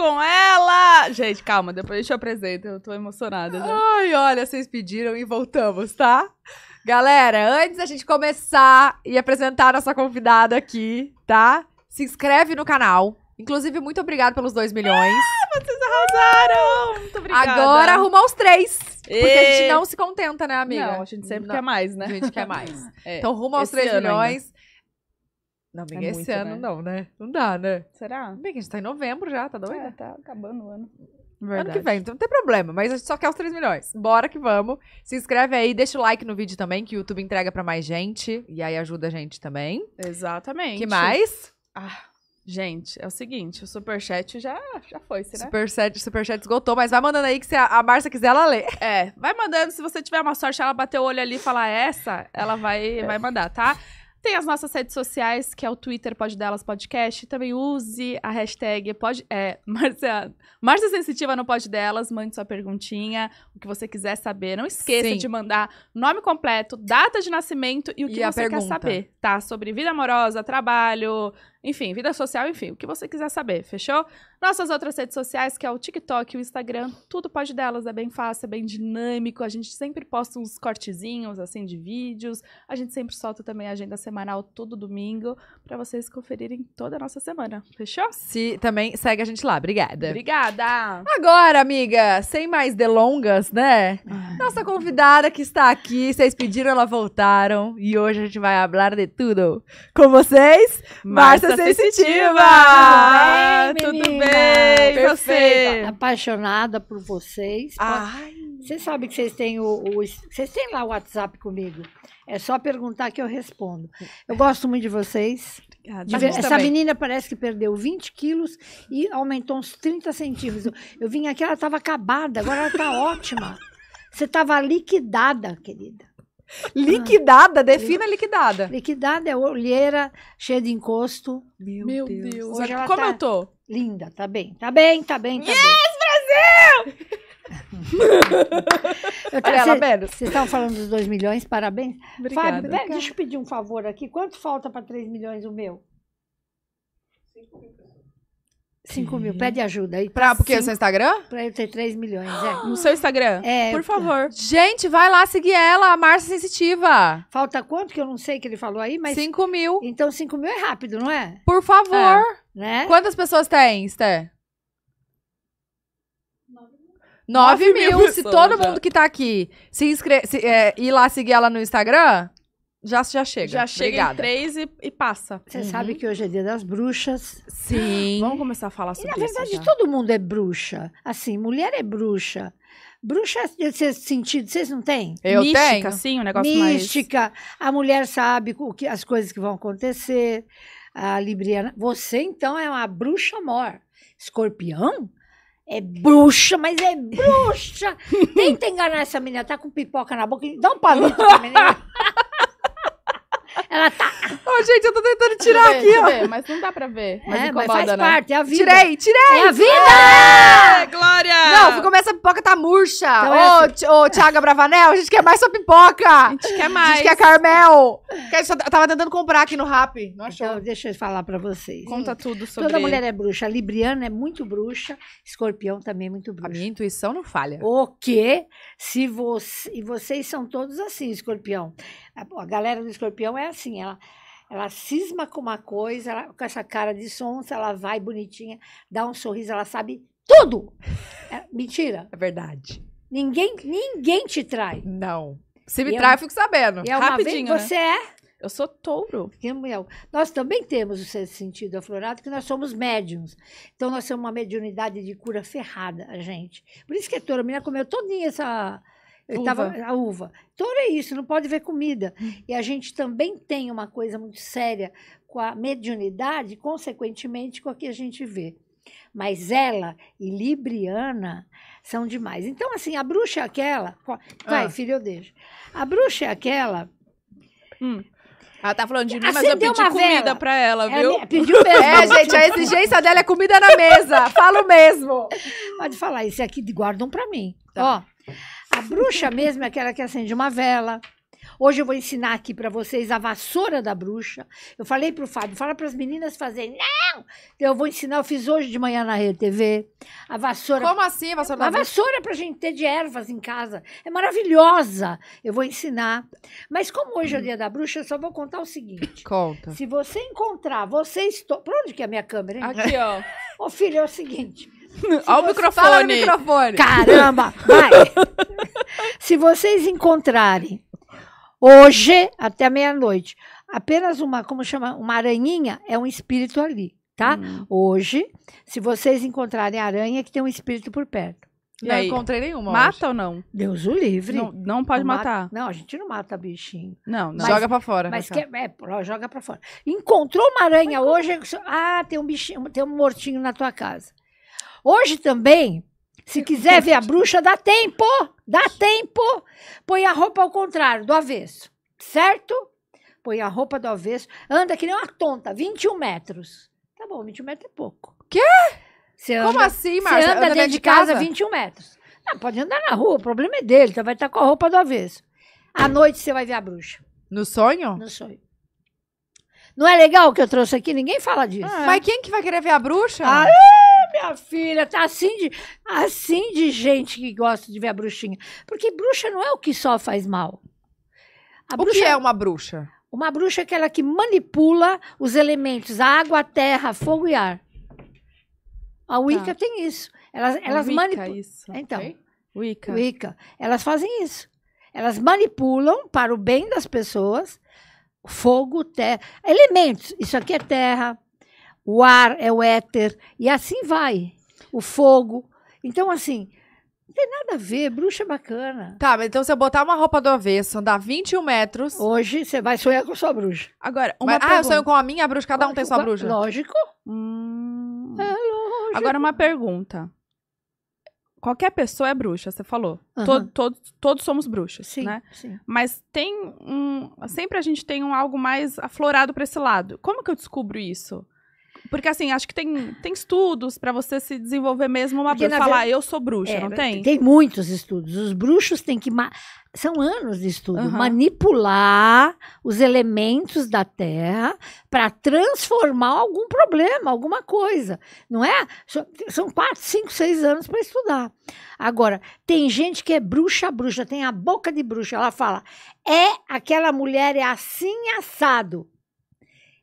com ela! Gente, calma, depois eu te apresento, eu tô emocionada. Já. Né? Ai, olha, vocês pediram e voltamos, tá? Galera, antes da gente começar e apresentar a nossa convidada aqui, tá? Se inscreve no canal. Inclusive, muito obrigada pelos 2 milhões. Ah, vocês arrasaram! Muito obrigada. Agora arruma os três. Porque e... a gente não se contenta, né, amiga? Não, a gente sempre não. quer mais, né? A gente quer mais. É, então, rumo aos 3 milhões. Ainda. Não, bem é esse muito, ano né? não, né? Não dá, né? Será? Bem que a gente tá em novembro já, tá doido? É, tá acabando o ano. Verdade. Ano que vem, então não tem problema, mas a gente só quer os 3 milhões. Bora que vamos. Se inscreve aí, deixa o like no vídeo também, que o YouTube entrega para mais gente. E aí ajuda a gente também. Exatamente. que mais? Ah, gente, é o seguinte, o superchat já, já foi, será? Superchat, superchat esgotou, mas vai mandando aí que se a, a quiser, ela lê. É, vai mandando. Se você tiver uma sorte, ela bater o olho ali e falar essa, ela vai, é. vai mandar, tá? Tem as nossas redes sociais, que é o Twitter Pode Delas Podcast. Também use a hashtag pode, é, Marcia, Marcia Sensitiva no Pode Delas. Mande sua perguntinha, o que você quiser saber. Não esqueça Sim. de mandar nome completo, data de nascimento e o que e você quer saber, tá? Sobre vida amorosa, trabalho, enfim, vida social, enfim, o que você quiser saber, fechou? Nossas outras redes sociais, que é o TikTok, o Instagram, tudo pode delas, é bem fácil, é bem dinâmico, a gente sempre posta uns cortezinhos, assim, de vídeos, a gente sempre solta também a agenda semanal todo domingo, para vocês conferirem toda a nossa semana, fechou? Se também segue a gente lá, obrigada. Obrigada! Agora, amiga, sem mais delongas, né? Ai. Nossa convidada que está aqui, vocês pediram, ela voltaram, e hoje a gente vai falar de tudo. Com vocês, Márcia da, Sensitiva! Tudo bem, Tudo bem você? Apaixonada por vocês. Você sabe que vocês têm o, Vocês têm lá o WhatsApp comigo. É só perguntar que eu respondo. Eu gosto muito de vocês. De essa também. menina parece que perdeu 20 quilos e aumentou uns 30 centímetros. Eu, eu vim aqui, ela estava acabada, agora ela está ótima. Você estava liquidada, querida. Liquidada, defina liquidada. Liquidada é olheira, cheia de encosto. Meu, Meu Deus. Deus. Hoje Como tá eu tô? Linda, tá bem. Tá bem, tá bem, tá yes, bem. Brasil! eu Olha ela, Belo. Vocês estavam falando dos 2 milhões, parabéns. Obrigada. Fábio, deixa eu pedir um favor aqui. Quanto falta para 3 milhões o meu? 5 milhões. 5 mil, pede ajuda aí. Pra, porque o seu Instagram? Pra eu ter 3 milhões, é. No seu Instagram? É. Por favor. Gente, vai lá seguir ela, a Márcia Sensitiva. Falta quanto que eu não sei que ele falou aí, mas... 5 mil. Então 5 mil é rápido, não é? Por favor. É. Né? Quantas pessoas tem, Sté? 9 mil. mil. Se todo mundo é. que tá aqui se inscrever, é, ir lá seguir ela no Instagram, já, já chega. Já chega Obrigada. em três e, e passa. Você uhum. sabe que hoje é dia das bruxas. Sim. Vamos começar a falar sobre isso. Na verdade, isso todo mundo é bruxa. Assim, mulher é bruxa. Bruxa nesse é sentido, vocês não têm? Eu Mística, tenho. sim, um negócio Mística. mais... Mística. A mulher sabe o que, as coisas que vão acontecer. A Libriana... Você, então, é uma bruxa mor. Escorpião? É bruxa, mas é bruxa! Tenta enganar essa menina. Tá com pipoca na boca. Dá um palito pra menina. Ela tá. Oh, gente, eu tô tentando tirar vê, aqui, ó. Vê, mas não dá pra ver. Mas é, incomoda, mas faz né? parte, é a vida. Tirei, tirei! É a vida! É, Glória! Não, começa essa pipoca tá murcha. Então, é ô, assim. Tiago Thiago Bravanel, a gente quer mais sua pipoca. A gente quer mais. A gente quer Carmel. Eu tava tentando comprar aqui no Rap, não achou? Então, deixa eu falar pra vocês. Conta tudo sobre... Toda mulher é bruxa. Libriana é muito bruxa, escorpião também é muito bruxa. A minha intuição não falha. O quê? Se você... E vocês são todos assim, escorpião. A, a galera do escorpião é assim, ela, ela cisma com uma coisa, ela, com essa cara de sonsa, ela vai bonitinha, dá um sorriso, ela sabe tudo. É, mentira. É verdade. Ninguém, ninguém te trai. Não. Se me e é trai, eu fico sabendo. É Rapidinho, vez, né? Você é? Eu sou touro. É nós também temos o sexto sentido aflorado, que nós somos médiums. Então, nós somos uma mediunidade de cura ferrada, a gente. Por isso que a touro, a menina comeu todinha essa, Uva. Tava, a uva. Então é isso, não pode ver comida. E a gente também tem uma coisa muito séria com a mediunidade, consequentemente com a que a gente vê. Mas ela e Libriana são demais. Então, assim, a bruxa é aquela. Vai, ah. filho, eu deixo. A bruxa é aquela. Hum. Ela tá falando de mim, Acendeu mas eu pedi comida pra ela, é viu? Ela pediu mesmo. É, gente, a exigência dela é comida na mesa. Falo mesmo. Pode falar, esse aqui guardam pra mim. Tá. Ó, a bruxa mesmo é aquela que acende uma vela. Hoje eu vou ensinar aqui para vocês a vassoura da bruxa. Eu falei para o Fábio, fala para as meninas fazerem. Não! Eu vou ensinar, eu fiz hoje de manhã na Rede TV. A vassoura. Como assim, a vassoura da A vassoura para a gente ter de ervas em casa. É maravilhosa. Eu vou ensinar. Mas como hoje é o dia da bruxa, eu só vou contar o seguinte. Conta. Se você encontrar, vocês. To... Pra onde que é a minha câmera, hein? Aqui, ó. Ô, filho, é o seguinte. Olha o microfone. Fala no microfone. Caramba, vai. Se vocês encontrarem hoje até meia-noite apenas uma, como chama, uma aranhinha, é um espírito ali, tá? Hum. Hoje, se vocês encontrarem aranha, é que tem um espírito por perto. E não aí? encontrei nenhuma. Mata hoje. ou não? Deus o livre. Não, não pode não matar. Mata, não, a gente não mata bichinho. Não, não. Mas, joga pra fora. Mas tá. que, é, é joga pra fora. Encontrou uma aranha hoje. É ah, tem um bichinho, tem um mortinho na tua casa. Hoje também, se quiser ver a bruxa, dá tempo! Dá tempo! Põe a roupa ao contrário, do avesso, certo? Põe a roupa do avesso, anda que nem uma tonta, 21 metros. Tá bom, 21 metros é pouco. Quê? Você Como assim, Marcia? Você anda, anda dentro de casa, casa 21 metros. Não, pode andar na rua, o problema é dele, então vai estar tá com a roupa do avesso. À noite você vai ver a bruxa. No sonho? No sonho. Não é legal o que eu trouxe aqui? Ninguém fala disso. Ah, é. Mas quem que vai querer ver a bruxa? Ah, é minha filha, tá assim de, assim de gente que gosta de ver a bruxinha. Porque bruxa não é o que só faz mal. A o bruxa, que é uma bruxa? Uma bruxa é aquela que manipula os elementos, a água, a terra, fogo e ar. A tá. Wicca tem isso. Elas, elas manipulam. Então, okay. Wicca. Elas fazem isso. Elas manipulam para o bem das pessoas fogo, terra, elementos. Isso aqui é terra, o ar é o éter, e assim vai. O fogo. Então, assim, não tem nada a ver, bruxa é bacana. Tá, mas então se eu botar uma roupa do avesso, andar 21 metros. Hoje você vai sonhar com sua bruxa. Agora, uma mas, Ah, eu sonho com a minha bruxa, cada lógico, um tem sua bruxa. Lógico. Hum. É lógico. Agora, uma pergunta. Qualquer pessoa é bruxa, você falou. Uhum. Todo, todo, todos somos bruxas, sim, né? Sim. Mas tem um. Sempre a gente tem um algo mais aflorado para esse lado. Como que eu descubro isso? Porque assim, acho que tem, tem estudos para você se desenvolver mesmo uma bruxa. Falar, eu sou bruxa, é, não tem? Tem muitos estudos. Os bruxos têm que. São anos de estudo. Uhum. Manipular os elementos da terra para transformar algum problema, alguma coisa. Não é? São quatro, cinco, seis anos para estudar. Agora, tem gente que é bruxa, bruxa, tem a boca de bruxa. Ela fala: é aquela mulher, é assim assado.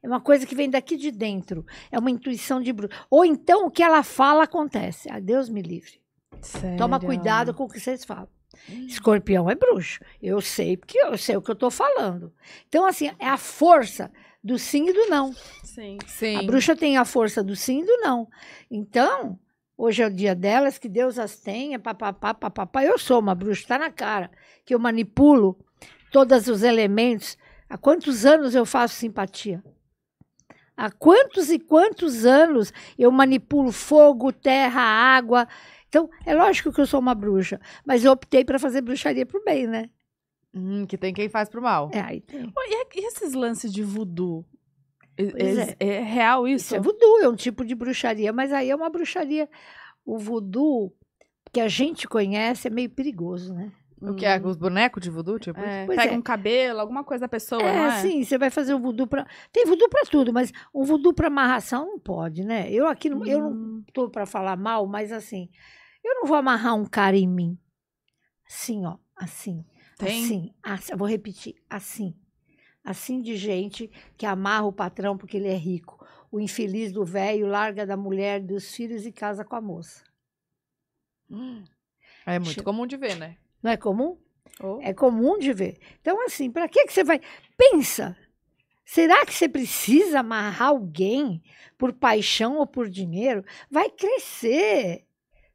É uma coisa que vem daqui de dentro. É uma intuição de bruxa. Ou então o que ela fala acontece. Ah, Deus me livre. Sério? Toma cuidado com o que vocês falam. Hum. Escorpião é bruxo. Eu sei porque eu sei o que eu estou falando. Então, assim, é a força do sim e do não. Sim. sim. A bruxa tem a força do sim e do não. Então, hoje é o dia delas, que Deus as tenha, papapá, papapá. Eu sou uma bruxa, está na cara. Que eu manipulo todos os elementos. Há quantos anos eu faço simpatia? Há quantos e quantos anos eu manipulo fogo, terra, água. Então, é lógico que eu sou uma bruxa, mas eu optei para fazer bruxaria pro bem, né? Hum, que tem quem faz pro mal. É, aí tem. É, e esses lances de voodoo? É, é. é, real isso? Isso é voodoo, é um tipo de bruxaria, mas aí é uma bruxaria. O voodoo que a gente conhece é meio perigoso, né? O que é? Hum. Os bonecos de voodoo, tipo? É, pega é. um cabelo, alguma coisa da pessoa, é, não é? sim, você vai fazer um voodoo pra... Tem voodoo pra tudo, mas um voodoo pra amarração não pode, né? Eu aqui, não, hum. eu não hum. tô pra falar mal, mas assim, eu não vou amarrar um cara em mim. Assim, ó, assim. Tem? Assim, assim, eu vou repetir, assim. Assim de gente que amarra o patrão porque ele é rico. O infeliz do velho larga da mulher, dos filhos e casa com a moça. Hum. É muito che... comum de ver, né? Não é comum? Oh. É comum de ver. Então, assim, para que, que você vai. Pensa, Será que você precisa amarrar alguém por paixão ou por dinheiro? Vai crescer.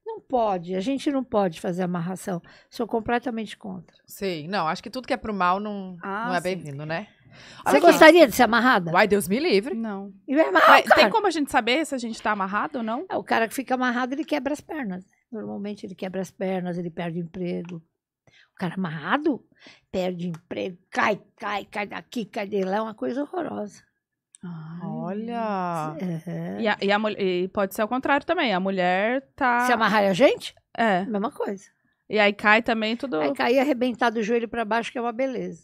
Não pode, a gente não pode fazer amarração. Sou completamente contra. Sim, não, acho que tudo que é pro mal não, ah, não é bem-vindo, né? Olha você aqui. gostaria de ser amarrada? Uai, Deus me livre. Não. E vai amarrar, Mas, tem como a gente saber se a gente tá amarrado ou não? É, o cara que fica amarrado, ele quebra as pernas. Normalmente ele quebra as pernas, ele perde o emprego. O cara amarrado perde emprego, cai, cai, cai daqui, cai de lá, é uma coisa horrorosa. Olha! É. E, a, e, a, e, pode ser ao contrário também. A mulher tá. Se amarrar a gente? É. Mesma coisa. E aí cai também tudo. Aí cair arrebentado do joelho para baixo, que é uma beleza.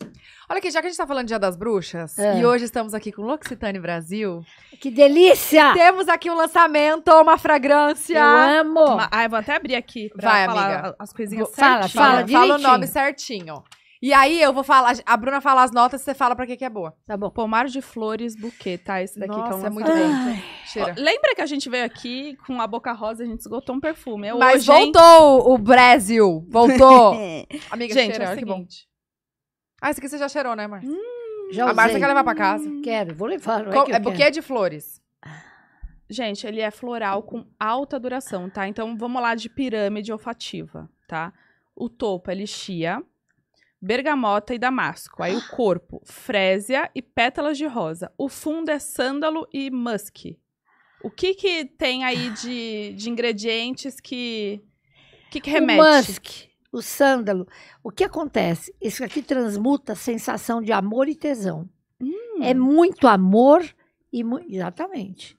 Olha aqui, já que a gente tá falando Dia das Bruxas, é. e hoje estamos aqui com L'Occitane Brasil. Que delícia! Temos aqui um lançamento, uma fragrância. Eu amo! Uma... Ah, eu vou até abrir aqui pra Vai, falar amiga. as coisinhas certas. Fala, fala, fala, fala o nome certinho. E aí eu vou falar, a Bruna fala as notas, você fala pra que que é boa. Tá bom. Pomar de flores, buquê, tá? Esse daqui Nossa, que é um muito bem. Cheira. Ó, lembra que a gente veio aqui com a boca rosa, a gente esgotou um perfume. É Mas hoje, voltou hein? o Brasil, voltou. Amiga, gente, cheira, é olha que bom. Ah, esse aqui você já cheirou, né, Marcia? Hum, já usei. A Marcia quer levar pra casa. Hum. Quero, vou levar. é, é buquê de flores. Gente, ele é floral com alta duração, tá? Então vamos lá de pirâmide olfativa, tá? O topo é lichia bergamota e damasco. Aí o ah. corpo, frésia e pétalas de rosa. O fundo é sândalo e musk. O que que tem aí ah. de, de ingredientes que, que, que remete? O musk, o sândalo. O que acontece? Isso aqui transmuta a sensação de amor e tesão. Hum. É muito amor e... Mu exatamente.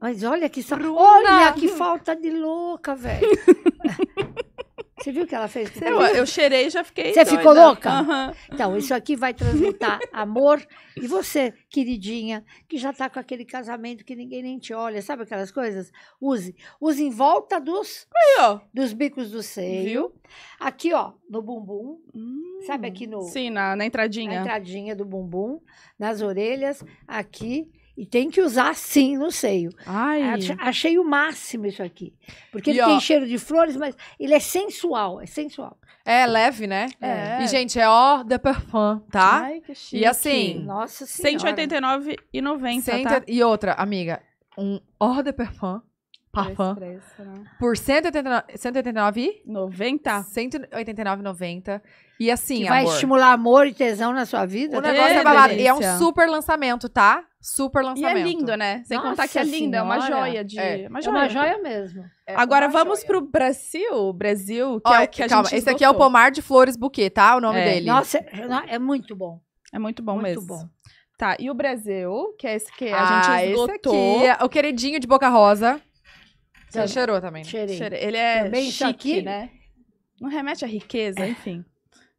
Mas olha que... Olha que falta de louca, velho. Você viu o que ela fez? Eu, eu cheirei e já fiquei. Você doida. ficou louca? Uhum. Então, isso aqui vai transmutar amor. E você, queridinha, que já está com aquele casamento que ninguém nem te olha, sabe aquelas coisas? Use. Use em volta dos, Aí, ó. dos bicos do seio. Viu? Aqui, ó, no bumbum. Hum. Sabe aqui no. Sim, na, na entradinha. Na entradinha do bumbum. Nas orelhas. Aqui. E tem que usar sim no seio. Ai. Achei o máximo isso aqui. Porque e ele ó, tem cheiro de flores, mas ele é sensual, é sensual. É, é leve, né? É. E, gente, é hors de parfum, tá? Ai, que chique. E assim... Nossa Senhora. R$189,90, cento... tá? E outra, amiga, um hors de parfum Parfum. Preço, né? Por 189, 189 189,90. E assim, que vai amor, estimular amor e tesão na sua vida? O negócio é, é E é um super lançamento, tá? super lançamento. E é lindo, né? Sem Nossa contar que é lindo, senhora. é uma joia de. É, é uma é joia, é uma joia mesmo. É Agora vamos joia. pro Brasil. Brasil, que é o que calma, gente. Esse aqui é o Pomar de Flores Buquê, tá? O nome é. dele. Nossa, é, é muito bom. É muito bom muito mesmo. Muito bom. Tá, e o Brasil, que é esse que ah, a gente esgotou. Esse aqui, o queridinho de Boca Rosa. Você cheirou também, né? Cheirei. Cheirei. Ele é chique, né? Não remete à riqueza, enfim.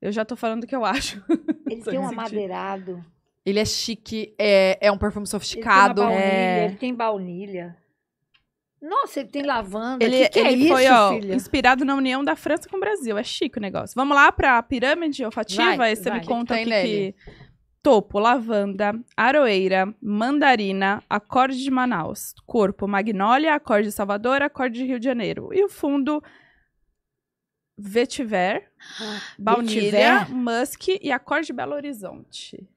Eu já tô falando o que eu acho. Ele tem um sentido. amadeirado. Ele é chique, é, é um perfume sofisticado. Ele tem, baunilha, é... ele tem baunilha. Nossa, ele tem lavanda. Ele, que que é ele é foi, ó, inspirado na união da França com o Brasil. É chique o negócio. Vamos lá pra pirâmide olfativa? Vai, você vai. me conta que, que Topo, lavanda, aroeira, mandarina, acorde de Manaus. Corpo, magnólia, acorde de Salvador, acorde de Rio de Janeiro. E o fundo, vetiver, ah, baunilha, musk e acorde de Belo Horizonte.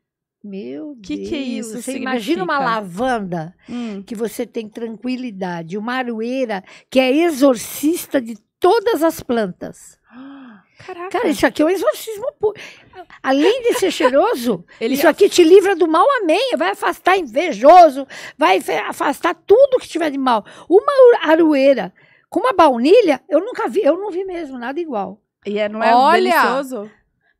Meu que Deus. que é isso? Você significa? imagina uma lavanda hum. que você tem tranquilidade, uma aroeira que é exorcista de todas as plantas. Caraca. Cara, isso aqui é um exorcismo puro. Além de ser cheiroso, Ele... isso aqui te livra do mal, amém. Vai afastar invejoso, vai afastar tudo que tiver de mal. Uma aroeira com uma baunilha, eu nunca vi, eu não vi mesmo nada igual. E é, não é Olha, delicioso?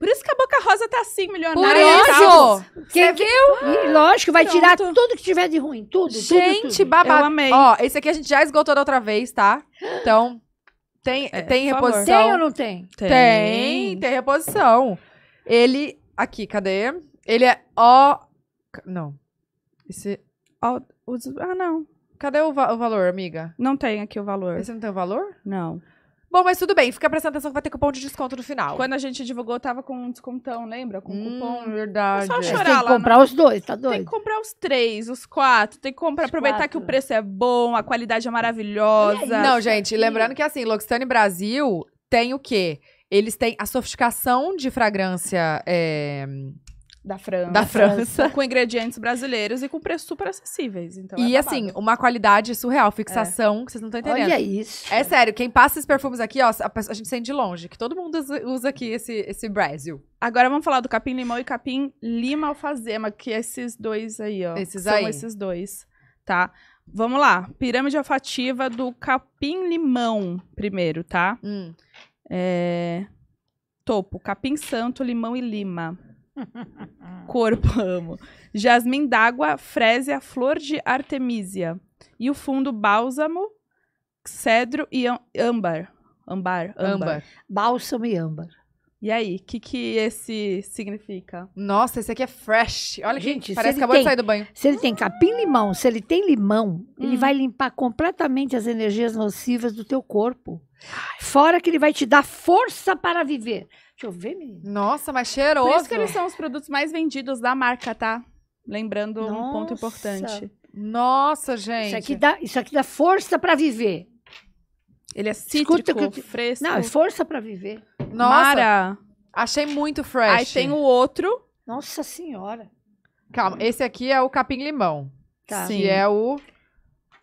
Por isso que a Boca Rosa tá assim, milionária. Por isso! Quem viu? lógico, vai Pronto. tirar tudo que tiver de ruim. Tudo, Gente, tudo, tudo. babado. Eu amei. Ó, esse aqui a gente já esgotou da outra vez, tá? Então, tem, é, tem reposição. Tem ou não tem? tem? Tem, tem reposição. Ele, aqui, cadê? Ele é ó? Não. Esse... Ah, não. Cadê o, va o valor, amiga? Não tem aqui o valor. Esse não tem o valor? Não. Bom, mas tudo bem, fica prestando atenção que vai ter cupom de desconto no final. Quando a gente divulgou, tava com um descontão, lembra? Com um hum, cupom. Verdade. É só chorar tem que lá comprar os dois, tá doido? Tem que comprar os três, os quatro. Tem que comprar, Os aproveitar que o preço é bom, a qualidade é maravilhosa. Não, gente, lembrando que assim, L'Occitane Brasil tem o quê? Eles têm a sofisticação de fragrância é, da França. Da França. Com ingredientes brasileiros e com preços super acessíveis. Então é e é assim, uma qualidade surreal, fixação, é. que vocês não estão entendendo. Olha isso. É sério, quem passa esses perfumes aqui, ó, a, a gente sente de longe, que todo mundo usa aqui esse, esse Brasil. Agora vamos falar do capim limão e capim lima alfazema, que é esses dois aí, ó. Esses são aí. São esses dois, tá? Vamos lá. Pirâmide olfativa do capim limão primeiro, tá? Hum. É... Topo, capim santo, limão e lima. Corpo, amo. Jasmim d'água, frese, a flor de artemisia. E o fundo, bálsamo, cedro e âmbar. Âmbar, âmbar. Bálsamo e âmbar. E aí, o que, que esse significa? Nossa, esse aqui é fresh. Olha Gente, que parece que acabou tem, de sair do banho. Se ele tem capim-limão, se ele tem limão, hum. ele vai limpar completamente as energias nocivas do teu corpo. Fora que ele vai te dar força para viver. Deixa eu ver, menina. Nossa, mas cheiroso. Por isso que eles são os produtos mais vendidos da marca, tá? Lembrando Nossa. um ponto importante. Nossa, gente. Isso aqui dá, isso aqui dá força para viver. Ele é cítrico, Escuta que... fresco. Não, é força para viver. Mara, Nossa. achei muito fresh. Aí tem o outro. Nossa senhora. Calma, esse aqui é o capim-limão. Tá. Que Sim. é o...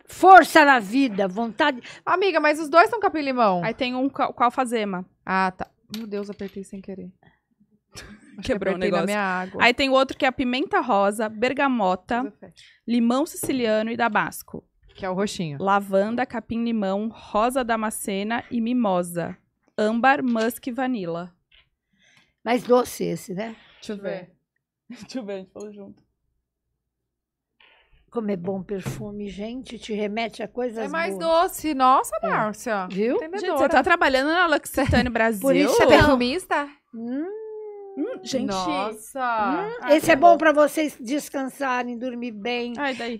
Força na vida, vontade... Amiga, mas os dois são capim-limão. Aí tem um cal- com alfazema. Ah, tá. Meu Deus, apertei sem querer. Quebrou o apertei negócio. minha água. Aí tem outro que é a pimenta rosa, bergamota, limão siciliano e damasco. Que é o roxinho. Lavanda, capim-limão, rosa damascena e mimosa. Âmbar, musk e vanilla. Mais doce esse, né? Deixa eu ver. Deixa eu ver, a gente falou junto. Como é bom perfume, gente, te remete a coisas É mais boas. doce. Nossa, é. Márcia. Viu? Gente, você tá trabalhando na L'Occitane Brasil? Por isso é perfumista? Hum. Hum, gente, nossa. Hum, esse é bom, bom. para vocês descansarem, dormir bem,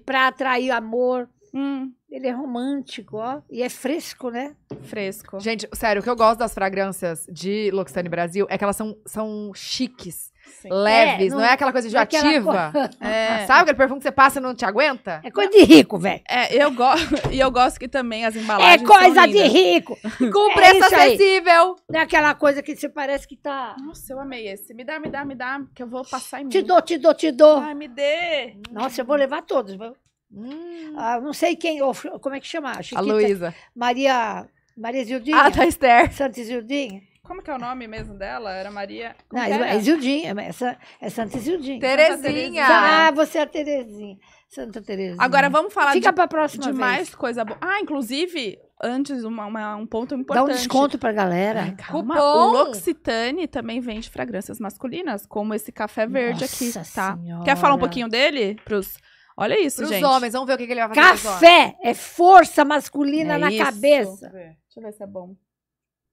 para atrair amor. Hum. Ele é romântico, ó. E é fresco, né? Fresco. Gente, sério, o que eu gosto das fragrâncias de Luxane Brasil é que elas são, são chiques. Sim. É, leves, é, não, não, é aquela coisa enjoativa. É é. Sabe aquele perfume que você passa e não te aguenta? É coisa de rico, velho. É, eu gosto. E eu gosto que também as embalagens. É coisa de rico! Com é preço acessível! Não é aquela coisa que você parece que tá. Nossa, eu amei esse. Me dá, me dá, me dá, que eu vou passar em mim. Te dou, te dou, te dou. Ai, me dê. Nossa, eu vou levar todos, viu? Hum. Ah, não sei quem, ou, como é que chama? Chiquita, a Luísa. Maria. Maria Zildinha. Ah, tá Esther. Santa Zildinha. Como que é o nome mesmo dela? Era Maria. não, é era? é Zildinha, essa é, é Santa Zildinha. Terezinha. Ah, você é a Terezinha. Santa Terezinha. Agora vamos falar Fica de, pra próxima de vez. mais coisa boa. Ah, inclusive, antes, uma, uma, um ponto importante. Dá um desconto pra galera. Ai, calma. Cupom. O L'Occitane também vende fragrâncias masculinas, como esse café verde Nossa aqui, tá? Senhora. Quer falar um pouquinho dele pros Olha isso, Pros gente. Os homens, vamos ver o que, que ele vai fazer. Café é força masculina é na isso. cabeça. Deixa eu ver se é bom.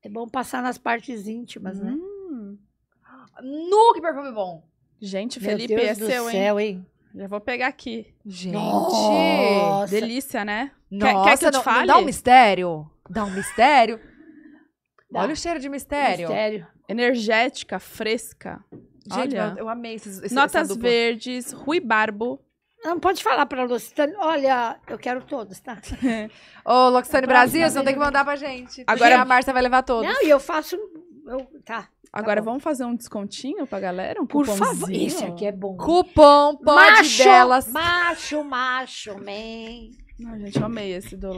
É bom passar nas partes íntimas, né? hum. né? Nu, que perfume bom. Gente, Meu Felipe, Deus é do seu, céu, hein? hein? Já vou pegar aqui. Gente. Nossa. Delícia, né? Nossa, quer, quer que eu te fale? Não dá um mistério. Dá um mistério. Dá. Olha o cheiro de mistério. Mistério. Energética, fresca. Gente, Olha. eu amei esses, esses Notas verdes, Rui Barbo, não, pode falar para a Lucitane. Olha, eu quero todos, tá? Ô, Loxane é Brasil, você não tem que mandar pra gente. Agora a Marta vai levar todos. Não, e eu faço. Eu, tá. tá Agora tá vamos fazer um descontinho pra galera? Um Por favor, isso aqui é bom. Cupom pode macho, delas. Macho, macho, man. Não, gente, eu amei esse do,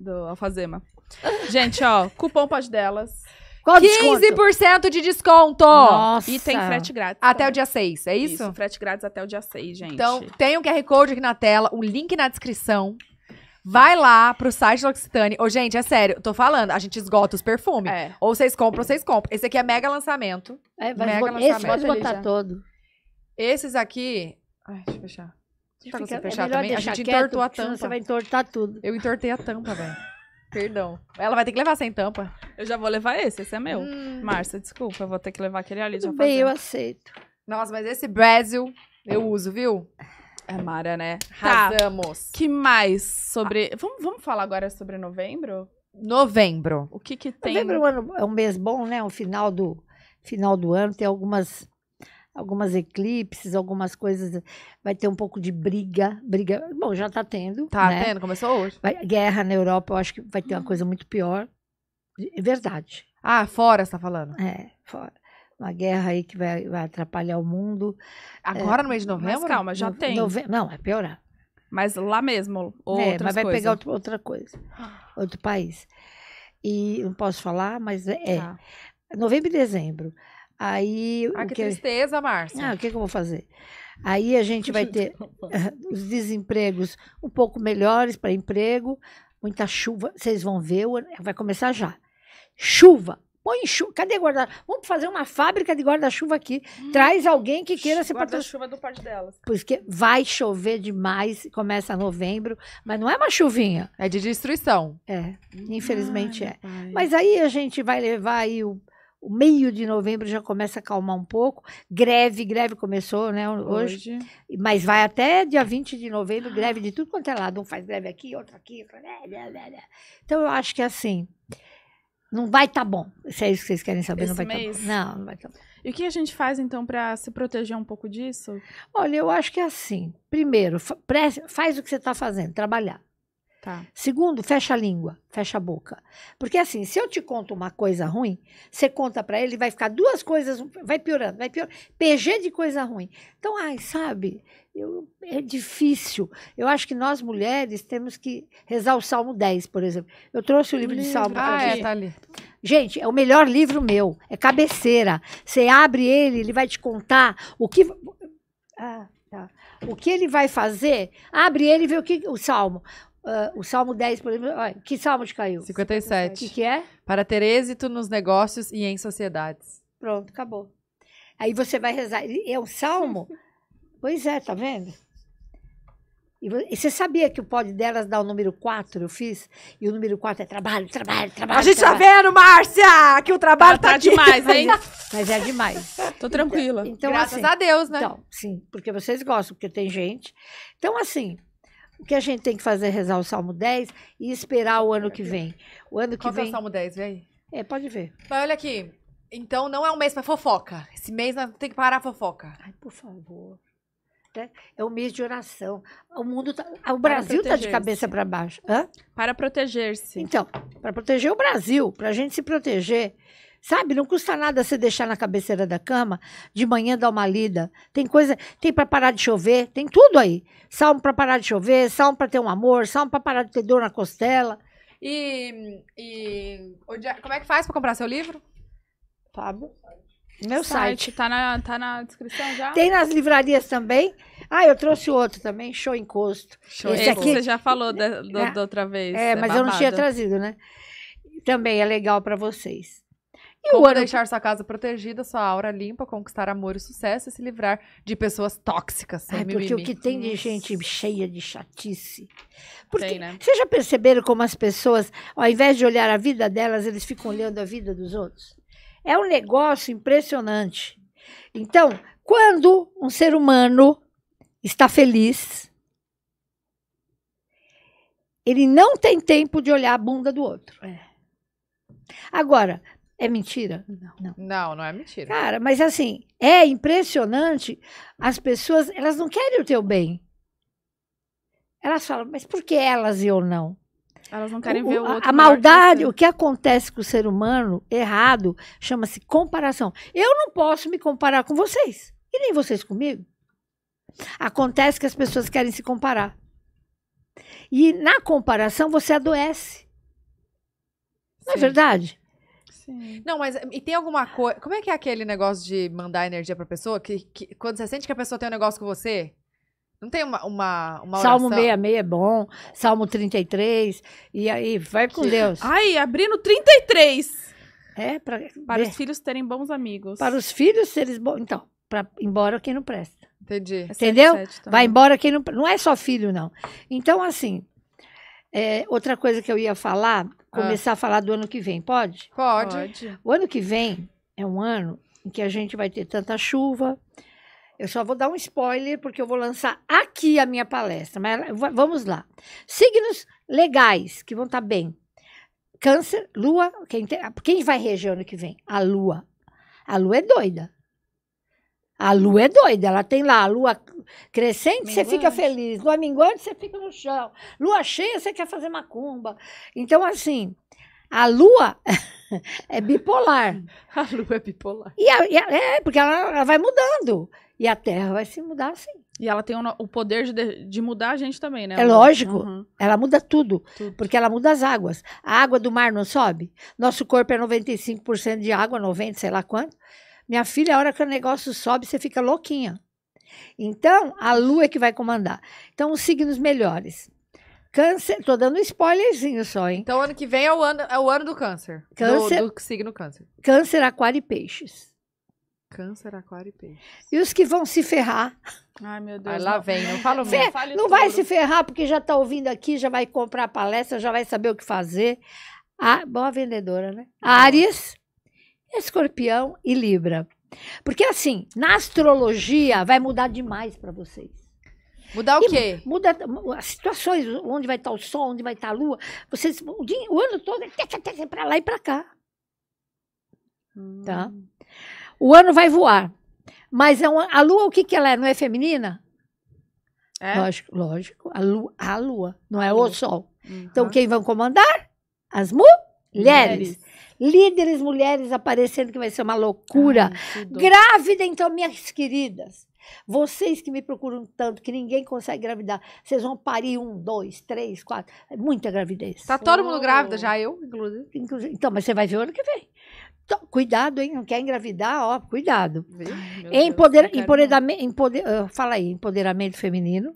do alfazema. gente, ó, cupom pode delas. Qual 15% de desconto! Nossa! E tem frete grátis. Até também. o dia 6, é isso? Isso, frete grátis até o dia 6, gente. Então, tem o um QR Code aqui na tela, o um link na descrição. Vai lá pro site do Occitane. Ô, gente, é sério, tô falando, a gente esgota os perfumes. É. Ou vocês compram, ou vocês compram. Esse aqui é mega lançamento. É, vai mega lançamento. Esse pode botar todo. Esses aqui... Ai, deixa eu fechar. Deixa eu é fechar é também. A gente quieto, entortou a tampa. Você vai entortar tudo. Eu entortei a tampa, velho. Perdão. Ela vai ter que levar sem tampa. Eu já vou levar esse, esse é meu. Hum. Márcia, desculpa, eu vou ter que levar aquele ali. Tudo já bem, fazer. eu aceito. Nossa, mas esse Brasil eu uso, viu? É Mara, né? Tá. Que mais sobre... Ah. Vamos, vamos falar agora sobre novembro? Novembro. O que que tem? Novembro é, é um mês bom, né? O final do, final do ano tem algumas algumas eclipses, algumas coisas. Vai ter um pouco de briga. Briga. Bom, já tá tendo. Tá né? tendo, começou hoje. Vai, guerra na Europa, eu acho que vai ter uma hum. coisa muito pior. É verdade. Ah, fora você está falando? É, fora. Uma guerra aí que vai, vai atrapalhar o mundo. Agora é, no mês de novembro? Mas calma, já no, tem. Novembro, não, é piorar. Mas lá mesmo, ou é, mas vai coisa. pegar outro, outra coisa, outro país. E não posso falar, mas é. é. Tá. Novembro e dezembro. Aí. Ah, que, que, tristeza, Márcia. Ah, o que, que eu vou fazer? Aí a gente vai ter os desempregos um pouco melhores para emprego, muita chuva. Vocês vão ver, vai começar já. Chuva. Põe chuva. Cadê guarda-chuva? Vamos fazer uma fábrica de guarda-chuva aqui. Hum. Traz alguém que queira se patrocinar. Guarda-chuva do parte delas. Porque vai chover demais, começa novembro, mas não é uma chuvinha. É de destruição. É, infelizmente Ai, é. Pai. Mas aí a gente vai levar aí o, o meio de novembro já começa a acalmar um pouco. Greve, greve começou, né, hoje. hoje. Mas vai até dia 20 de novembro, greve de tudo quanto é lado. Um faz greve aqui, outro aqui. Né, né, né, então eu acho que é assim, não vai estar tá bom. Se é isso que vocês querem saber, Esse não vai estar tá bom. Não, não vai estar tá bom. E o que a gente faz, então, para se proteger um pouco disso? Olha, eu acho que é assim. Primeiro, faz o que você está fazendo, trabalhar. Tá. Segundo, fecha a língua, fecha a boca. Porque assim, se eu te conto uma coisa ruim, você conta para ele, vai ficar duas coisas, vai piorando, vai piorando. PG de coisa ruim. Então, ai, sabe, eu, é difícil. Eu acho que nós mulheres temos que rezar o Salmo 10, por exemplo. Eu trouxe o livro, de Salmo para ah, é, tá ali. Gente, é o melhor livro meu. É cabeceira. Você abre ele, ele vai te contar o que. Ah, tá. O que ele vai fazer? Abre ele e vê o que o salmo. Uh, o Salmo 10, por exemplo. Olha, que salmo te caiu? 57. O que, que é? Para ter êxito nos negócios e em sociedades. Pronto, acabou. Aí você vai rezar. É um salmo? pois é, tá vendo? E você sabia que o pode delas dá o número 4, eu fiz? E o número 4 é trabalho, trabalho, trabalho. A gente tá trabalho. tá vendo, Márcia, que o trabalho tá, tá demais, hein? Mas é demais. Tô tranquila. Então, Graças assim, a Deus, né? Então, sim, porque vocês gostam, porque tem gente. Então, assim, o que a gente tem que fazer é rezar o Salmo 10 e esperar o ano que é. vem. O ano que Qual vem. é o Salmo 10? vem. aí. É, pode ver. Mas olha aqui. Então não é um mês para fofoca. Esse mês nós tem que parar a fofoca. Ai, por favor. Né? É um mês de oração. O mundo tá, o Brasil está de cabeça para baixo. Hã? Para proteger-se. Então, para proteger o Brasil, para a gente se proteger, Sabe? Não custa nada você deixar na cabeceira da cama, de manhã dar uma lida. Tem coisa, tem para parar de chover, tem tudo aí. Salmo para parar de chover, salmo para ter um amor, salmo para parar de ter dor na costela. E, e como é que faz para comprar seu livro? Fábio. Meu site. site. Tá, na, tá na descrição já? Tem nas livrarias também. Ah, eu trouxe outro também, Show Encosto. Show Esse encosto. aqui você já falou da, é. outra vez. É, é, mas eu não tinha trazido, né? Também é legal para vocês. E Como o ano deixar que... sua casa protegida, sua aura limpa, conquistar amor e sucesso e se livrar de pessoas tóxicas. É, porque o que tem de gente cheia de chatice. Porque tem, né? vocês já perceberam como as pessoas, ao invés de olhar a vida delas, eles ficam olhando a vida dos outros? É um negócio impressionante. Então, quando um ser humano está feliz, ele não tem tempo de olhar a bunda do outro. É. Agora, é mentira? Não. não. Não, não é mentira. Cara, mas assim, é impressionante. As pessoas, elas não querem o teu bem. Elas falam, mas por que elas e eu não? Elas não querem o, ver o outro. A maldade, que o que acontece com o ser humano errado, chama-se comparação. Eu não posso me comparar com vocês. E nem vocês comigo. Acontece que as pessoas querem se comparar. E na comparação você adoece. Não é Sim. é verdade? Não, mas e tem alguma coisa. Como é que é aquele negócio de mandar energia pra pessoa? Que, que quando você sente que a pessoa tem um negócio com você? Não tem uma, uma, uma oração? Salmo 66 é bom, Salmo 33, e aí vai com que... Deus. Ai, abrindo 33! É, pra, para é. os filhos terem bons amigos. Para os filhos serem bons. Então, para embora quem não presta. Entendi. É Entendeu? vai embora quem não. Não é só filho, não. Então, assim, é, outra coisa que eu ia falar ah. começar ah. a falar do ano que vem, pode? pode? Pode. O ano que vem é um ano em que a gente vai ter tanta chuva. Eu só vou dar um spoiler, porque eu vou lançar aqui a minha palestra. Mas vamos lá. Signos legais, que vão estar tá bem. Câncer, lua. Quem, tem, quem vai reger ano que vem? A lua. A lua é doida. A lua é doida, ela tem lá a lua crescente, minguante. você fica feliz. Lua minguante, você fica no chão. Lua cheia, você quer fazer macumba. Então, assim, a lua é bipolar. A lua é bipolar. E, a, e a, é, porque ela, ela, vai mudando. E a Terra vai se mudar assim. E ela tem o, o poder de, de, mudar a gente também, né? É lógico. Uhum. Ela muda tudo, tudo, Porque ela muda as águas. A água do mar não sobe. Nosso corpo é 95% de água, 90, sei lá quanto. Minha filha, a hora que o negócio sobe, você fica louquinha. Então, a lua é que vai comandar. Então, os signos melhores. Câncer, tô dando um spoilerzinho só, hein? Então, ano que vem é o ano, é o ano do câncer. Câncer. Do, do signo câncer. Câncer, aquário e peixes. Câncer, aquário e peixes. E os que vão se ferrar. Ai, meu Deus. Aí lá não. vem, não falo Fer... mesmo. Fale não tudo. vai se ferrar porque já tá ouvindo aqui, já vai comprar a palestra, já vai saber o que fazer. Ah, boa vendedora, né? Uhum. ares Escorpião e Libra. Porque assim, na astrologia vai mudar demais para vocês. Mudar o e quê? Muda as situações, onde vai estar o sol, onde vai estar a lua. Vocês o, dia, o ano todo é para lá e para cá. Tá? Hum. Tá? O ano vai voar. Mas é uma, a lua, o que, que ela é? Não é feminina? É? Lógico, lógico. A lua, a lua não é a é lua. o sol. Então, uhum. Então, quem vão comandar? As mulheres. mulheres líderes mulheres aparecendo, que vai ser uma loucura. Ai, Grávida, então, minhas queridas. Vocês que me procuram tanto, que ninguém consegue engravidar, vocês vão parir um, dois, três, quatro. É muita gravidez. Tá todo mundo grávida, já eu, inclusive. Então, mas você vai ver o ano que vem. Então, cuidado, hein? Não quer engravidar, ó, cuidado. Empoder, empoderamento, empoder, fala aí, empoderamento feminino.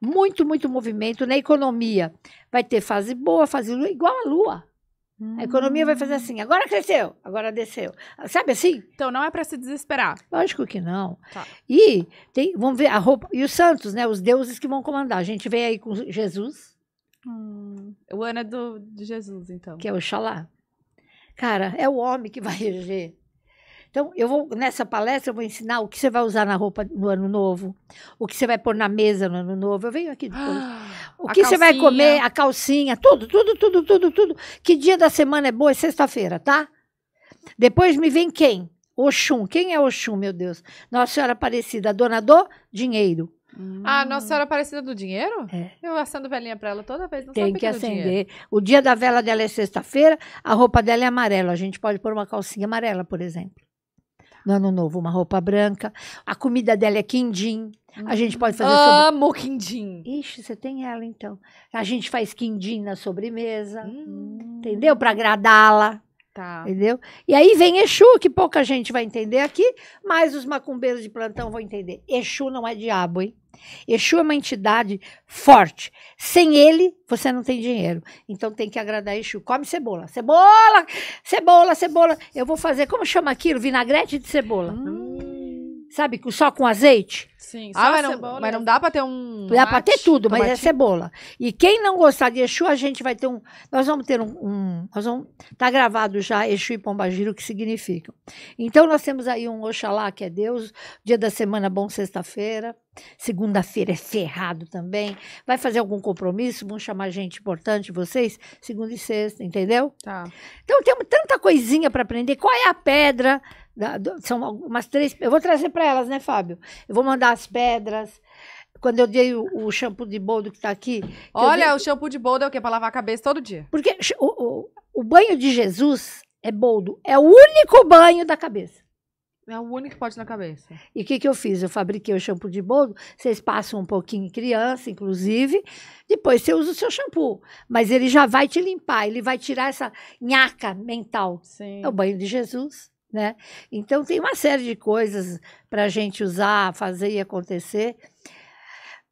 Muito, muito movimento na economia. Vai ter fase boa, fase igual a lua. Hum. A economia vai fazer hum. assim, agora cresceu, agora desceu. Sabe assim? Então não é para se desesperar. Lógico que não. Tá. E tem, vamos ver a roupa. E os santos, né? Os deuses que vão comandar. A gente vem aí com Jesus. Hum. o ano é do, de Jesus, então. Que é o Xalá. Cara, é o homem que vai reger. Então, eu vou nessa palestra eu vou ensinar o que você vai usar na roupa no ano novo, o que você vai pôr na mesa no ano novo. Eu venho aqui depois. Ah! o que você vai comer, a calcinha, tudo, tudo, tudo, tudo, tudo. Que dia da semana é boa? É sexta-feira, tá? Depois me vem quem? Oxum. Quem é Oxum, meu Deus? Nossa Senhora Aparecida, dona do dinheiro. Hum. Ah, Nossa Senhora Aparecida do Dinheiro? É. Eu acendo velinha pra ela toda vez. Não Tem que é acender. O dia da vela dela é sexta-feira, a roupa dela é amarela. A gente pode pôr uma calcinha amarela, por exemplo no ano novo uma roupa branca. A comida dela é quindim. A gente pode fazer. Hum, amo sobre... quindim. Ixi, você tem ela então. A gente faz quindim na sobremesa, hum. entendeu? Para agradá-la. Tá. Entendeu? E aí vem Exu, que pouca gente vai entender aqui, mas os macumbeiros de plantão vão entender. Exu não é diabo, hein? Exu é uma entidade forte. Sem ele, você não tem dinheiro. Então tem que agradar Exu. Come cebola. Cebola! Cebola, cebola. Eu vou fazer, como chama aquilo? Vinagrete de cebola. Hum sabe, só com azeite. Sim, ah, só ah, não, cebola. Mas não dá pra ter um. Dá mate, pra ter tudo, mas é cebola. E quem não gostar de Exu, a gente vai ter um. Nós vamos ter um. um nós vamos. Tá gravado já Exu e Pombagira, o que significam. Então nós temos aí um Oxalá, que é Deus. Dia da semana bom, sexta-feira. Segunda-feira é ferrado também. Vai fazer algum compromisso? Vamos chamar gente importante, vocês? Segunda e sexta, entendeu? Tá. Então temos tanta coisinha para aprender. Qual é a pedra? são umas três. Eu vou trazer para elas, né, Fábio? Eu vou mandar as pedras. Quando eu dei o, o shampoo de boldo que está aqui. Que Olha, dei... o shampoo de boldo é o quê? Para lavar a cabeça todo dia. Porque o, o, o banho de Jesus é boldo. É o único banho da cabeça. É o único que pode na cabeça. E o que, que eu fiz? Eu fabriquei o shampoo de boldo. Vocês passam um pouquinho em criança, inclusive. Depois você usa o seu shampoo. Mas ele já vai te limpar, ele vai tirar essa nhaca mental. Sim. É o banho de Jesus. Né? Então, tem uma série de coisas para a gente usar, fazer e acontecer.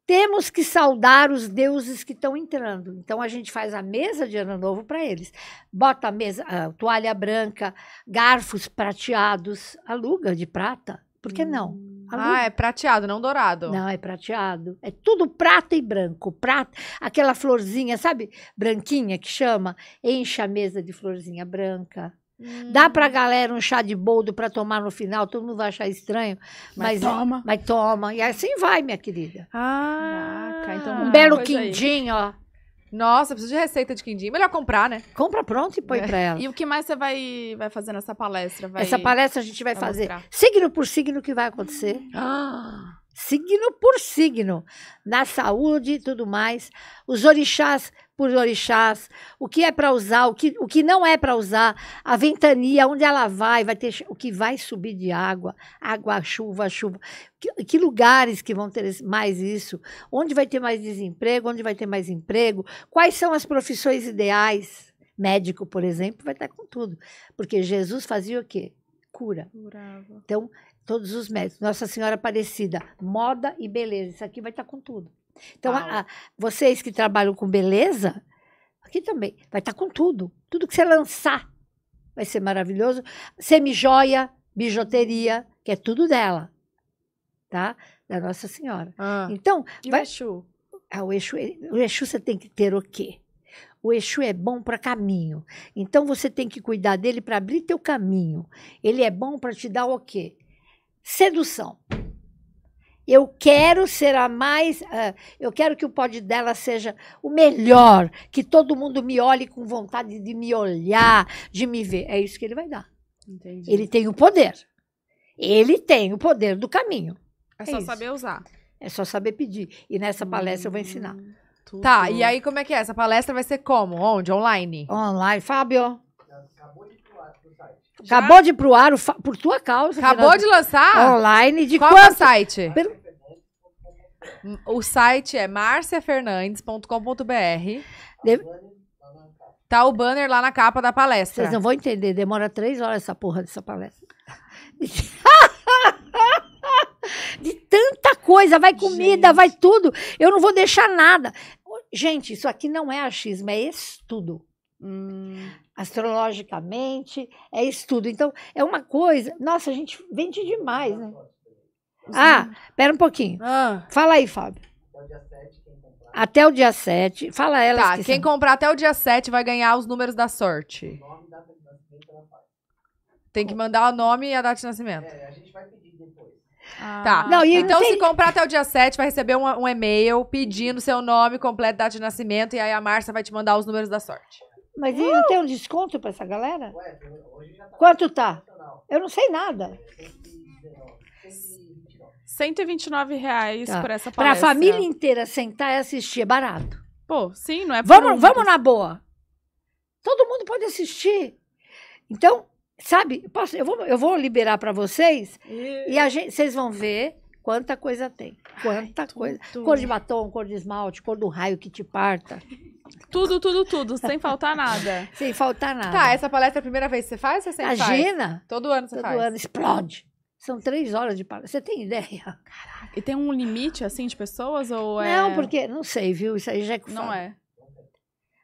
Temos que saudar os deuses que estão entrando. Então, a gente faz a mesa de ano novo para eles. Bota a mesa, a toalha branca, garfos prateados, aluga de prata. Por que não? Hum. Aluga. Ah, é prateado, não dourado. Não, é prateado. É tudo prata e branco. Prata, aquela florzinha, sabe? Branquinha que chama. Enche a mesa de florzinha branca. Hum. Dá pra hum. galera um chá de boldo pra tomar no final, todo mundo vai achar estranho. Mas, mas toma. Mas toma. E assim vai, minha querida. Ah, então um belo quindim, aí. ó. Nossa, preciso de receita de quindim. Melhor comprar, né? Compra pronto e põe é. pra ela. E o que mais você vai, vai fazer nessa palestra? Vai... Essa palestra a gente vai, vai fazer mostrar. signo por signo que vai acontecer. Ah. Signo por signo. Na saúde e tudo mais. Os orixás por orixás, o que é para usar, o que, o que não é para usar, a ventania, onde ela vai, vai ter o que vai subir de água, água, chuva, chuva. Que, que lugares que vão ter mais isso? Onde vai ter mais desemprego? Onde vai ter mais emprego? Quais são as profissões ideais? Médico, por exemplo, vai estar com tudo. Porque Jesus fazia o quê? Cura. Curava. Então, todos os médicos. Nossa Senhora Aparecida, moda e beleza. Isso aqui vai estar com tudo. Então, a, ah. a, ah, vocês que trabalham com beleza, aqui também, vai estar tá com tudo. Tudo que você lançar vai ser maravilhoso. Semi Semi-joia, bijuteria, que é tudo dela, tá? Da Nossa Senhora. Ah, então, e vai... o Exu? Ah, o Exu, o Exu você tem que ter o quê? O Exu é bom para caminho. Então você tem que cuidar dele para abrir teu caminho. Ele é bom para te dar o quê? Sedução. Eu quero ser a mais. Uh, eu quero que o pódio dela seja o melhor, que todo mundo me olhe com vontade de me olhar, de me ver. É isso que ele vai dar. Entendi. Ele tem o poder. Ele tem o poder do caminho. É, é só isso. saber usar. É só saber pedir. E nessa hum, palestra hum, eu vou ensinar. Tudo. Tá, e aí como é que é? Essa palestra vai ser como? Onde? Online? Online. Fábio? Acabou de Acabou de ir pro ar por tua causa. Acabou de lançar? Online. De Qual quanto? é o site? Per... O site é marciafernandes.com.br. De... Tá o banner lá na capa da palestra. Vocês não vão entender, demora três horas essa porra dessa palestra. De tanta coisa, vai comida, Gente. vai tudo. Eu não vou deixar nada. Gente, isso aqui não é achismo, é estudo. Hum. Astrologicamente, é estudo. Então, é uma coisa. Nossa, a gente vende demais, né? Ah, pera um pouquinho. Ah. Fala aí, Fábio. Até o dia 7. Fala ela. Tá, quem comprar até o dia 7 tá, vai ganhar os números da sorte. Tem que mandar o nome e a data de nascimento. É, a gente vai pedir tá. Ah, tá. Não, então, não se comprar até o dia 7, vai receber um, um e-mail pedindo seu nome completo, data de nascimento, e aí a Márcia vai te mandar os números da sorte. Mas não tem um desconto para essa galera? Ué, tá tá? Quanto tá? Eu não sei nada. 129 reais tá. por essa palestra. Para a família inteira sentar e assistir é barato. Pô, sim, não é Vamos, um... vamos na boa. Todo mundo pode assistir. Então, sabe, eu, posso, eu, vou, eu vou liberar para vocês e, e a gente, vocês vão ver quanta coisa tem. Quanta Ai, coisa. Tudo. Cor de batom, cor de esmalte, cor do raio que te parta. Tudo, tudo, tudo, sem faltar nada. Sem faltar nada. Tá, essa palestra é a primeira vez que você faz ou você sempre Imagina. Faz? Todo ano você Todo faz? Todo ano, explode. São três horas de palestra. Você tem ideia? Caraca. E tem um limite, assim, de pessoas ou é... Não, porque, não sei, viu? Isso aí já é que Não fala. é.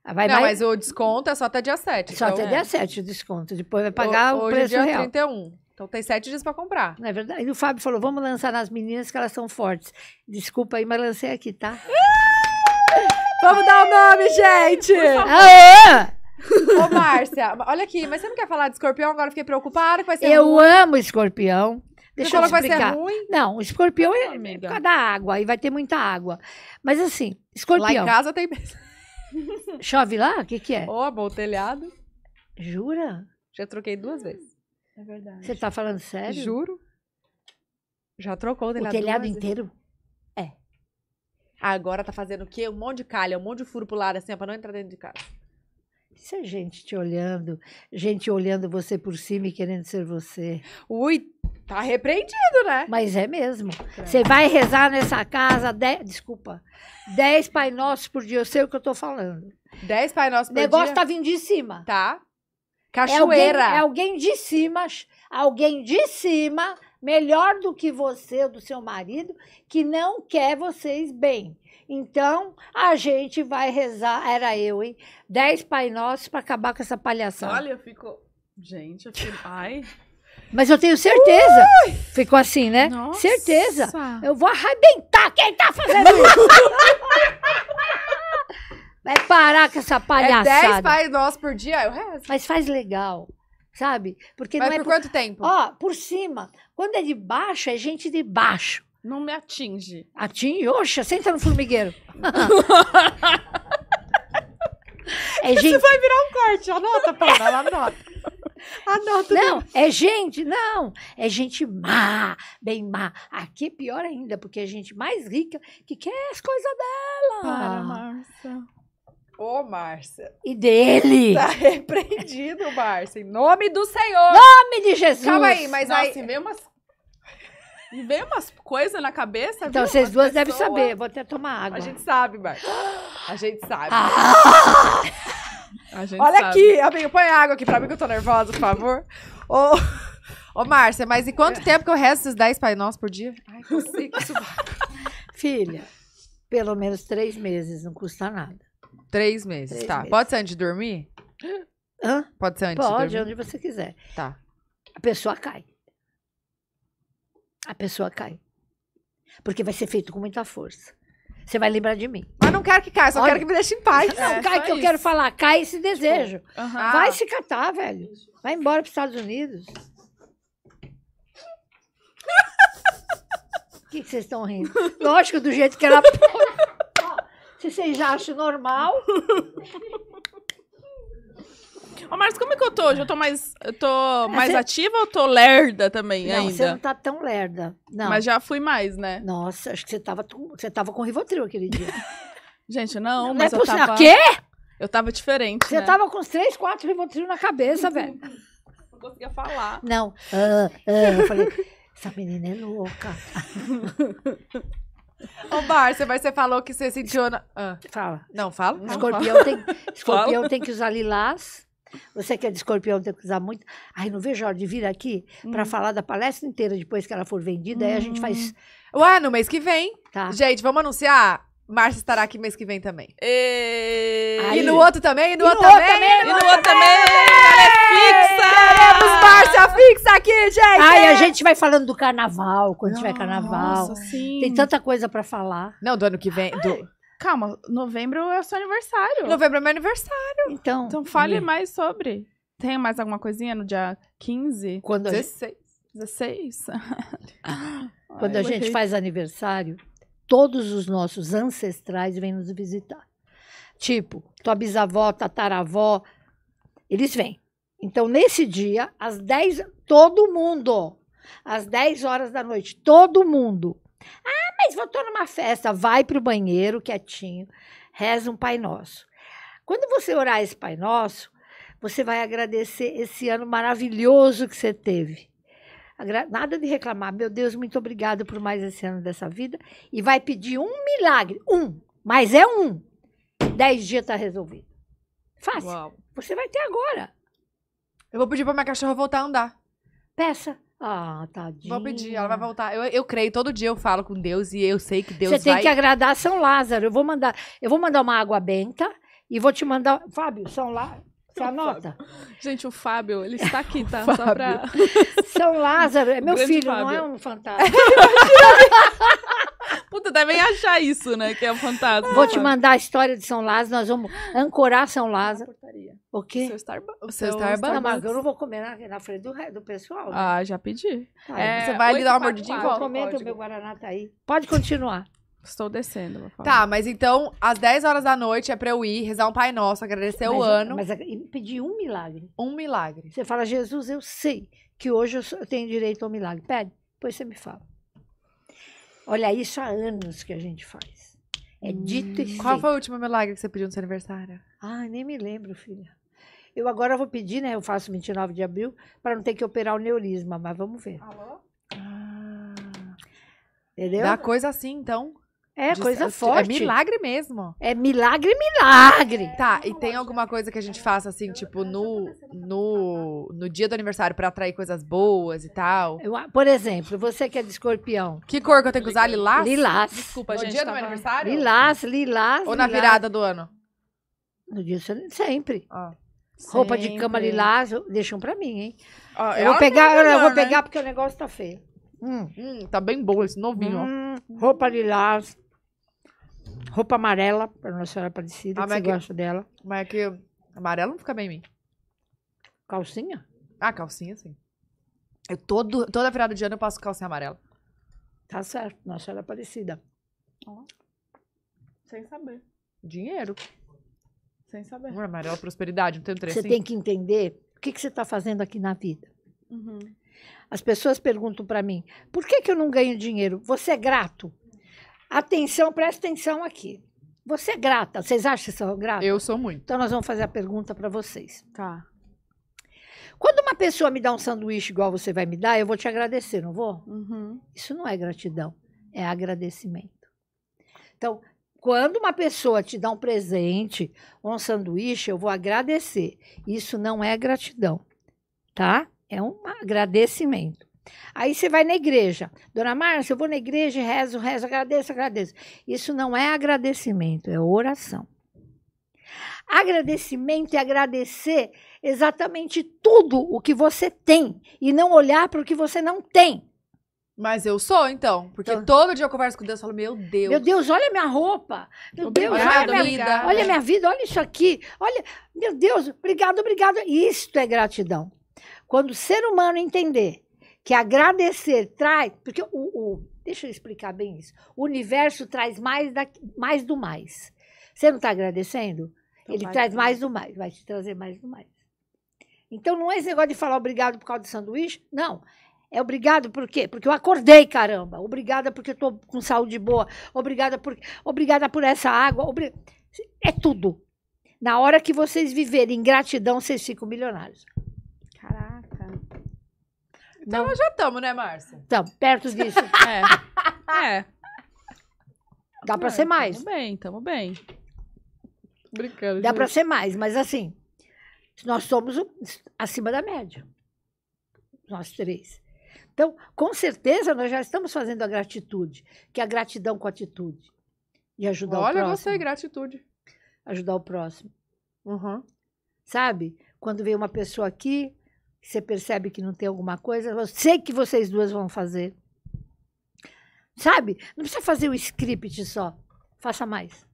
Ah, vai, não, mais mas o desconto é só até dia 7. Só então... até dia 7 é. o desconto. Depois vai pagar o, o hoje é preço é dia real. 31. Então tem sete dias para comprar. Não é verdade. E o Fábio falou, vamos lançar nas meninas que elas são fortes. Desculpa aí, mas lancei aqui, tá? Ah! Vamos dar o nome, gente! Aô! Ô, Márcia, olha aqui, mas você não quer falar de escorpião? Agora fiquei preocupada que vai ser Eu ruim. amo escorpião. Deixa você eu explicar. vai ser ruim? Não, o escorpião é por causa da água, e vai ter muita água. Mas assim, escorpião... Lá em casa tem... Chove lá? O que que é? Ô, oh, bom telhado. Jura? Já troquei duas vezes. É verdade. Você tá falando sério? Juro. Já trocou o telhado. O telhado inteiro? Agora tá fazendo o quê? Um monte de calha, um monte de furo pro lado, assim, pra não entrar dentro de casa. Isso é gente te olhando, gente olhando você por cima e querendo ser você. Ui, tá repreendido, né? Mas é mesmo. É. Você vai rezar nessa casa, dez, desculpa, dez Pai Nossos por dia, eu sei o que eu tô falando. Dez Pai Nossos por dia? O negócio tá vindo de cima. Tá. Cachoeira. É alguém, é alguém de cima, alguém de cima melhor do que você ou do seu marido, que não quer vocês bem. Então, a gente vai rezar, era eu, hein? Dez Pai Nossos para acabar com essa palhaçada. Olha, eu fico... Gente, eu fico... Ai... Mas eu tenho certeza. Ui! Ficou assim, né? Nossa. Certeza. Eu vou arrebentar quem tá fazendo isso. Vai parar com essa é palhaçada. É 10 pais por dia, eu rezo. Mas faz legal sabe? Porque Mas não é por, quanto tempo? Ó, por cima. Quando é de baixo, é gente de baixo. Não me atinge. Atinge? Oxa, senta no formigueiro. é gente... Isso vai virar um corte. Anota, Paula, anota. Anota. Não, é gente, não. É gente má, bem má. Aqui é pior ainda, porque é gente mais rica que quer as coisas dela. Para, Marcia. Ô, Márcia. E dele. Tá repreendido, Márcia. Em nome do Senhor. Nome de Jesus. Calma aí, mas Nossa, aí... vem umas... vem umas coisas na cabeça. Então, viu? vocês duas devem saber. Vou até tomar água. A gente sabe, Márcia. A gente sabe. Ah! A gente Olha sabe. aqui, amigo. Põe água aqui pra mim que eu tô nervosa, por favor. Ô, oh, oh, Márcia, mas em quanto tempo que eu resto esses 10 Pai Nossos por dia? Ai, consigo, Filha, pelo menos três meses. Não custa nada. Três meses, Três tá. Meses. Pode ser antes de dormir? Hã? Pode ser antes Pode, de dormir? onde você quiser. Tá. A pessoa cai. A pessoa cai. Porque vai ser feito com muita força. Você vai lembrar de mim. Mas não quero que caia, só Olha, quero que me deixe em paz. Não, é, cai que isso. eu quero falar, cai esse tipo, desejo. Vai se catar, velho. Vai embora pros Estados Unidos. O que vocês estão rindo? Lógico, do jeito que ela. se vocês já acham normal. Ô, Marcos, como é que eu tô hoje? Eu tô mais, eu tô é, mais você... ativa ou tô lerda também não, ainda? Não, você não tá tão lerda. Não. Mas já fui mais, né? Nossa, acho que você tava, você tava com Rivotril aquele dia. Gente, não, não é mas não é eu possível. tava... Quê? Eu tava diferente, Você né? tava com uns três, quatro Rivotril na cabeça, velho. Não conseguia falar. Não. Uh, uh, eu falei, essa menina é louca. Ô, Márcia, mas você falou que você sentiu. Na... Ah. Fala. Não, fala. Não, escorpião, fala. Tem, escorpião tem que usar lilás. Você que é de escorpião tem que usar muito. Ai, não vejo a hora de vir aqui hum. para falar da palestra inteira depois que ela for vendida. Hum. Aí a gente faz. Hum. Ué, no mês que vem. Tá. Gente, vamos anunciar Márcia estará aqui mês que vem também. E, e no outro também, e no, e outro, no também, outro, também, E no outro, outro também. Ela é fixa. Queremos Márcia fixa aqui, gente. Ai, a gente vai falando do carnaval, quando Nossa, tiver carnaval. sim. Tem tanta coisa pra falar. Não, do ano que vem. Do... Calma, novembro é o seu aniversário. Novembro é meu aniversário. Então. Então fale sim. mais sobre. Tem mais alguma coisinha no dia 15? Quando 16. 16? Quando Ai, a gente faz aniversário, todos os nossos ancestrais vêm nos visitar. Tipo, tua bisavó, tataravó, eles vêm. Então, nesse dia, às 10, todo mundo, às 10 horas da noite, todo mundo. Ah, mas vou estar numa festa. Vai para o banheiro quietinho, reza um Pai Nosso. Quando você orar esse Pai Nosso, você vai agradecer esse ano maravilhoso que você teve nada de reclamar. Meu Deus, muito obrigado por mais esse ano dessa vida. E vai pedir um milagre. Um, mas é um. Dez dias está resolvido. Fácil. Uau. Você vai ter agora. Eu vou pedir para minha cachorra voltar a andar. Peça. Ah, tadinha. Vou pedir, ela vai voltar. Eu, eu creio, todo dia eu falo com Deus e eu sei que Deus vai... Você tem vai... que agradar São Lázaro. Eu vou mandar, eu vou mandar uma água benta e vou te mandar... Fábio, São Lázaro... Você é anota? Gente, o Fábio, ele está aqui, tá? Só pra... São Lázaro, é meu Grande filho, Fábio. não é um fantasma. Puta, devem achar isso, né? Que é um fantasma. Vou te mandar a história de São Lázaro, nós vamos ancorar São Lázaro. O quê? Seu Starbucks. O seu Starbucks. Não, tá mas eu não vou comer na, na frente do, do pessoal. Né? Ah, já pedi. Tá, é, você vai lhe dar uma mordidinha em volta. o meu Guaraná tá aí. Pode continuar. Estou descendo, vou falar. Tá, mas então, às 10 horas da noite é pra eu ir rezar um Pai Nosso, agradecer mas, o ano. Mas pedir um milagre. Um milagre. Você fala, Jesus, eu sei que hoje eu tenho direito ao milagre. Pede, depois você me fala. Olha, isso há anos que a gente faz. É hum. dito hum. e feito. Qual foi o último milagre que você pediu no seu aniversário? Ah, nem me lembro, filha. Eu agora vou pedir, né? Eu faço 29 de abril, para não ter que operar o neurisma, mas vamos ver. Alô? Ah. Entendeu? Dá coisa assim, então. É, de, coisa assim, é forte. É milagre mesmo. É milagre, milagre. Tá, e tem alguma coisa que a gente faça assim, tipo, no, no, no dia do aniversário pra atrair coisas boas e tal? Eu, por exemplo, você que é de escorpião. Que cor que eu tenho que usar? Lilás? Lilás. Desculpa, no gente. No dia do meu aniversário? Lilás, lilás. Ou na lilás. virada do ano? No dia sempre. Ah. Sempre. Roupa de cama lilás, deixam pra mim, hein? Ah, eu, vou né? pegar, melhor, eu, vou pegar né? porque o negócio tá feio. Hum. hum. tá bem bom esse novinho, hum, ó. Roupa lilás. Roupa amarela, para Nossa Senhora Aparecida, ah, que você é gosta dela. Mas é que amarelo não fica bem em mim. Calcinha? Ah, calcinha, sim. Eu todo, toda virada de ano eu passo calcinha amarela. Tá certo, Nossa Senhora Aparecida. Sem saber. Dinheiro. Sem saber. Não é amarelo, prosperidade, não tem interesse. Você assim? tem que entender o que, que você está fazendo aqui na vida. Uhum. As pessoas perguntam para mim, por que, que eu não ganho dinheiro? Você é grato? Atenção, presta atenção aqui. Você é grata, vocês acham que são grata? Eu sou muito. Então nós vamos fazer a pergunta para vocês. Tá. Quando uma pessoa me dá um sanduíche igual você vai me dar, eu vou te agradecer, não vou? Uhum. Isso não é gratidão, é agradecimento. Então, quando uma pessoa te dá um presente ou um sanduíche, eu vou agradecer. Isso não é gratidão, tá? É um agradecimento. Aí você vai na igreja. Dona Márcia, eu vou na igreja, e rezo, rezo, agradeço, agradeço. Isso não é agradecimento, é oração. Agradecimento é agradecer exatamente tudo o que você tem e não olhar para o que você não tem. Mas eu sou, então. Porque então, todo dia eu converso com Deus e falo, meu Deus. Meu Deus, olha minha roupa. Meu obrigado, Deus, olha minha vida. Olha minha vida, olha isso aqui. Olha, meu Deus, obrigado, obrigado. Isto é gratidão. Quando o ser humano entender que agradecer traz. Porque o, o, Deixa eu explicar bem isso. O universo traz mais, da, mais do mais. Você não está agradecendo? Então Ele traz mais é. do mais. Vai te trazer mais do mais. Então não é esse negócio de falar obrigado por causa do sanduíche. Não. É obrigado por quê? Porque eu acordei, caramba. Obrigada porque estou com saúde boa. Obrigada por, obrigada por essa água. Obri... É tudo. Na hora que vocês viverem gratidão, vocês ficam milionários. Caraca. Então não. nós já estamos, né, Márcia? Estamos, perto disso. É. é. é. Dá para ser mais. Tamo bem, tamo bem. Brincando. Dá para ser mais, mas assim, nós somos acima da média. Nós três. Então, com certeza, nós já estamos fazendo a gratitude, que é a gratidão com atitude. E ajudar Olha, o próximo. Olha, gostei, gratitude. Ajudar o próximo. Uhum. Sabe? Quando vem uma pessoa aqui, você percebe que não tem alguma coisa, eu sei que vocês duas vão fazer. Sabe? Não precisa fazer o script só. Faça mais.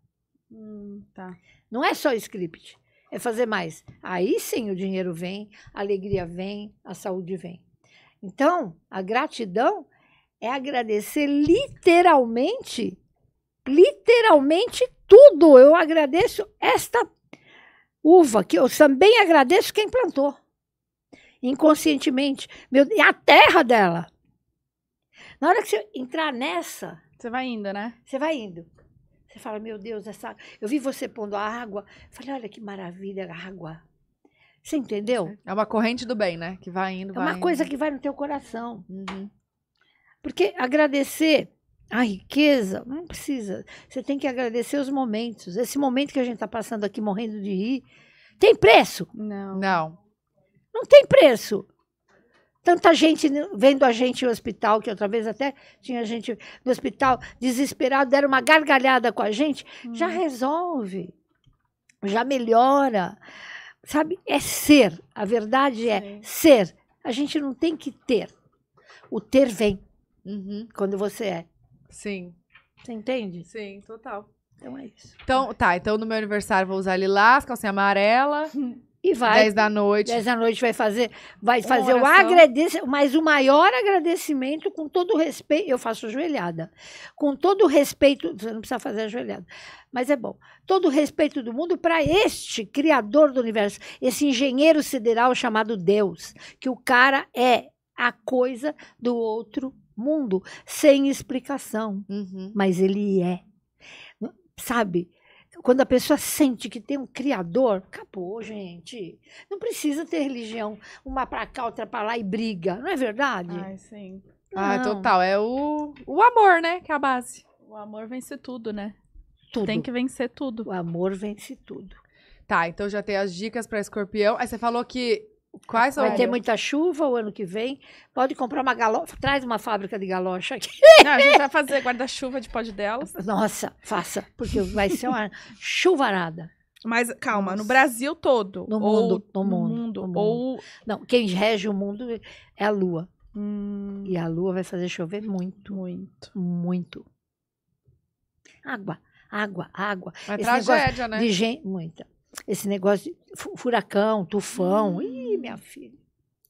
Hum, tá. Não é só script. É fazer mais. Aí sim o dinheiro vem, a alegria vem, a saúde vem. Então, a gratidão é agradecer literalmente, literalmente tudo. Eu agradeço esta uva, que eu também agradeço quem plantou inconscientemente. Meu, e a terra dela. Na hora que você entrar nessa. Você vai indo, né? Você vai indo. Você fala, meu Deus, essa. Eu vi você pondo a água. Eu falei, olha que maravilha, água. Você entendeu? É uma corrente do bem, né? Que vai indo, vai É uma indo. coisa que vai no teu coração. Uhum. Porque agradecer a riqueza, não precisa. Você tem que agradecer os momentos. Esse momento que a gente está passando aqui morrendo de rir, tem preço? Não. Não. Não tem preço. Tanta gente vendo a gente no hospital, que outra vez até tinha gente no hospital desesperado, deram uma gargalhada com a gente, hum. já resolve, já melhora. Sabe? É ser. A verdade é Sim. ser. A gente não tem que ter. O ter vem uhum. quando você é. Sim. Você entende? Sim, total. Então é isso. Então, tá. Então no meu aniversário vou usar lilás, calcinha amarela. E vai. 10 da noite. 10 da noite vai fazer, vai fazer o agradecimento, mas o maior agradecimento com todo o respeito. Eu faço joelhada. Com todo o respeito, você não precisa fazer ajoelhada, mas é bom. Todo o respeito do mundo para este criador do universo, esse engenheiro sideral chamado Deus, que o cara é a coisa do outro mundo, sem explicação, uhum. mas ele é. Sabe? quando a pessoa sente que tem um criador, acabou, gente. Não precisa ter religião, uma pra cá, outra para lá e briga, não é verdade? Ai, sim. Ah, total. É o, o amor, né? Que é a base. O amor vence tudo, né? Tudo. Tem que vencer tudo. O amor vence tudo. Tá, então já tem as dicas para escorpião. Aí você falou que Quais Vai ter muita chuva o ano que vem. Pode comprar uma galocha. Traz uma fábrica de galocha aqui. Não, a gente vai fazer guarda-chuva de pó delas. dela. Nossa, faça, porque vai ser uma chuvarada. Mas calma, no Brasil todo. No mundo, no mundo, mundo, no mundo. Ou... Não, quem rege o mundo é a Lua. Hum. E a Lua vai fazer chover muito. Muito. Muito. Água, água, água. É tragédia, né? De gente, muita esse negócio de furacão, tufão. Hum. Ih, minha filha.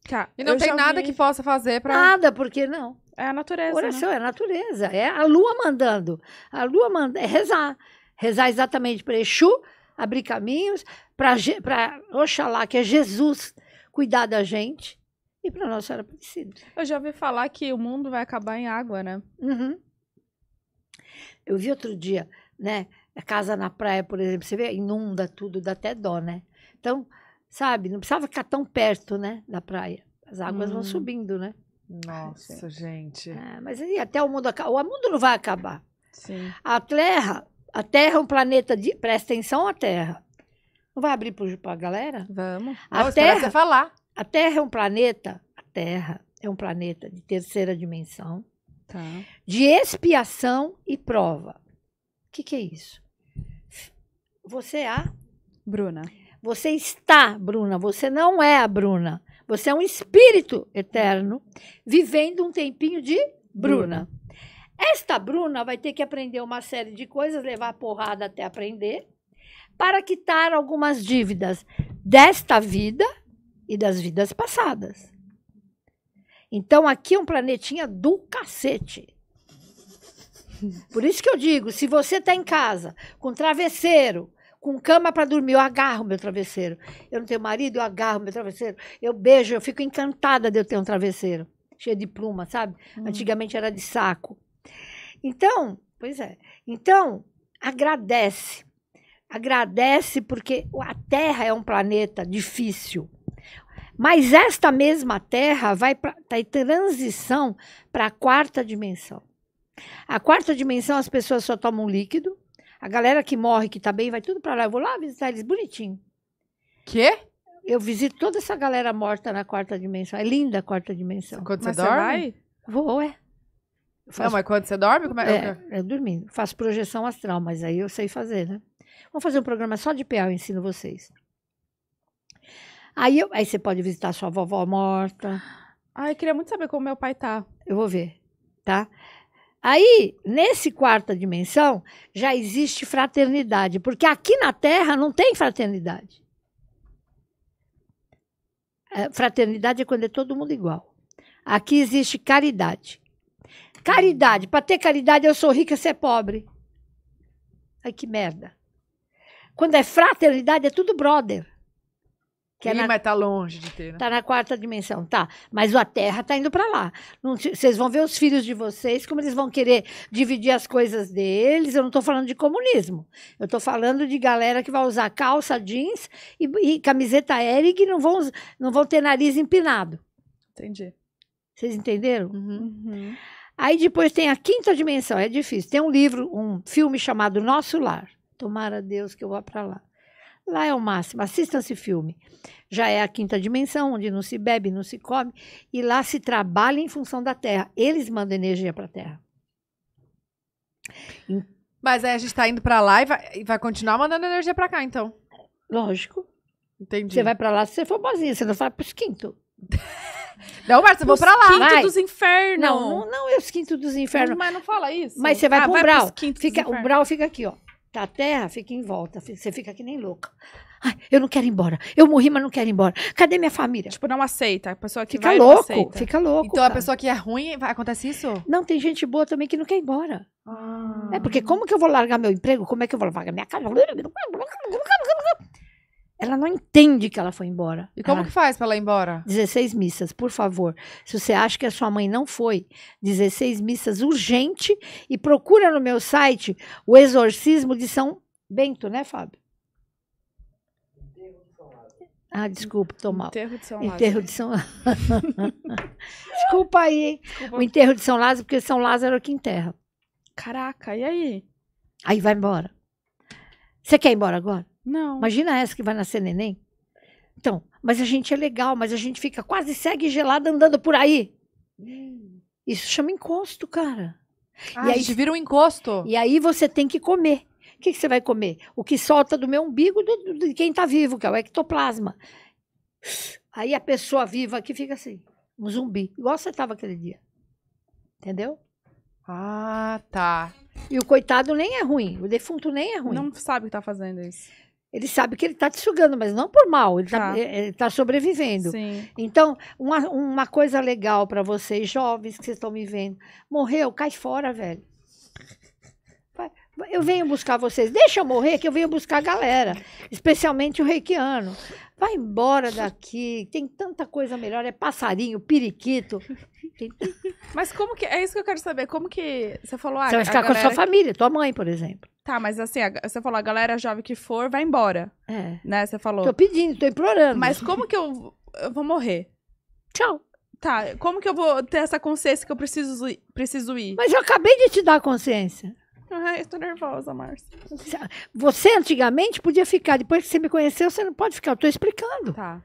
Tá, e não tem nada que possa fazer para. Nada, porque não. É a natureza. Oração né? é a natureza. É a lua mandando. A lua manda. É rezar. Rezar exatamente para Exu, abrir caminhos, para Oxalá, que é Jesus, cuidar da gente e para Nossa Senhora Aparecida. Eu já ouvi falar que o mundo vai acabar em água, né? Uhum. Eu vi outro dia, né? A casa na praia, por exemplo, você vê, inunda tudo, dá até dó, né? Então, sabe, não precisava ficar tão perto, né, da praia. As águas hum. vão subindo, né? Nossa, gente. É, mas aí até o mundo acabar. O mundo não vai acabar. Sim. A Terra, a Terra é um planeta de. Presta atenção à Terra. Não vai abrir para a galera? Vamos. A Terra, você falar. A Terra é um planeta. A Terra é um planeta de terceira dimensão. Tá. De expiação e prova. O que, que é isso? Você é a Bruna. Você está, Bruna. Você não é a Bruna. Você é um espírito eterno vivendo um tempinho de Bruna. Bruna. Esta Bruna vai ter que aprender uma série de coisas, levar porrada até aprender, para quitar algumas dívidas desta vida e das vidas passadas. Então aqui é um planetinha do cacete. Por isso que eu digo, se você está em casa com travesseiro, com cama para dormir, eu agarro meu travesseiro. Eu não tenho marido, eu agarro meu travesseiro. Eu beijo, eu fico encantada de eu ter um travesseiro cheio de pluma, sabe? Hum. Antigamente era de saco. Então, pois é. Então, agradece. Agradece porque a Terra é um planeta difícil. Mas esta mesma Terra vai pra, tá em transição para a quarta dimensão. A quarta dimensão as pessoas só tomam líquido, a galera que morre, que tá bem, vai tudo para lá. Eu vou lá visitar eles bonitinho. Quê? Eu visito toda essa galera morta na quarta dimensão. É linda a quarta dimensão. Quando você mas dorme? Você vai? Vou, é. faço... Não, mas quando você dorme, como é? é eu dormindo. Faço projeção astral, mas aí eu sei fazer, né? Vamos fazer um programa só de PA, eu ensino vocês. Aí, eu... aí você pode visitar sua vovó morta. Ah, eu queria muito saber como meu pai tá. Eu vou ver, tá? Aí, nesse quarta dimensão, já existe fraternidade, porque aqui na Terra não tem fraternidade. É, fraternidade é quando é todo mundo igual. Aqui existe caridade. Caridade, para ter caridade, eu sou rica, você é pobre. Ai, que merda. Quando é fraternidade, é tudo brother. Que é Ih, é na... mas tá longe de ter, né? Tá na quarta dimensão, tá. Mas a Terra tá indo para lá. Vocês vão ver os filhos de vocês, como eles vão querer dividir as coisas deles. Eu não tô falando de comunismo. Eu tô falando de galera que vai usar calça, jeans e, e camiseta Eric e não vão, não vão ter nariz empinado. Entendi. Vocês entenderam? Uhum. Uhum. Aí depois tem a quinta dimensão, é difícil. Tem um livro, um filme chamado Nosso Lar. Tomara Deus que eu vá para lá. Lá é o máximo. Assista esse filme. Já é a quinta dimensão, onde não se bebe, não se come, e lá se trabalha em função da Terra. Eles mandam energia para a Terra. Mas aí a gente está indo para lá e vai, e vai, continuar mandando energia para cá, então. Lógico. Entendi. Você vai para lá se você for boazinha, você não vai para os quintos. Não, Marta, eu vou pra lá. Quinto dos infernos. Não, não, não é os quintos dos infernos. Mas não fala isso. Mas você vai ah, pro vai Fica, o Umbral fica aqui, ó a terra fica em volta, você fica que nem louca. Ai, eu não quero ir embora. Eu morri, mas não quero ir embora. Cadê minha família? Tipo, não aceita. A pessoa que fica vai, louco, Fica louco. Então cara. a pessoa que é ruim, vai, acontece isso? Não, tem gente boa também que não quer ir embora. Ah. É porque como que eu vou largar meu emprego? Como é que eu vou largar minha casa? Ela não entende que ela foi embora. E como ela... que faz para ela ir embora? 16 missas, por favor. Se você acha que a sua mãe não foi, 16 missas urgente e procura no meu site o exorcismo de São Bento, né, Fábio? Ah, desculpa, tô mal. Enterro de São Lázaro. de São Desculpa aí, hein? Desculpa. O enterro de São Lázaro, porque São Lázaro é que enterra. Caraca, e aí? Aí vai embora. Você quer ir embora agora? Não. Imagina essa que vai nascer neném. Então, mas a gente é legal, mas a gente fica quase segue gelada andando por aí. Hum. Isso chama encosto, cara. Ah, e aí, a gente vira um encosto. E aí você tem que comer. O que, que você vai comer? O que solta do meu umbigo do, do, de quem está vivo, que é o ectoplasma. Aí a pessoa viva aqui fica assim, um zumbi, igual você estava aquele dia. Entendeu? Ah, tá. E o coitado nem é ruim, o defunto nem é ruim. Não sabe o que está fazendo isso ele sabe que ele está te sugando, mas não por mal, ele está tá. É, é, tá sobrevivendo. Sim. Então, uma, uma coisa legal para vocês, jovens que estão me vendo, morreu, cai fora, velho. Eu venho buscar vocês. Deixa eu morrer que eu venho buscar a galera, especialmente o reikiano. Vai embora daqui, tem tanta coisa melhor, é passarinho, periquito. Mas como que. É isso que eu quero saber. Como que. Você falou. Ah, você vai ficar a com a sua família, tua mãe, por exemplo. Tá, mas assim, a, você falou, a galera jovem que for, vai embora. É. Né? Você falou. Tô pedindo, tô implorando. Mas como que eu, eu vou morrer? Tchau. Tá, como que eu vou ter essa consciência que eu preciso, preciso ir? Mas eu acabei de te dar a consciência. Ai, eu tô nervosa, Márcia. Você antigamente podia ficar, depois que você me conheceu, você não pode ficar, eu tô explicando. Tá.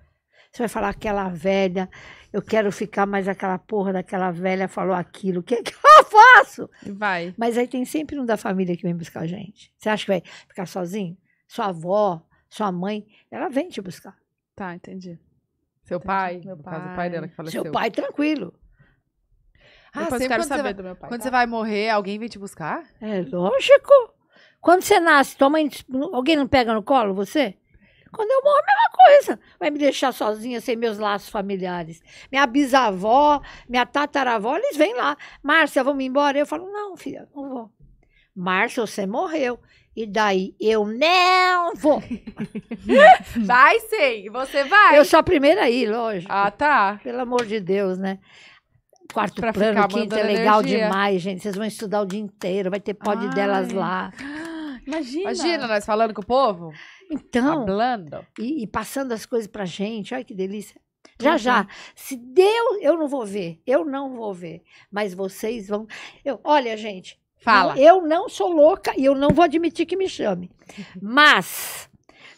Você vai falar aquela velha, eu quero ficar mais aquela porra daquela velha, falou aquilo, o que, que eu faço? Vai. Mas aí tem sempre um da família que vem buscar a gente. Você acha que vai ficar sozinho? Sua avó, sua mãe, ela vem te buscar. Tá, entendi. Seu entendi. pai, meu pai. o pai dela que faleceu. Seu pai, tranquilo. Ah, Depois quero saber vai, do meu pai. Quando tá? você vai morrer, alguém vem te buscar? É lógico. Quando você nasce, tua mãe, alguém não pega no colo você? Quando eu morro, a mesma coisa. Vai me deixar sozinha sem meus laços familiares. Minha bisavó, minha tataravó, eles vêm lá. Márcia, vamos embora? Eu falo, não, filha, não vou. Márcia, você morreu. E daí, eu não vou. vai sim, você vai. Eu sou a primeira aí, lógico. Ah, tá. Pelo amor de Deus, né? quarto pra plano, quinto, é legal energia. demais, gente. Vocês vão estudar o dia inteiro, vai ter pod Ai. delas lá. Imagina. Imagina nós falando com o povo. Então. E, e passando as coisas pra gente. Olha que delícia. Uhum. Já, já. Se deu, eu não vou ver. Eu não vou ver. Mas vocês vão. Eu, olha, gente. Fala. Eu não sou louca e eu não vou admitir que me chame. Mas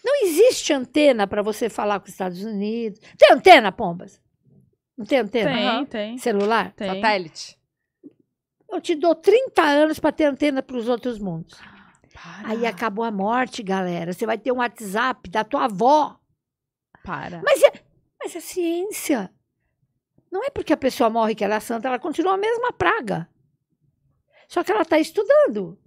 não existe antena para você falar com os Estados Unidos. Tem antena, Pombas? Não tem antena? Tem, uhum. tem. Celular? Tem. Satélite? Eu te dou 30 anos para ter antena para os outros mundos. Para. Aí acabou a morte, galera. Você vai ter um WhatsApp da tua avó. Para. Mas, é, mas é ciência. Não é porque a pessoa morre que ela é santa, ela continua a mesma praga. Só que ela está estudando.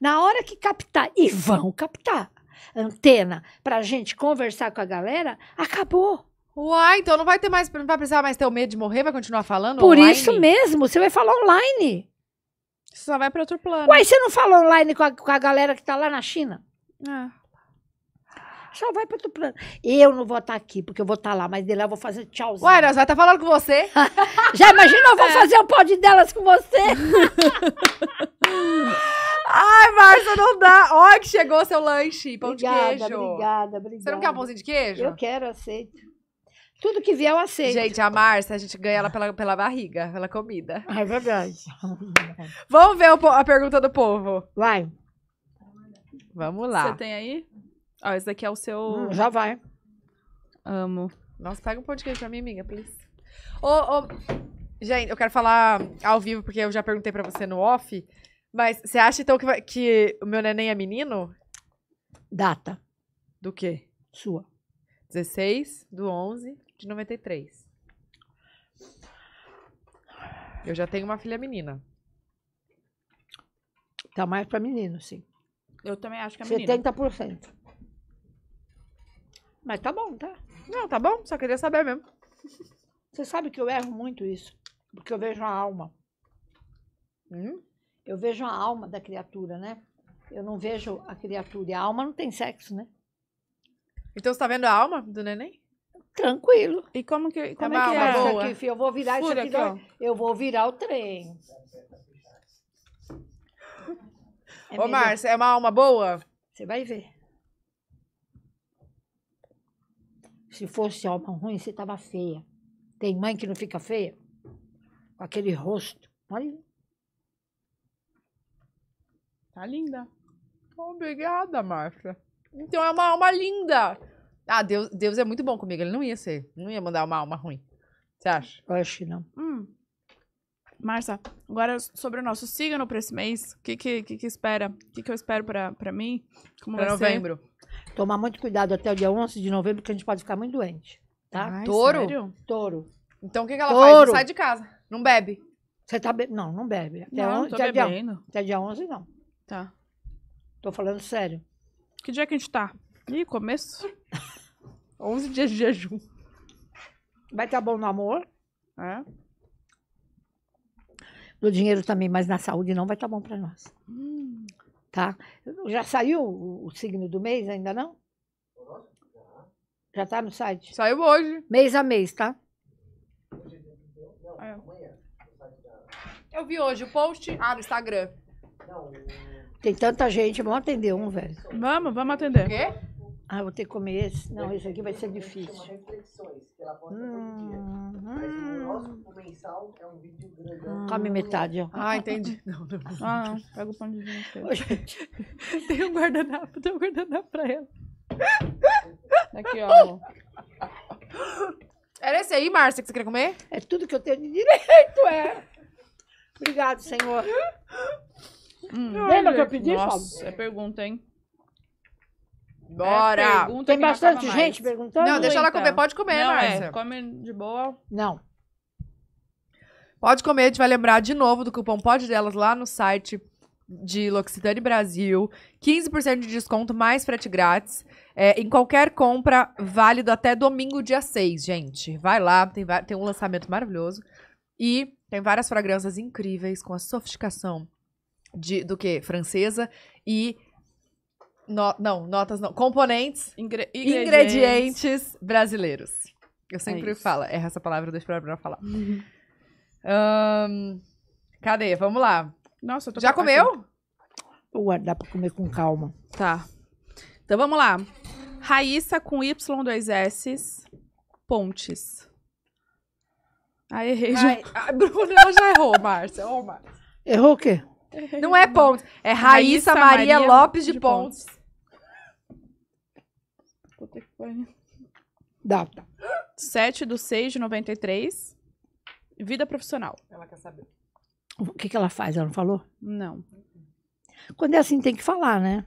Na hora que captar, e vão captar, antena para a gente conversar com a galera, acabou. Uai, então não vai ter mais, não vai precisar mais ter o medo de morrer, vai continuar falando Por online? isso mesmo, você vai falar online. Você só vai para outro plano. Uai, você não fala online com a, com a galera que tá lá na China? Ah. Só vai para outro plano. Eu não vou estar tá aqui, porque eu vou estar tá lá, mas de lá eu vou fazer tchauzinho. Uai, nós vai estar tá falando com você. Já imaginou, eu vou é. fazer um pod delas com você? Ai, Márcia, não dá. Olha que chegou seu lanche, pão obrigada, de queijo. Obrigada, obrigada. Você não quer um pãozinho de queijo? Eu quero, aceito. Tudo que vier eu aceito. Gente, a Márcia, a gente ganha ela pela, pela barriga, pela comida. É verdade. Vamos ver o, a pergunta do povo. Vai. Vamos lá. Você tem aí? Ó, esse daqui é o seu. Hum, já vai. Amo. Nossa, pega um pão de queijo pra mim, amiga, please. Ô, ô, gente, eu quero falar ao vivo, porque eu já perguntei pra você no off. Mas você acha então que, que o meu neném é menino? Data. Do quê? Sua. 16 do 11 de 93. Eu já tenho uma filha menina. Tá mais pra menino, sim. Eu também acho que é menino. 70%. Mas tá bom, tá? Não, tá bom, só queria saber mesmo. Você sabe que eu erro muito isso, porque eu vejo a alma. Hum? Eu vejo a alma da criatura, né? Eu não vejo a criatura. E a alma não tem sexo, né? Então você tá vendo a alma do neném? Tranquilo. E como que, tá como é que é? Boa. Aqui, filho, eu vou virar Fura isso aqui. aqui eu vou virar o trem. É Ô, Márcia, é uma alma boa? Você vai ver. Se fosse alma ruim, você tava feia. Tem mãe que não fica feia? Com aquele rosto. Olha. Tá linda. Obrigada, Márcia. Então é uma alma linda. Ah, Deus, Deus é muito bom comigo. Ele não ia ser. Não ia mandar uma alma ruim. Você acha? Eu acho que não. Hum. Marcia, agora sobre o nosso signo para esse mês, o que, que, que, que, espera? O que, que eu espero para mim? Como pra novembro. Ser? Tomar muito cuidado até o dia 11 de novembro, porque a gente pode ficar muito doente. Tá? Ai, Touro? Sério? Touro. Então o que, que ela Touro. faz? Não sai de casa. Não bebe. Você tá bebendo? Não, não bebe. Até, não, 11, até, dia... até dia 11, não. Tá. Tô falando sério. Que dia que a gente tá? Ih, começo. 11 dias de jejum. Vai estar tá bom no amor, É. No dinheiro também, mas na saúde não vai estar tá bom para nós. Hum. Tá? Já saiu o, signo do mês ainda não? Já está no site? Saiu hoje. Mês a mês, tá? É. Eu vi hoje o post. Ah, no Instagram. Tem tanta gente. Vamos atender um, velho. Vamos, vamos atender. O quê? Ah, vou ter que comer esse? Não, é. esse aqui vai ser difícil. Hum. É ah. Come metade, ó. Ah, entendi. Não, não. É ah, Pega o pão de vinho. tem um guardanapo, tem um guardanapo pra ela. Aqui, ó. Era esse aí, Márcia, que você queria comer? É tudo que eu tenho de direito, é. Obrigado, senhor. Hum. Lembra que eu pedi, Nossa, Fábio? é pergunta, hein? Né, Bora! É, Tem bastante gente perguntando? Não, deixa ela comer. Pode comer, não, é, Márcia. É, come de boa. Não. Pode comer, a gente vai lembrar de novo do cupom Pode Delas lá no site de L'Occitane Brasil. 15% de desconto, mais frete grátis. É, em qualquer compra, válido até domingo, dia 6, gente. Vai lá, tem, tem um lançamento maravilhoso. E tem várias fragrâncias incríveis com a sofisticação de, do que? Francesa e no, não, notas não. Componentes. Ingr ingredientes. ingredientes. brasileiros. Eu sempre é falo. Erra essa palavra, deixa pra falar. Uhum. Um, cadê? Vamos lá. Nossa, eu tô Já comeu? Ué, dá pra comer com calma. Tá. Então vamos lá. Raíssa com Y2S Pontes. Ah, errei Ai, eu já errou, Márcia. Márcia. Errou o quê? não é ponto. É Raíssa, Raíssa Maria, Maria, Lopes de, de Pontes. Pontes. Data. 7 do 6 de 93. Vida profissional. Ela quer saber. O que, que ela faz? Ela não falou? Não. Quando é assim, tem que falar, né?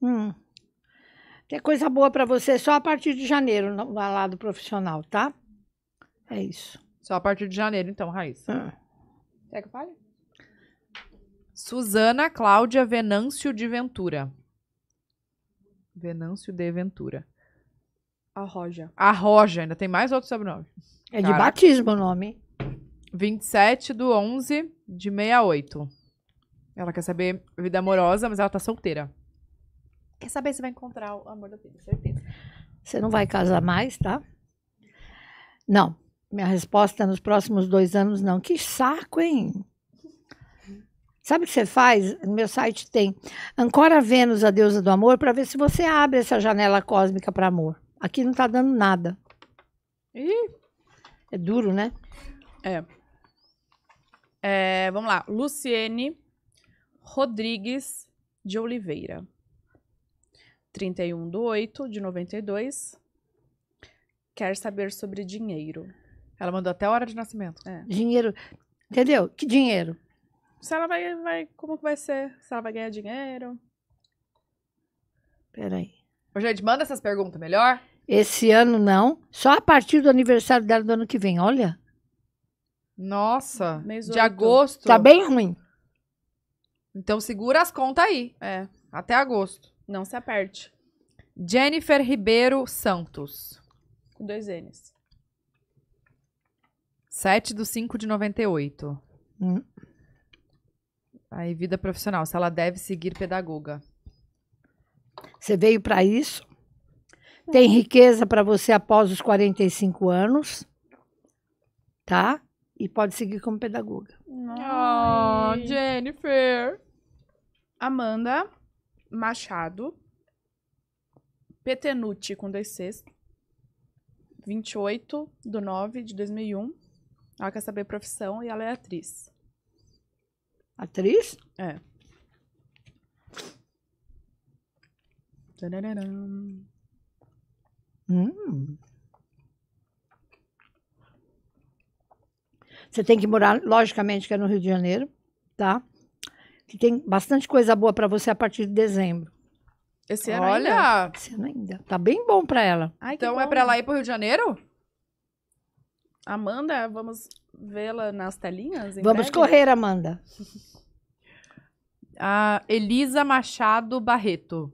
Hum. Tem coisa boa para você só a partir de janeiro, no lado profissional, tá? É isso. Só a partir de janeiro, então, Raíssa. Hum. Quer que eu fale? Suzana Cláudia Venâncio de Ventura. Venâncio de Ventura. Arroja. Arroja, ainda tem mais outro sobrenome. É de batismo o nome. 27 do 11 de 68. Ela quer saber vida amorosa, mas ela tá solteira. Quer saber se vai encontrar o amor da vida, certeza. Você não vai casar mais, tá? Não. Minha resposta é nos próximos dois anos, não. Que saco, hein? Sabe o que você faz? No meu site tem Ancora Vênus, a deusa do amor, para ver se você abre essa janela cósmica para amor. Aqui não está dando nada. Ih. É duro, né? É. é. Vamos lá. Luciene Rodrigues de Oliveira. 31 de 8 de 92. Quer saber sobre dinheiro. Ela mandou até a hora de nascimento. É. Dinheiro. Entendeu? Que dinheiro? se ela vai, vai. Como que vai ser? Se ela vai ganhar dinheiro? Peraí. Ô, gente, manda essas perguntas melhor. Esse ano não. Só a partir do aniversário dela do ano que vem, olha. Nossa, Mês de agosto. Tá bem ruim. Então segura as contas aí. É. Até agosto. Não se aperte. Jennifer Ribeiro Santos. Com dois N's. 7 do 5 de 98. Hum. Aí, vida profissional, se ela deve seguir pedagoga. Você veio para isso? Uhum. Tem riqueza para você após os 45 anos, tá? E pode seguir como pedagoga. Oh, Jennifer. Amanda Machado. Petenuti com dois Cs. 28 do 9 de 2001. Ela quer saber profissão e ela é atriz. Atriz? É. Hum. Você tem que morar, logicamente, que é no Rio de Janeiro, tá? Que tem bastante coisa boa para você a partir de dezembro. Esse ano Olha. ainda? Esse ano ainda. Tá bem bom para ela. Ai, então é bom. é para ela ir pro Rio de Janeiro? Amanda, vamos vê-la nas telinhas? Vamos breve? correr, Amanda. A Elisa Machado Barreto.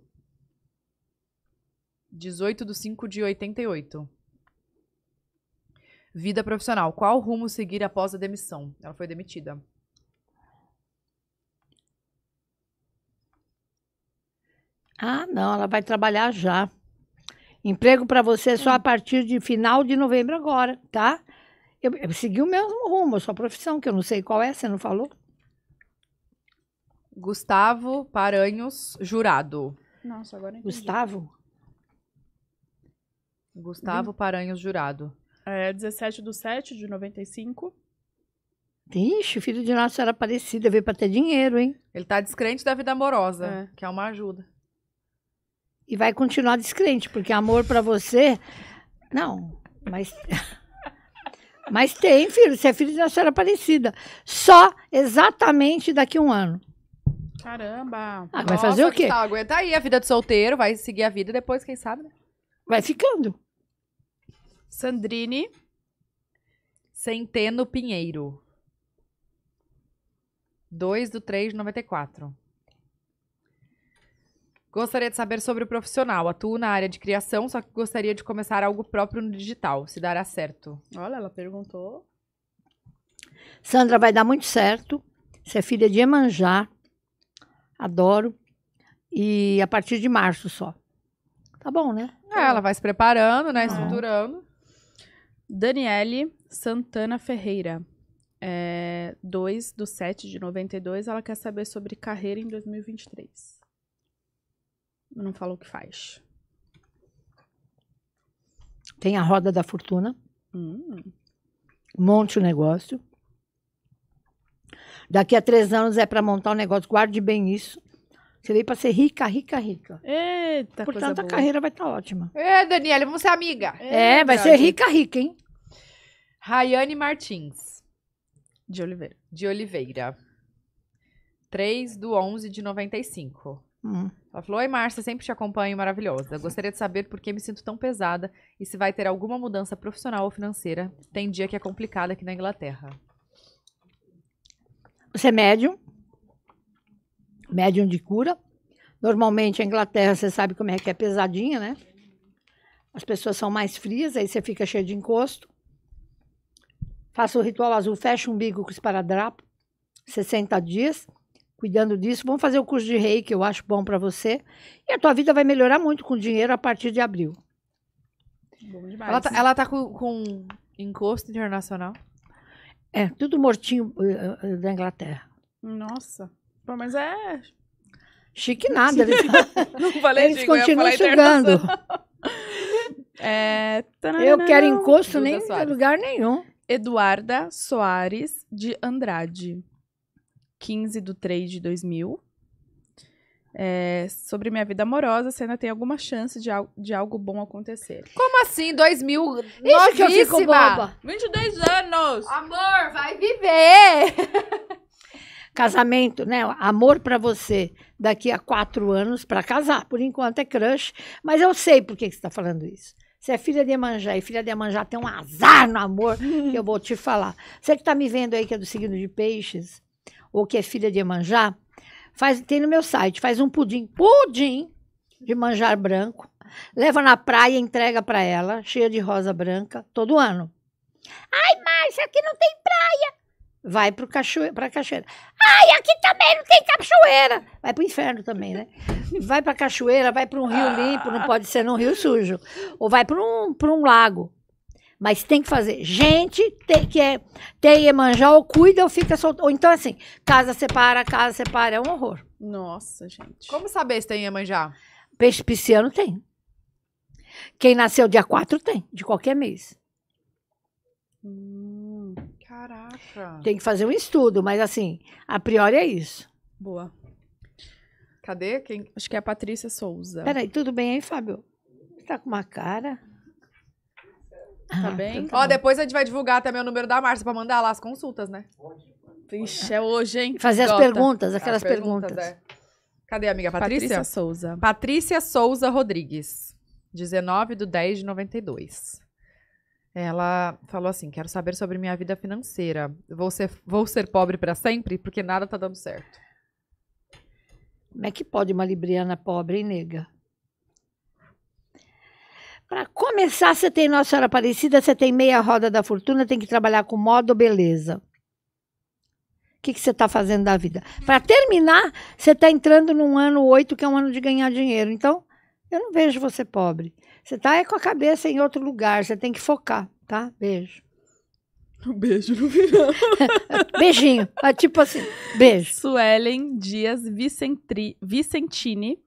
18 de 5 de 88. Vida profissional. Qual rumo seguir após a demissão? Ela foi demitida. Ah, não, ela vai trabalhar já. Emprego para você só é. a partir de final de novembro agora, tá? Eu, eu segui o mesmo rumo, a sua profissão, que eu não sei qual é, você não falou? Gustavo Paranhos Jurado. Nossa, agora entendi. Gustavo? Gustavo hum. Paranhos Jurado. É, 17 do 7 de 95. Ixi, filho de nossa era parecida, veio pra ter dinheiro, hein? Ele tá descrente da vida amorosa, é. que é uma ajuda. E vai continuar descrente, porque amor para você. Não, mas. Mas tem filho, você é filho de uma Senhora parecida. Só exatamente daqui a um ano. Caramba. Ah, vai fazer o quê? Tá, aguenta aí a vida de solteiro, vai seguir a vida depois, quem sabe, né? Vai ficando. Sandrine Centeno Pinheiro. 2 do 3 de 94. Gostaria de saber sobre o profissional. Atuo na área de criação, só que gostaria de começar algo próprio no digital, se dará certo. Olha, ela perguntou. Sandra, vai dar muito certo. Você é filha de Emanjá. Adoro. E a partir de março só. Tá bom, né? É, ela vai se preparando, né? Ah. Estruturando. Daniele Santana Ferreira. É, 2 do 7 de 92. Ela quer saber sobre carreira em 2023 não falou o que faz. Tem a Roda da Fortuna. Hum. Monte o negócio. Daqui a três anos é para montar um negócio. Guarde bem isso. Você veio para ser rica, rica, rica. Eita, Portanto, a carreira vai estar tá ótima. É, Daniela, vamos ser amiga. É, é vai ser rica, rica, hein? Rayane Martins. De Oliveira. De Oliveira. 3 do 11 de 95. Hum. Ela falou: Oi, Márcia, sempre te acompanho, maravilhosa. Gostaria de saber por que me sinto tão pesada e se vai ter alguma mudança profissional ou financeira. Tem dia que é complicado aqui na Inglaterra. Você é médium, médium de cura. Normalmente a Inglaterra, você sabe como é que é pesadinha, né? As pessoas são mais frias, aí você fica cheio de encosto. Faça o ritual azul, fecha o umbigo com esparadrapo, 60 dias cuidando disso. Vamos fazer o curso de rei, que eu acho bom para você. E a tua vida vai melhorar muito com dinheiro a partir de abril. Bom demais. Ela tá, ela tá com, com encosto internacional? É, tudo mortinho eh, eh, eh, da Inglaterra. Nossa. Pô, mas é. Chique nada. Eles, né? não falei eles digo, continuam chegando. é... eu quero encosto nem em lugar nenhum. Eduarda Soares de Andrade. 15 de 3 de 2000. É, sobre minha vida amorosa, você ainda tem alguma chance de, al de algo bom acontecer. Como assim? 2000? Novíssima! Isso que eu fico boba. 22 anos! Amor, vai viver! Casamento, né? Amor para você daqui a quatro anos para casar. Por enquanto é crush, mas eu sei por que, que você está falando isso. Você é filha de Manjá e filha de Manjá tem um azar no amor, que eu vou te falar. Você que está me vendo aí, que é do signo de peixes, ou que é filha de manjar faz, tem no meu site, faz um pudim, pudim de manjar branco, leva na praia, entrega para ela, cheia de rosa branca, todo ano. Ai, Márcia, aqui não tem praia. Vai para cachoe a cachoeira. Ai, aqui também não tem cachoeira. Vai para o inferno também, né? Vai para cachoeira, vai para um rio limpo, não pode ser num rio sujo. Ou vai para um, um lago. Mas tem que fazer. Gente, tem que é, tem Iemanjá, ou cuida ou fica solto. Ou então assim, casa separa, casa separa, é um horror. Nossa, gente. Como saber se tem Iemanjá? Peixe pisciano tem. Quem nasceu dia 4 tem, de qualquer mês. Hum, caraca. Tem que fazer um estudo, mas assim, a priori é isso. Boa. Cadê? Quem? Acho que é a Patrícia Souza. Peraí, tudo bem aí, Fábio? tá com uma cara. Tá ah, bem? Então tá Ó, depois a gente vai divulgar também o número da Márcia pra mandar lá as consultas, né? Vixe, é hoje, hein? Fazer as perguntas, aquelas As perguntas. é. Cadê, amiga? Patrícia? Patrícia Patrícia, Souza. Rodrigues, 19 de 10 de 92. Ela falou assim: quero saber sobre minha vida financeira. Vou ser, vou ser pobre para sempre? Porque nada tá dando certo. Como é que pode uma libriana pobre, nega? Para começar, você tem Nossa Senhora Aparecida, você tem meia roda da fortuna, tem que trabalhar com moda ou beleza. O que, que você está fazendo da vida? Para terminar, você está entrando num ano oito, que é um ano de ganhar dinheiro. Então, eu não vejo você pobre. Você está é com a cabeça em outro lugar, você tem que focar, tá? Beijo. Um beijo no final. Beijinho. É tipo assim, beijo. Suelen Dias Vicentri, Vicentini,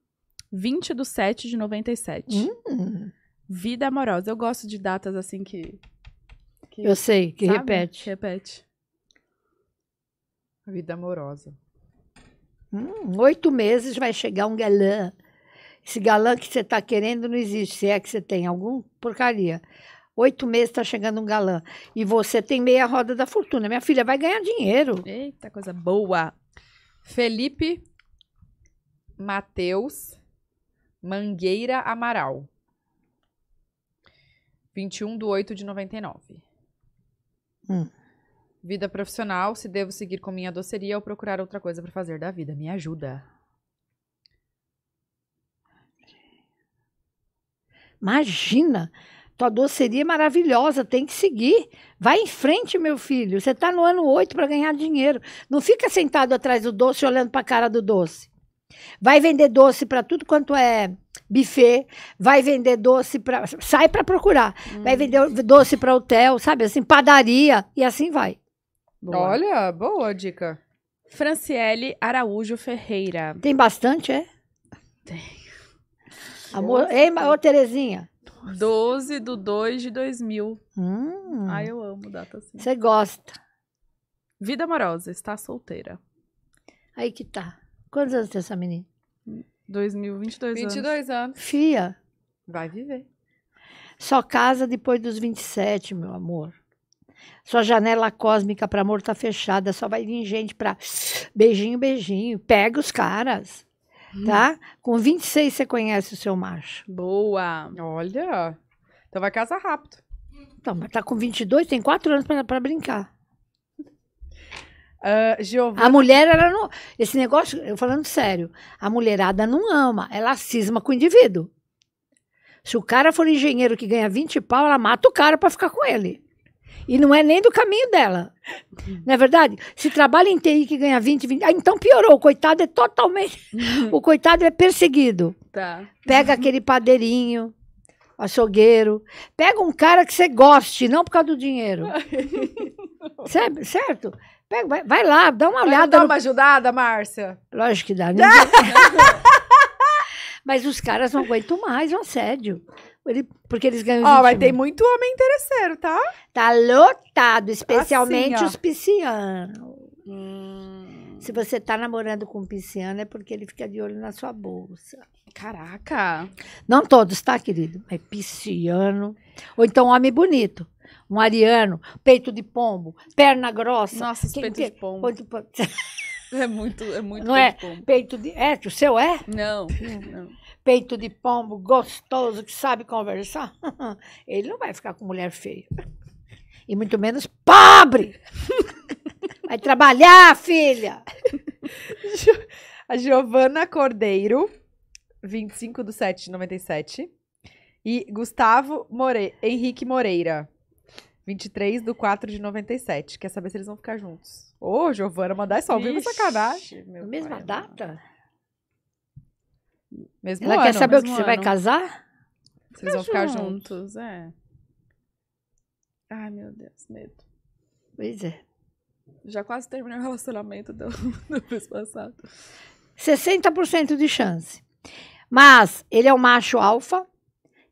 20 do 7 de 97. Hum. Vida amorosa. Eu gosto de datas assim que. que eu sei, que sabe? repete. Repete. Vida amorosa. Hum, oito meses vai chegar um galã. Esse galã que você está querendo não existe. Se é que você tem algum, porcaria. Oito meses está chegando um galã. E você tem meia roda da fortuna. Minha filha vai ganhar dinheiro. Eita, coisa boa. Felipe Matheus Mangueira Amaral. 21 de 8 de 99. Hum. Vida profissional, se devo seguir com minha doceria ou procurar outra coisa para fazer da vida. Me ajuda. Imagina! Tua doceria é maravilhosa, tem que seguir. Vai em frente, meu filho. Você está no ano 8 para ganhar dinheiro. Não fica sentado atrás do doce olhando para a cara do doce. Vai vender doce para tudo quanto é buffet, vai vender doce para sai para procurar, hum. vai vender doce para hotel, sabe assim, padaria e assim vai. Boa. Olha, boa dica. Franciele Araújo Ferreira. Tem bastante, é? Tem. Amor, ei, ô Terezinha. 12 do 2 de 2000. Hum. Ai, eu amo data assim. Você gosta. Vida amorosa, está solteira. Aí que tá. Quantos anos tem essa menina? 2022 22 anos. anos. Fia. Vai viver. Só casa depois dos 27, meu amor. Sua janela cósmica para amor tá fechada, só vai vir gente para beijinho, beijinho. Pega os caras, hum. tá? Com 26 você conhece o seu macho. Boa. Olha. Então vai casar rápido. Então, mas tá com 22, tem 4 anos para brincar. Uh, A mulher, ela não. Esse negócio, eu falando sério, a mulherada não ama, ela é cisma com o indivíduo. Se o cara for engenheiro que ganha 20 pau, ela mata o cara para ficar com ele. E não é nem do caminho dela. Uhum. Não é verdade? Se trabalha em TI que ganha 20, 20. Ah, então piorou. O coitado é totalmente. Uhum. o coitado é perseguido. Tá. Pega aquele padeirinho, açougueiro. Pega um cara que você goste, não por causa do dinheiro. É, certo? certo? Vai, vai lá, dá uma olhada. Dá uma ajudada, Márcia? Lógico que dá. Né? Mas os caras não aguentam mais o é assédio. Ele, porque eles ganham. Ó, oh, mas tem né? muito homem interesseiro, tá? Tá lotado, especialmente assim, os piscianos. Hum. Se você tá namorando com um pisciano, é porque ele fica de olho na sua bolsa. Caraca! Não todos, tá, querido? É pisciano. Ou então homem bonito um ariano, peito de pombo, perna grossa. Nossa, os de pombo. Peito de pombo. É muito, é muito não peito é? de pombo. Peito de. É, o seu é? Não, não. Peito de pombo gostoso que sabe conversar. Ele não vai ficar com mulher feia. E muito menos pobre! Vai trabalhar, filha! A Giovana Cordeiro, 25 do 7 de 97. E Gustavo More... Henrique Moreira. 23 do 4 de 97. Quer saber se eles vão ficar juntos. Ô, oh, Giovana, mandar só vivo é sacanagem. Mesma pai, data? Mesmo Ela ano, quer saber o que você vai casar? Se eles vão ficar juntos, é. Ai, meu Deus, medo. Pois é. Já quase terminei o relacionamento do, do mês passado. 60% de chance. Mas ele é o macho alfa.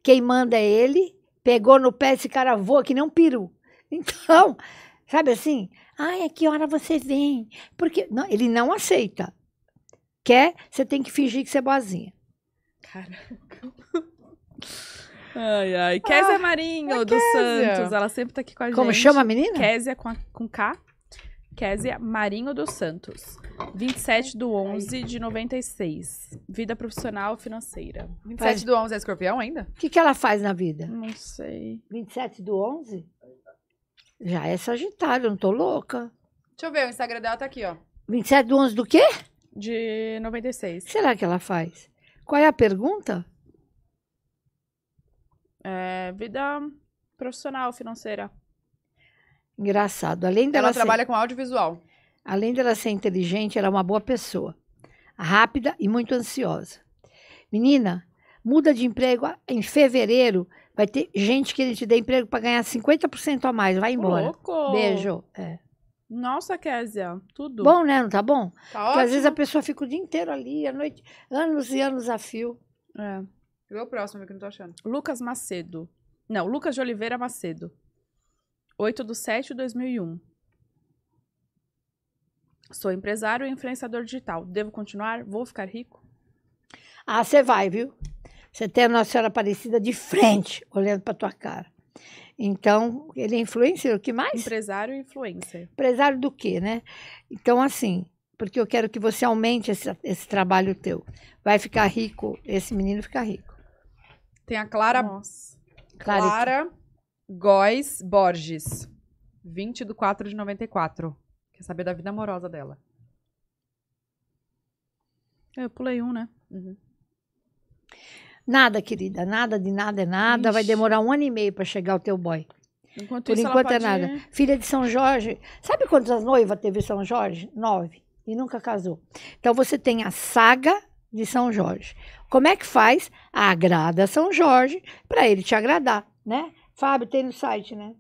Quem manda é ele pegou no pé, esse cara voa que nem um peru. Então, sabe assim? Ai, a que hora você vem? Porque não, ele não aceita. Quer, você tem que fingir que você é boazinha. Caraca. Ai, ai. Kézia ah, Marinho, é dos Santos. Ela sempre tá aqui com a Como gente. Como chama a menina? Kézia com, a, com K. Késia Marinho dos Santos, 27 do 11 de 96. Vida profissional financeira. 27 faz... do 11 é escorpião ainda? O que, que ela faz na vida? Não sei. 27 do 11? Já é sagitário, não tô louca. Deixa eu ver, o Instagram dela tá aqui, ó. 27 do 11 do quê? De 96. O que Será que ela faz? Qual é a pergunta? É, vida profissional, financeira. Engraçado. Além dela ela trabalha com audiovisual. Além dela ser inteligente, ela é uma boa pessoa. Rápida e muito ansiosa. Menina, muda de emprego em fevereiro. Vai ter gente que ele te dê emprego para ganhar 50% a mais. Vai embora. Louco. Beijo. É. Nossa, Kézia, tudo. Bom, né? Não tá bom? Tá Porque ótimo. às vezes a pessoa fica o dia inteiro ali, a noite, anos e anos a fio. É. Vê o próximo que eu não tô achando. Lucas Macedo. Não, Lucas de Oliveira Macedo. 8 de 7 de 2001. Sou empresário e influenciador digital. Devo continuar? Vou ficar rico? Ah, você vai, viu? Você tem a Nossa Senhora Aparecida de frente, olhando para tua cara. Então, ele é influencer, o que mais? Empresário e influencer. Empresário do quê, né? Então, assim, porque eu quero que você aumente esse, esse trabalho teu. Vai ficar rico, esse menino fica rico. Tem a Clara. Nossa. Clara. Clara Góis Borges. 20 do 4 de 94. Quer saber da vida amorosa dela. É, eu pulei um, né? Uhum. Nada, querida. Nada de nada é nada. Ixi. Vai demorar um ano e meio para chegar o teu boy. Enquanto Por isso, enquanto é pode... nada. Filha de São Jorge. Sabe quantas noivas teve São Jorge? Nove. E nunca casou. Então você tem a saga de São Jorge. Como é que faz? Agrada São Jorge para ele te agradar, né? Fábio, tem no site, né?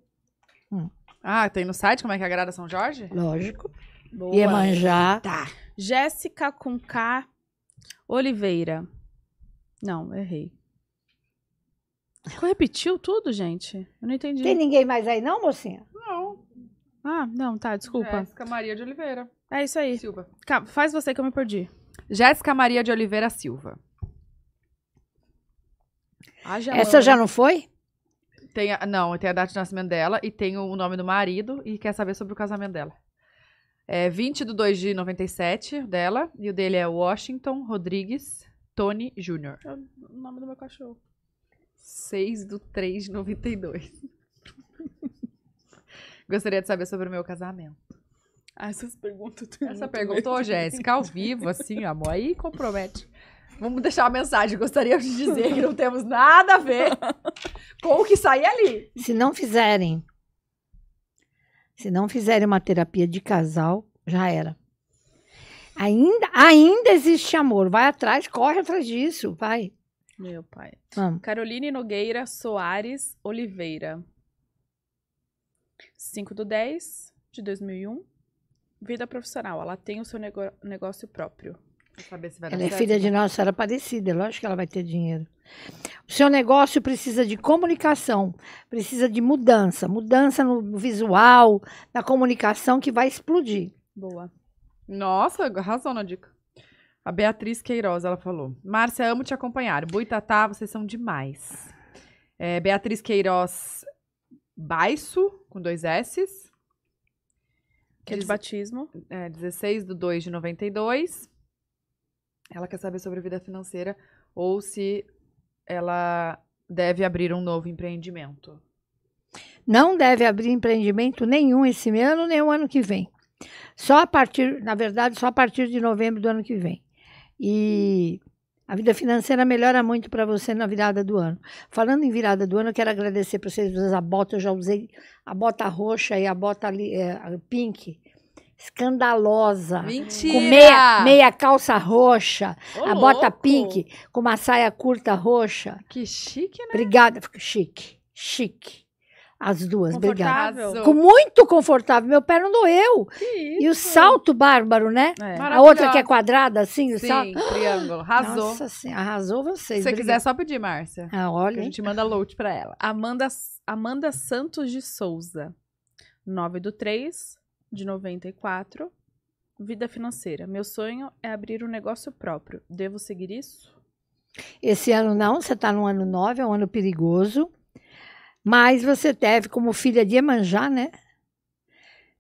Hum. Ah, tem no site como é que é agrada São Jorge? Lógico. Boa. Manjá. Tá. Jéssica com K Oliveira. Não, errei. Repetiu tudo, gente? Eu não entendi. Tem ninguém mais aí, não, mocinha? Não. Ah, não, tá, desculpa. Jéssica Maria de Oliveira. É isso aí. Silva. Calma, faz você que eu me perdi. Jéssica Maria de Oliveira Silva. Ah, já Essa já não foi? Tem a, não, tem a data de nascimento dela e tem o nome do marido e quer saber sobre o casamento dela. É 20 de 2 de 97 dela e o dele é Washington Rodrigues Tony Jr. É o nome do meu cachorro. 6 do 3 de 92. Gostaria de saber sobre o meu casamento. Ah, essas perguntas. Essa perguntou, Jéssica, ao vivo, assim, amor, aí compromete. Vamos deixar a mensagem. Gostaria de dizer que não temos nada a ver com o que sair ali. Se não fizerem, se não fizerem uma terapia de casal, já era. Ainda, ainda existe amor. Vai atrás, corre atrás disso, pai. Meu pai. Vamos. Caroline Nogueira Soares Oliveira. 5 do 10 de 2001. Vida profissional. Ela tem o seu negócio próprio. Saber se vai ela é certo. filha de né? Nossa era parecida é lógico que ela vai ter dinheiro. O seu negócio precisa de comunicação, precisa de mudança, mudança no visual, na comunicação que vai explodir. Boa. Nossa, razão na dica. A Beatriz Queiroz, ela falou. Márcia, amo te acompanhar. Boitatá, vocês são demais. É, Beatriz Queiroz Baixo, com dois S's. Que é de batismo. É, 16 de 2 de 92 ela quer saber sobre a vida financeira ou se ela deve abrir um novo empreendimento. Não deve abrir empreendimento nenhum esse ano, nem o ano que vem. Só a partir, na verdade, só a partir de novembro do ano que vem. E a vida financeira melhora muito para você na virada do ano. Falando em virada do ano, eu quero agradecer para vocês a bota. Eu já usei a bota roxa e a bota é, pink escandalosa. Mentira! Com meia, meia calça roxa, Ô, a bota louco. pink, com uma saia curta roxa. Que chique, né? Obrigada, chique, chique. As duas, obrigada. Com muito confortável, meu pé não doeu. E o salto bárbaro, né? É. A outra que é quadrada, assim, o Sim, salto. triângulo, arrasou. Nossa senhora, arrasou vocês. Se você obrigada. quiser, só pedir, Márcia. Ah, olha. A gente manda load pra ela. Amanda, Amanda Santos de Souza. 9 do 3, de 94. Vida financeira. Meu sonho é abrir um negócio próprio. Devo seguir isso? Esse ano não, você está no ano 9, é um ano perigoso. Mas você teve, como filha de Emanjá, né?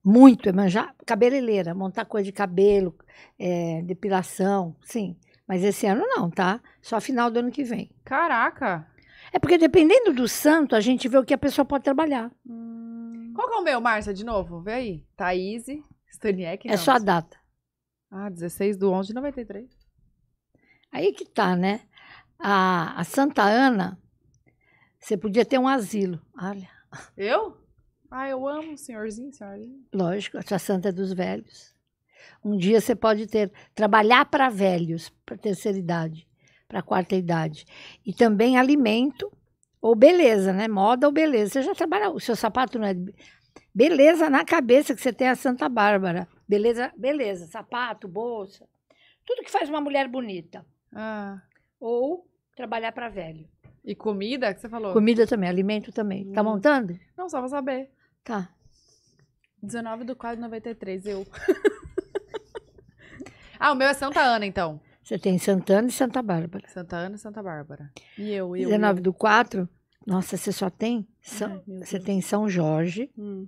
Muito Emanjá, cabeleireira, montar coisa de cabelo, é, depilação, sim. Mas esse ano não, tá? Só final do ano que vem. Caraca! É porque dependendo do santo, a gente vê o que a pessoa pode trabalhar. Hum o meu, Márcia, de novo? Vê aí. Thaís Staniek. É sua data. Ah, 16 do 11 de 93. Aí que tá, né? A, a Santa Ana, você podia ter um asilo. Olha. Eu? Ah, eu amo senhorzinho, senhorinha. Lógico, a santa é dos velhos. Um dia você pode ter trabalhar para velhos, para terceira idade, para quarta idade. E também alimento ou beleza, né? Moda ou beleza. Você já trabalha, o seu sapato não é Beleza na cabeça que você tem a Santa Bárbara. Beleza, beleza, sapato, bolsa. Tudo que faz uma mulher bonita. Ah. Ou trabalhar para velho. E comida, que você falou? Comida também, alimento também. Tá hum. Tá montando? Não, só pra saber. Tá. 19 do 4 93, eu. ah, o meu é Santa Ana, então. Você tem Santa Ana e Santa Bárbara. Santa Ana e Santa Bárbara. E eu, eu. 19 eu. do 4 nossa, você só tem. São, Ai, você tem São Jorge, hum.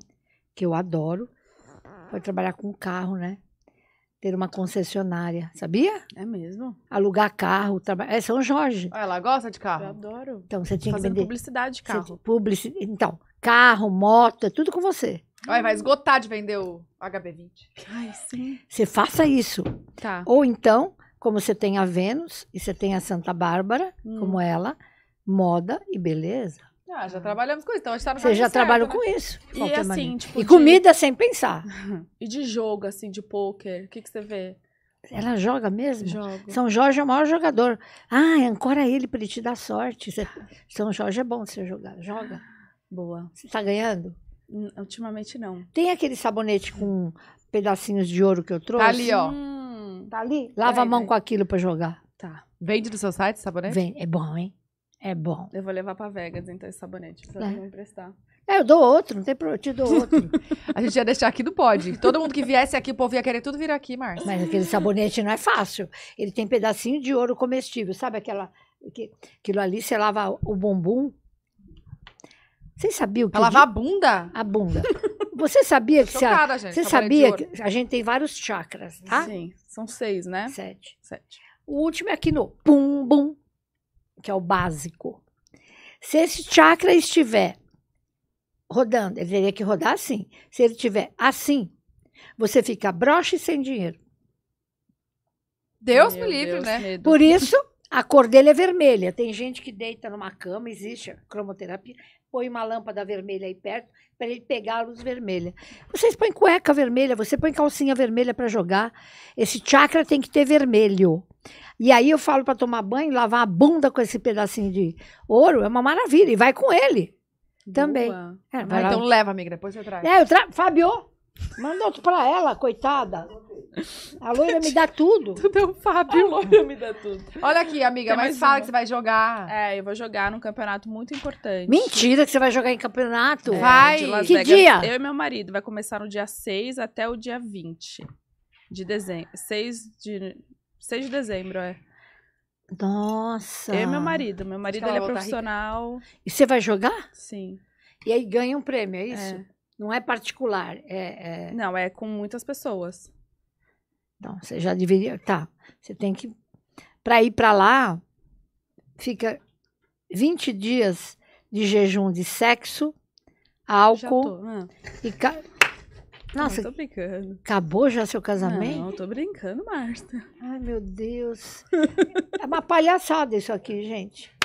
que eu adoro. Foi trabalhar com carro, né? Ter uma concessionária, sabia? É mesmo. Alugar carro, trabalhar. É São Jorge. Ah, ela gosta de carro? Eu adoro. Então você tinha Fazendo que vender. publicidade de carro. Você, publici... Então, carro, moto, é tudo com você. Ai, vai esgotar de vender o HB20. Ai, sim. Você faça isso. Tá. Ou então, como você tem a Vênus e você tem a Santa Bárbara, hum. como ela, moda e beleza. Ah, já trabalhamos com isso, então a gente tá no Você já trabalhou né? com isso. E assim, tipo. E de... comida sem pensar. E de jogo, assim, de pôquer, o que, que você vê? Ela joga mesmo? Jogo. São Jorge é o maior jogador. Ah, ancora ele para ele te dar sorte. Você... São Jorge é bom você jogar. Joga. Boa. Você tá ganhando? Ultimamente não. Tem aquele sabonete com pedacinhos de ouro que eu trouxe? Tá ali, ó. Hum, tá ali? Lava a mão com aquilo para jogar. Tá. Vende no seu site sabonete? Vem. É bom, hein? É bom. Eu vou levar para Vegas, então, esse sabonete. Você é. me emprestar. É, eu dou outro, não tem problema, eu te dou outro. a gente ia deixar aqui, não pode. Todo mundo que viesse aqui, o povo ia querer tudo vir aqui, Márcia. Mas aquele sabonete não é fácil. Ele tem pedacinho de ouro comestível, sabe aquela... Que, aquilo ali, você lava o bumbum. Você sabia o que... Pra lavar de... a bunda? A bunda. Você sabia que... Chocada, gente, você sabia que a gente tem vários chakras, tá? Sim, são seis, né? Sete. Sete. O último é aqui no pum, bum, que é o básico. Se esse chakra estiver rodando, ele teria que rodar assim. Se ele estiver assim, você fica broxa e sem dinheiro. Deus Meu me livre, Deus, né? Medo. Por isso, a cor dele é vermelha. Tem gente que deita numa cama, existe cromoterapia, põe uma lâmpada vermelha aí perto, para ele pegar a luz vermelha. Vocês põem cueca vermelha, você põe calcinha vermelha para jogar. Esse chakra tem que ter vermelho. E aí eu falo para tomar banho, lavar a bunda com esse pedacinho de ouro, é uma maravilha. E vai com ele. Boa. Também. É, ah, então leva, amiga, depois você traz. É, eu tra... Fabio, Manda outro pra ela, coitada. A loira me dá tudo. Tudo é o Fábio. A loira me dá tudo. Olha aqui, amiga, Tem mas fala uma. que você vai jogar. É, eu vou jogar num campeonato muito importante. Mentira que você vai jogar em campeonato. É, Vai. de Las Que Vegas. dia? Eu e meu marido. Vai começar no dia 6 até o dia 20 de dezembro. 6 de, 6 de dezembro, é. Nossa. Eu e meu marido. Meu marido ele é rica. profissional. E você vai jogar? Sim. E aí ganha um prêmio, é isso? É. Não é particular. É, é... Não, é com muitas pessoas. Então, você já deveria. Tá. Você tem que. Para ir para lá, fica 20 dias de jejum de sexo, álcool ah. e. Ca... Nossa, não, tô brincando. acabou já seu casamento? Não, tô brincando, Marta. Ai, meu Deus. é uma palhaçada isso aqui, gente.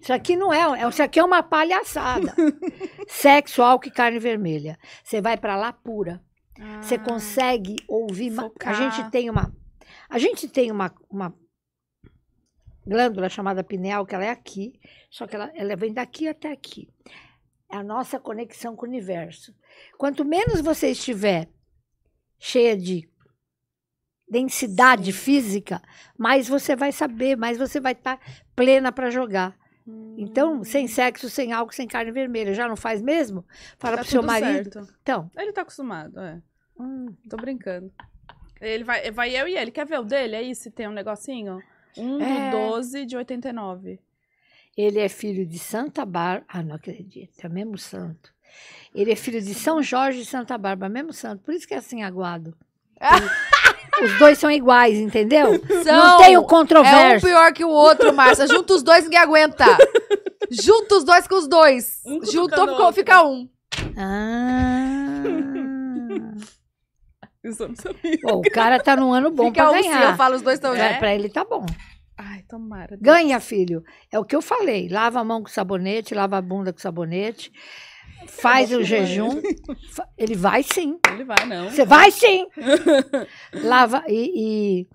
Isso aqui não é, é, isso aqui é uma palhaçada. Sexo, álcool e carne vermelha. Você vai para lá pura. Ah, você consegue ouvir. A gente tem uma, a gente tem uma, uma glândula chamada pineal que ela é aqui, só que ela, ela vem daqui até aqui. É a nossa conexão com o universo. Quanto menos você estiver cheia de densidade Sim. física, mais você vai saber, mais você vai estar tá plena para jogar. Então, hum. sem sexo, sem álcool, sem carne vermelha, já não faz mesmo? Fala tá pro seu marido. Certo. Então. Ele tá acostumado, é. Hum. Tô brincando. Ele vai, vai eu e ele. Quer ver o dele aí, é se tem um negocinho? Um é... do 12 de 89. Ele é filho de Santa Bárbara. Ah, não acredito, é mesmo santo. Ele é filho de São Jorge e Santa Bárbara, mesmo santo. Por isso que é assim aguado. Ele... Os dois são iguais, entendeu? São, não tem o controverso. É um pior que o outro, Márcia. Junta os dois, ninguém aguenta. Junta os dois com os dois. Um Juntou, fica um. Ah. Isso eu não sabia. Pô, o cara tá num ano bom fica pra um ganhar. Se eu falo, os dois estão é, é, Pra ele tá bom. Ai, tomara. Deus. Ganha, filho. É o que eu falei. Lava a mão com sabonete, lava a bunda com sabonete faz o jejum, ele vai sim. Ele vai, não. Você vai sim! Lava e, e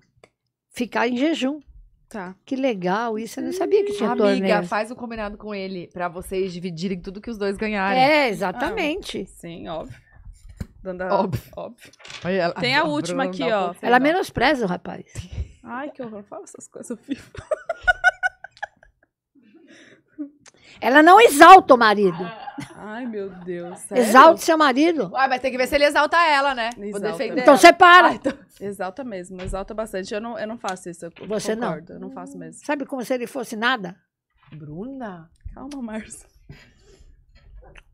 ficar em jejum. Tá. Que legal isso, eu não sabia que tinha Amiga, torneiras. faz um combinado com ele para vocês dividirem tudo que os dois ganharem. É, exatamente. Ah, sim, óbvio. óbvio. óbvio. ela, Tem a, a última aqui, ó. Ela menospreza o rapaz. Ai, que horror. Fala essas coisas Ela não exalta o marido. Ai, meu Deus. Sério? Exalta seu marido. Ué, vai ter que ver se ele exalta ela, né? Exalta. Então separa. Ah, então... Exalta mesmo, exalta bastante. Eu não, eu não faço isso. Eu Você concordo, não? Eu não faço mesmo. Sabe como se ele fosse nada? Bruna, calma, Márcia.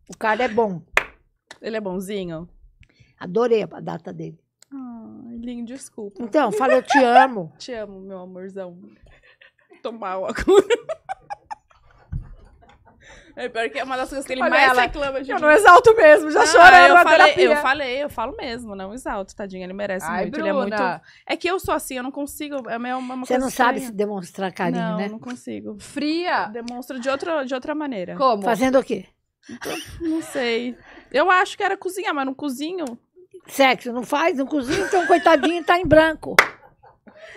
O cara é bom. Ele é bonzinho? Adorei a data dele. Ai, lindo, desculpa. Então, fala, eu te amo. te amo, meu amorzão. Tô mal agora. É pior que é uma das coisas que ele Olha mais ela, reclama de Eu mim. não exalto mesmo, já não, ah, chorando eu falei, Eu falei, eu falo mesmo, não exalto, tadinho. Ele merece Ai, muito. Bruna. Ele é muito. É que eu sou assim, eu não consigo. É uma, é uma Você não sabe se demonstrar carinho, não, né? Não, não consigo. Fria. Eu demonstro de outra, de outra maneira. Como? Fazendo o quê? Então, não sei. Eu acho que era cozinhar, mas não cozinho. Sexo, não faz, não cozinha, então coitadinho tá em branco.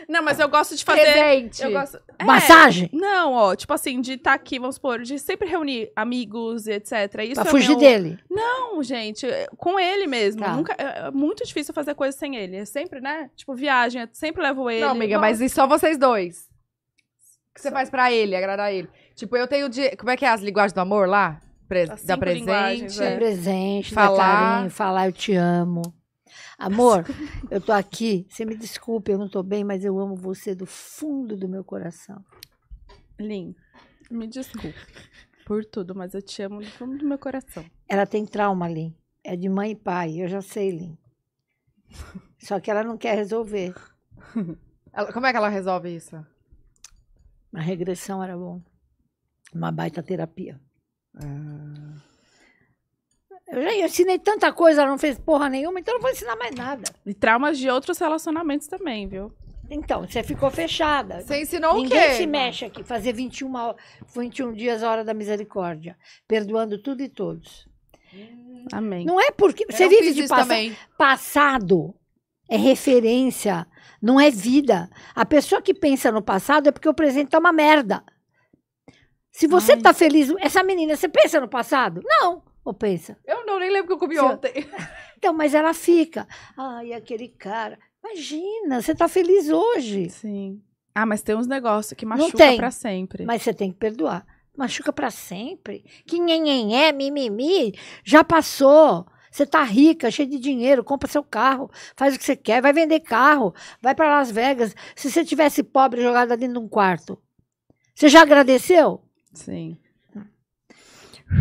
Não, mas eu gosto de fazer. Presente. Eu gosto... É, Massagem? Não, ó, tipo assim, de estar tá aqui, vamos supor, de sempre reunir amigos e etc. Isso pra é fugir meu... dele. Não, gente, é, com ele mesmo. Tá. Nunca, é, é muito difícil fazer coisas sem ele. É sempre, né? Tipo, viagem, sempre levo ele. Não, amiga, mas e é só vocês dois? O que você só. faz pra ele, agradar ele? Tipo, eu tenho de. Como é que é as linguagens do amor lá? Pre... Da presente. É. presente, falar. Né, carinho, falar eu te amo. Amor, eu tô aqui. Você me desculpe, eu não tô bem, mas eu amo você do fundo do meu coração. Lin, me desculpe por tudo, mas eu te amo do fundo do meu coração. Ela tem trauma, Lin. É de mãe e pai. Eu já sei, Lin. Só que ela não quer resolver. Ela, como é que ela resolve isso? Uma regressão era bom. Uma baita terapia. Ah. Eu já ensinei tanta coisa, ela não fez porra nenhuma, então eu não vou ensinar mais nada. E traumas de outros relacionamentos também, viu? Então, você ficou fechada. Você ensinou Ninguém o quê? Ninguém se mexe aqui. Fazer 21, 21 dias a hora da misericórdia. Perdoando tudo e todos. Amém. Não é porque... Você vive de passa, passado. É referência. Não é vida. A pessoa que pensa no passado é porque o presente tá uma merda. Se você Ai. tá feliz... Essa menina, você pensa no passado? Não. Ou pensa. Eu não nem lembro que eu comi ontem. Então, mas ela fica. Ai, aquele cara. Imagina, você tá feliz hoje. Sim. Ah, mas tem uns negócios que machuca para sempre. Mas você tem que perdoar. Machuca para sempre. Que é mimimi, já passou. Você tá rica, cheia de dinheiro, compra seu carro, faz o que você quer, vai vender carro, vai para Las Vegas. Se você tivesse pobre jogada dentro de um quarto, você já agradeceu? Sim.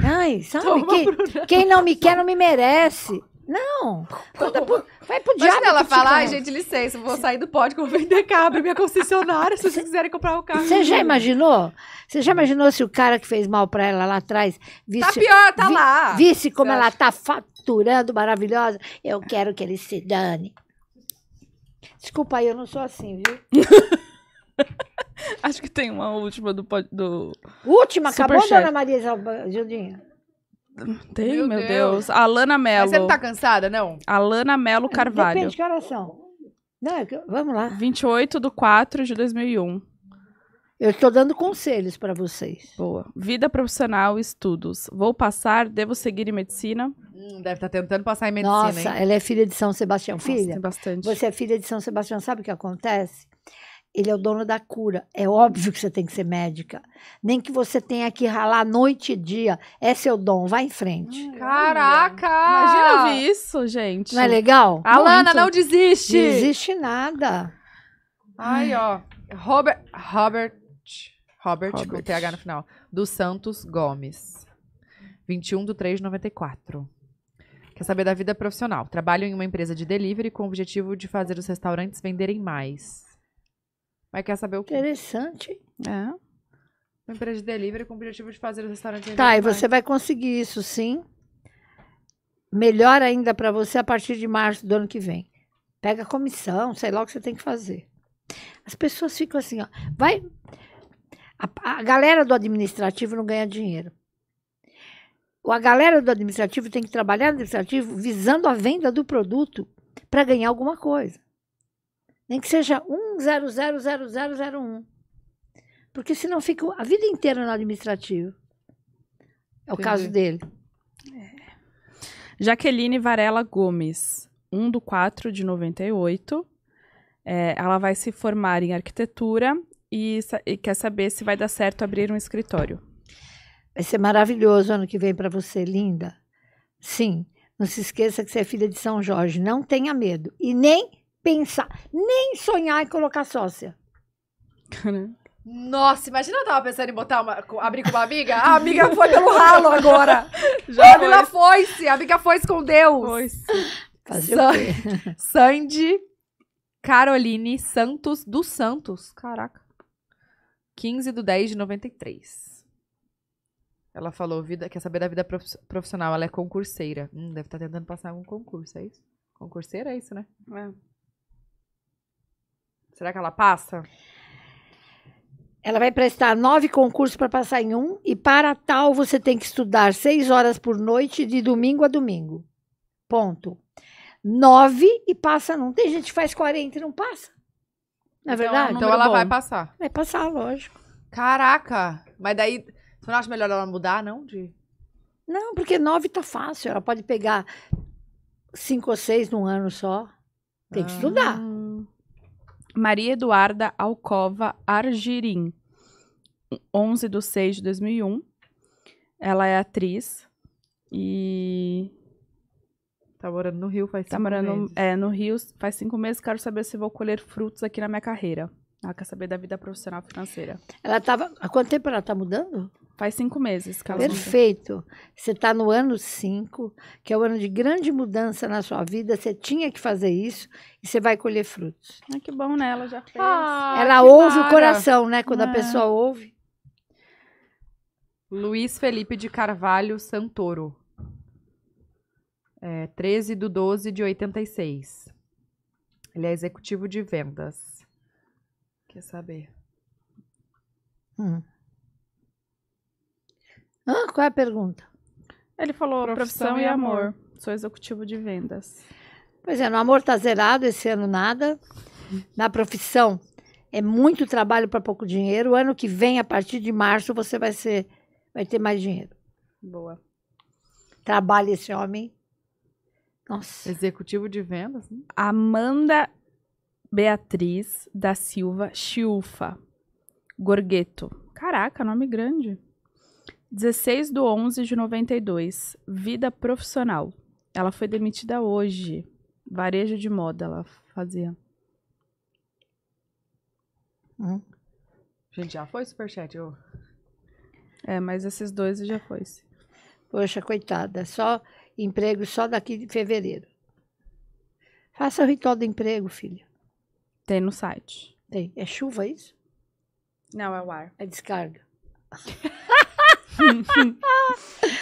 Ai, sabe? Toma, quem, quem não me quer não me merece. Não. vai pro diabo. Mas ela falar, ai, gente, licença, vou sair do pódio, vou vender cabra, minha concessionária, se vocês quiserem comprar o um carro. Você já imaginou? Você já imaginou se o cara que fez mal pra ela lá atrás visse, Tá pior, tá vi, lá. Visse como ela tá faturando maravilhosa. Eu quero que ele se dane. Desculpa aí, eu não sou assim, viu? Acho que tem uma última do. do última, acabou, Superchat. dona Maria Gildinha? Tem, meu, meu Deus. Deus. Alana Melo. Mas você não tá cansada, não? Alana Melo Carvalho. Depende de que horas são. Não, é vamos lá. 28 de 4 de 2001. Eu estou dando conselhos para vocês. Boa. Vida profissional, estudos. Vou passar, devo seguir em medicina? Hum, deve estar tá tentando passar em medicina. Nossa, hein? ela é filha de São Sebastião. filha? Nossa, bastante. Você é filha de São Sebastião. Sabe o que acontece? Ele é o dono da cura. É óbvio que você tem que ser médica. Nem que você tenha que ralar noite e dia. É seu dom, vai em frente. Hum, Caraca! Imagina ouvir isso, gente. Não é legal? Alana, Muito. não desiste! Desiste nada. Ai, ó. Robert, Robert, Robert, Robert. com TH no final. Do Santos Gomes. 21 de 3 de 94. Quer saber da vida profissional. Trabalho em uma empresa de delivery com o objetivo de fazer os restaurantes venderem mais. Mas quer saber o que? Interessante. É. Uma empresa de delivery com o objetivo de fazer os restaurantes. Tá, e você vai conseguir isso sim. Melhor ainda para você a partir de março do ano que vem. Pega a comissão, sei lá o que você tem que fazer. As pessoas ficam assim, ó. Vai. A, a galera do administrativo não ganha dinheiro. A galera do administrativo tem que trabalhar no administrativo visando a venda do produto para ganhar alguma coisa. Nem que seja 1000001. Porque senão fica a vida inteira no administrativo. É o caso dele. É. Jaqueline Varela Gomes, 1 do 4 de 98. É, ela vai se formar em arquitetura e, e quer saber se vai dar certo abrir um escritório. Vai ser maravilhoso ano que vem para você, linda. Sim, não se esqueça que você é filha de São Jorge. Não tenha medo. E nem pensar, nem sonhar em colocar sócia. Caramba. Nossa, imagina eu tava pensando em botar uma, abrir com uma amiga. A ah, amiga foi pelo ralo agora. Já a amiga foi. se a amiga foi com Deus. Foi. Fazer San... o quê? Sandy Caroline Santos dos Santos. Caraca. 15 do 10 de 93. Ela falou, vida, quer saber da vida profissional, ela é concurseira. Hum, deve estar tá tentando passar algum concurso, é isso? Concurseira é isso, né? É. Será que ela passa? Ela vai prestar nove concursos para passar em um, e para tal você tem que estudar seis horas por noite, de domingo a domingo. Ponto. Nove e passa num. Tem gente que faz 40 e não passa. Na é, então, é verdade? Então, então ela bom. vai passar. Vai passar, lógico. Caraca! Mas daí, você não acha melhor ela mudar, não? De... Não, porque nove tá fácil. Ela pode pegar cinco ou seis num ano só. Tem que ah. estudar. Maria Eduarda Alcova Argirim, 11 de 6 de 2001. Ela é atriz e. Tá morando no Rio faz tá cinco morando, meses. É, no Rio faz cinco meses. Quero saber se vou colher frutos aqui na minha carreira. Ela quer saber da vida profissional financeira. Ela tava. Há quanto tempo ela tá mudando? Faz cinco meses. Que Perfeito. Você está no ano cinco, que é o ano de grande mudança na sua vida. Você tinha que fazer isso e você vai colher frutos. Ah, que bom, né? Ela já fez. Ah, Ela ouve mara. o coração, né? Quando a é. pessoa ouve. Luiz Felipe de Carvalho Santoro. É, 13 do 12 de 86. Ele é executivo de vendas. Quer saber? Hum. Ah, qual é a pergunta? Ele falou profissão, profissão e amor. amor. Sou executivo de vendas. Pois é, no amor tá zerado esse ano nada. Na profissão é muito trabalho para pouco dinheiro. O ano que vem, a partir de março, você vai ser vai ter mais dinheiro. Boa. Trabalha esse homem. Nossa. Executivo de vendas. Né? Amanda Beatriz da Silva Chiufa. Gorgueto. Caraca, nome grande. 16 do 11 de 92. Vida profissional. Ela foi demitida hoje. Varejo de moda ela fazia. Hum. Gente, já foi superchat? Eu... É, mas esses dois já foi. Poxa, coitada. Só emprego só daqui de fevereiro. Faça o ritual do emprego, filha. Tem no site. Tem. É chuva é isso? Não, é o ar. É descarga.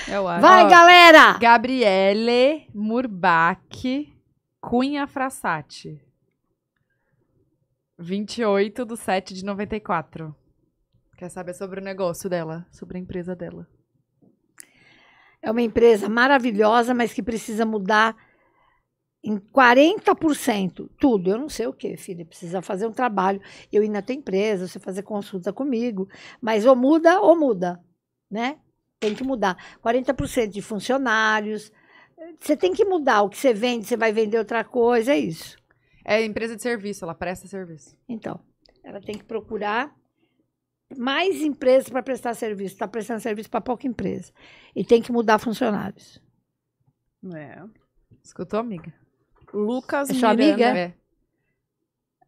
Eu é acho. Vai, Ó, galera! Gabriele Murbach Cunha Frassati. 28 de 7 de 94. Quer saber sobre o negócio dela, sobre a empresa dela. É uma empresa maravilhosa, mas que precisa mudar em 40% tudo. Eu não sei o que, filha, precisa fazer um trabalho. Eu ir na tua empresa, você fazer consulta comigo. Mas ou muda ou muda né? Tem que mudar. 40% de funcionários. Você tem que mudar o que você vende, você vai vender outra coisa, é isso. É empresa de serviço, ela presta serviço. Então, ela tem que procurar mais empresas para prestar serviço. Está prestando serviço para pouca empresa. E tem que mudar funcionários. É. Escutou, amiga? Lucas é sua amiga? É.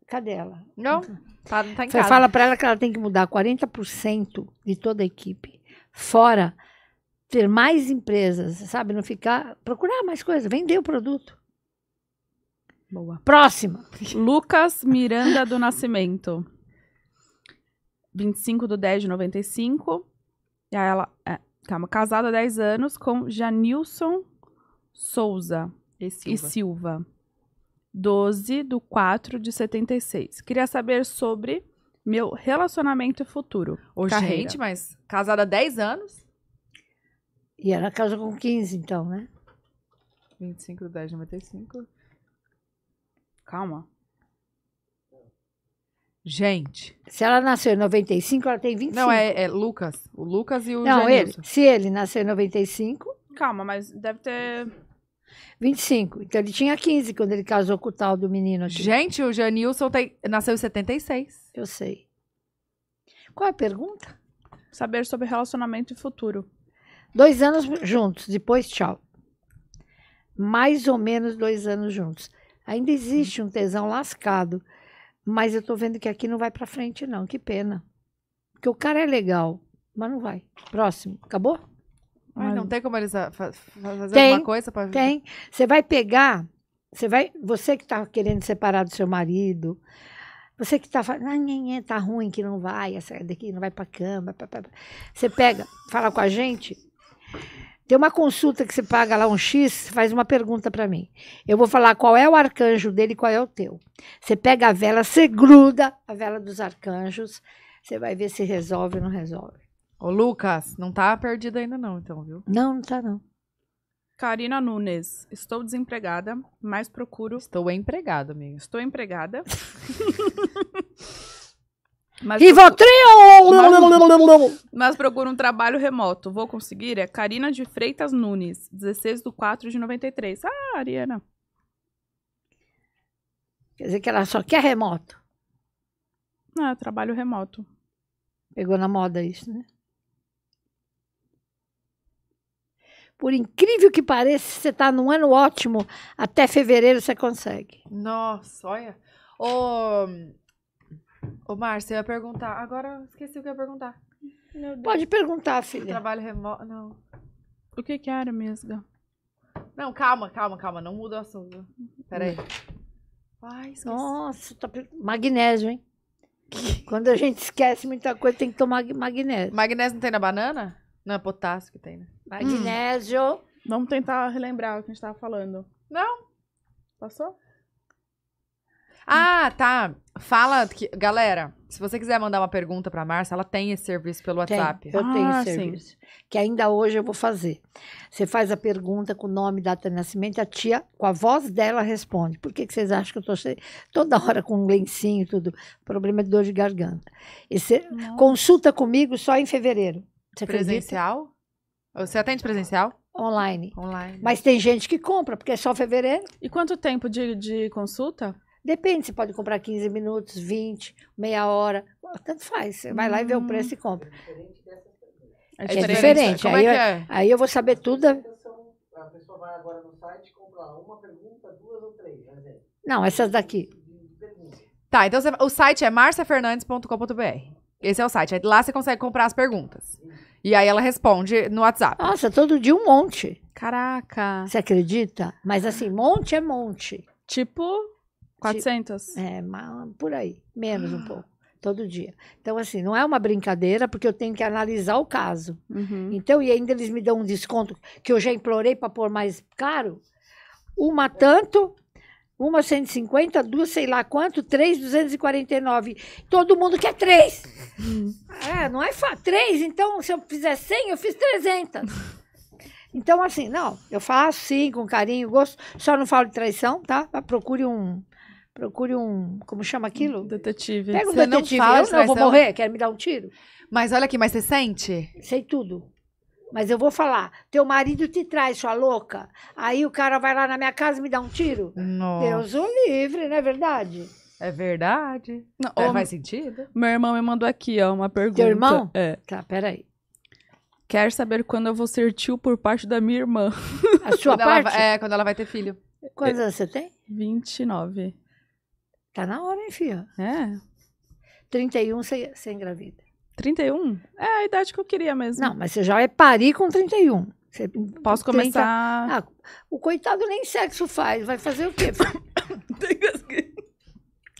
Cadê ela? Não, tá, tá em Você casa. Fala para ela que ela tem que mudar 40% de toda a equipe fora, ter mais empresas, sabe? Não ficar. Procurar mais coisas, vender o produto. Boa. Próxima. Lucas Miranda do Nascimento. 25 de 10 de 95. E aí ela. É, calma, tá, casada há 10 anos com Janilson Souza e Silva. E Silva. 12 do 4 de 76. Queria saber sobre meu relacionamento é futuro. Hoje, carreira. gente, mas casada há 10 anos? E ela casa com 15, então, né? 25 10 95. Calma. Gente. Se ela nasceu em 95, ela tem 25. Não, é, é Lucas. O Lucas e o Não, Janilson. ele. Se ele nasceu em 95. Calma, mas deve ter. 25. Então ele tinha 15 quando ele casou com o tal do menino aqui. Gente, o Janilson tem... nasceu em 76. Eu sei. Qual é a pergunta? Saber sobre relacionamento e futuro. Dois anos juntos, depois tchau. Mais ou menos dois anos juntos. Ainda existe um tesão lascado, mas eu tô vendo que aqui não vai para frente, não. Que pena. Porque o cara é legal, mas não vai. Próximo. Acabou? Mas não tem como eles fazer tem, alguma coisa para Tem. Você vai pegar, você vai, você que está querendo separar do seu marido, você que está falando, ah, tá ruim que não vai, essa daqui não vai para cama, pá, pá, pá. você pega, fala com a gente. Tem uma consulta que você paga lá um X, faz uma pergunta para mim. Eu vou falar qual é o arcanjo dele e qual é o teu. Você pega a vela, você gruda a vela dos arcanjos, você vai ver se resolve ou não resolve. Ô, Lucas, não tá perdido ainda não, então, viu? Não, não tá não. Karina Nunes, estou desempregada, mas procuro. Estou empregada, amiga. Estou empregada. mas Rivotril! Mas, mas procuro um trabalho remoto. Vou conseguir? É Karina de Freitas Nunes, 16 de 4 de 93. Ah, Ariana. Quer dizer que ela só quer remoto? Ah, trabalho remoto. Pegou na moda isso, né? Por incrível que pareça, você está num ano ótimo, até fevereiro você consegue. Nossa, olha. Ô, ô Márcia, eu ia perguntar. Agora eu esqueci o que eu ia perguntar. Pode perguntar, filha. O trabalho remoto. Não. O que, que era mesmo? Não, calma, calma, calma. Não muda o assunto. Peraí. Ai, Nossa, tá... magnésio, hein? Quando a gente esquece muita coisa, tem que tomar magnésio. Magnésio não tem na banana? Não, é potássio que tem, né? Magnésio. Hum. Vamos tentar relembrar o que a gente estava falando. Não? Passou? Ah, tá. Fala, que, galera, se você quiser mandar uma pergunta para a Márcia, ela tem esse serviço pelo WhatsApp. Tem, eu ah, tenho esse serviço. Sim. Que ainda hoje eu vou fazer. Você faz a pergunta com o nome, data de nascimento, a tia, com a voz dela, responde. Por que, que vocês acham que eu estou toda hora com um lencinho e tudo? Problema de dor de garganta. E você, consulta comigo só em fevereiro. Você Presencial? Acredita? Você atende presencial? Online. Online. Mas tem gente que compra, porque é só fevereiro. E quanto tempo de, de consulta? Depende, você pode comprar 15 minutos, 20, meia hora, tanto faz. Você vai lá e vê o hum. preço e compra. É diferente. É, é diferente. É aí, é eu, aí, eu vou saber tudo. A pessoa vai agora no site comprar uma pergunta, duas ou três, Não, essas daqui. Tá, então você, o site é marciafernandes.com.br. Esse é o site. Lá você consegue comprar as perguntas. E aí ela responde no WhatsApp. Nossa, todo dia um monte. Caraca. Você acredita? Mas assim, monte é monte. Tipo 400. Tipo, é, por aí. Menos um ah. pouco. Todo dia. Então, assim, não é uma brincadeira, porque eu tenho que analisar o caso. Uhum. Então, e ainda eles me dão um desconto que eu já implorei para pôr mais caro. Uma tanto, uma 150, duas sei lá quanto, três 249. Todo mundo quer três. Uhum. É, não é fácil. Três, então, se eu fizer 100, eu fiz 300. Então, assim, não, eu faço sim, com carinho, gosto. Só não falo de traição, tá? Mas procure um, procure um, como chama aquilo? Detetive. Pega um você detetive. Não fala, eu não vou morrer, quer me dar um tiro. Mas olha aqui, mas você sente? Sei tudo mas eu vou falar. Teu marido te traz, sua louca. Aí o cara vai lá na minha casa e me dá um tiro. Nossa. Deus o livre, não é verdade? É verdade. Não, é, faz sentido? Meu irmão me mandou aqui, ó, uma pergunta. Teu irmão? É. Tá, peraí. Quer saber quando eu vou ser tio por parte da minha irmã. A sua parte? Ela, é, quando ela vai ter filho. Quantos anos você tem? 29. Tá na hora, hein, filha? É. 31 sem sem engravida. 31? É a idade que eu queria mesmo. Não, mas você já é parir com 31. Você Posso 30... começar. Ah, o coitado nem sexo faz. Vai fazer o quê?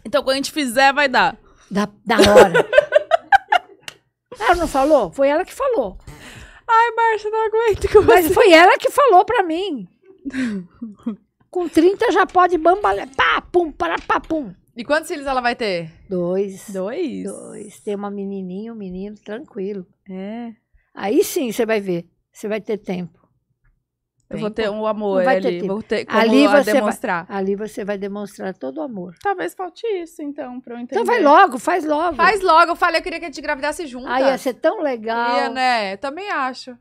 então, quando a gente fizer, vai dar. Da, da hora. ela não falou? Foi ela que falou. Ai, Márcia, não aguento com Mas você. foi ela que falou pra mim. com 30 já pode bambalhar. Pá, pum, para, pá, pum. E quantos filhos ela vai ter? Dois. Dois? Dois. Tem uma menininha, um menino, tranquilo. É. Aí sim você vai ver. Você vai ter tempo. Eu vou ter um amor ali, ter vou ter como ali você demonstrar. Vai, ali você vai demonstrar todo o amor. Talvez falte isso, então, pra eu entender. Então vai logo, faz logo. Faz logo, eu falei, eu queria que a gente engravidasse junto. Ah, ia ser tão legal. Ia, né? Eu também acho.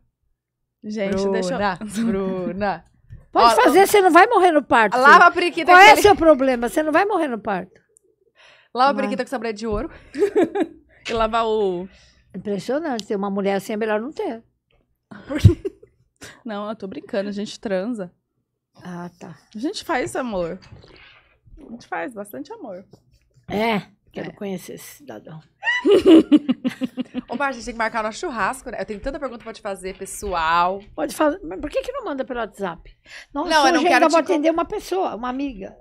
Gente, Bruna, deixa eu... Bruna. Pode Ó, fazer, você não vai morrer no parto. Lava a periquita. Qual é o seu problema? Você não vai morrer no parto. Lava a periquita com sabonete de ouro. e lavar o. Impressionante. Ter uma mulher assim é melhor não ter. Não, eu tô brincando. A gente transa. Ah, tá. A gente faz amor. A gente faz bastante amor. É. Quero é. conhecer esse cidadão. Opa, a gente tem que marcar nosso churrasco, né? Eu tenho tanta pergunta pra te fazer, pessoal. Pode fazer. Mas por que, que não manda pelo WhatsApp? Nossa, não, eu não quero. Eu vou atender uma pessoa, uma amiga.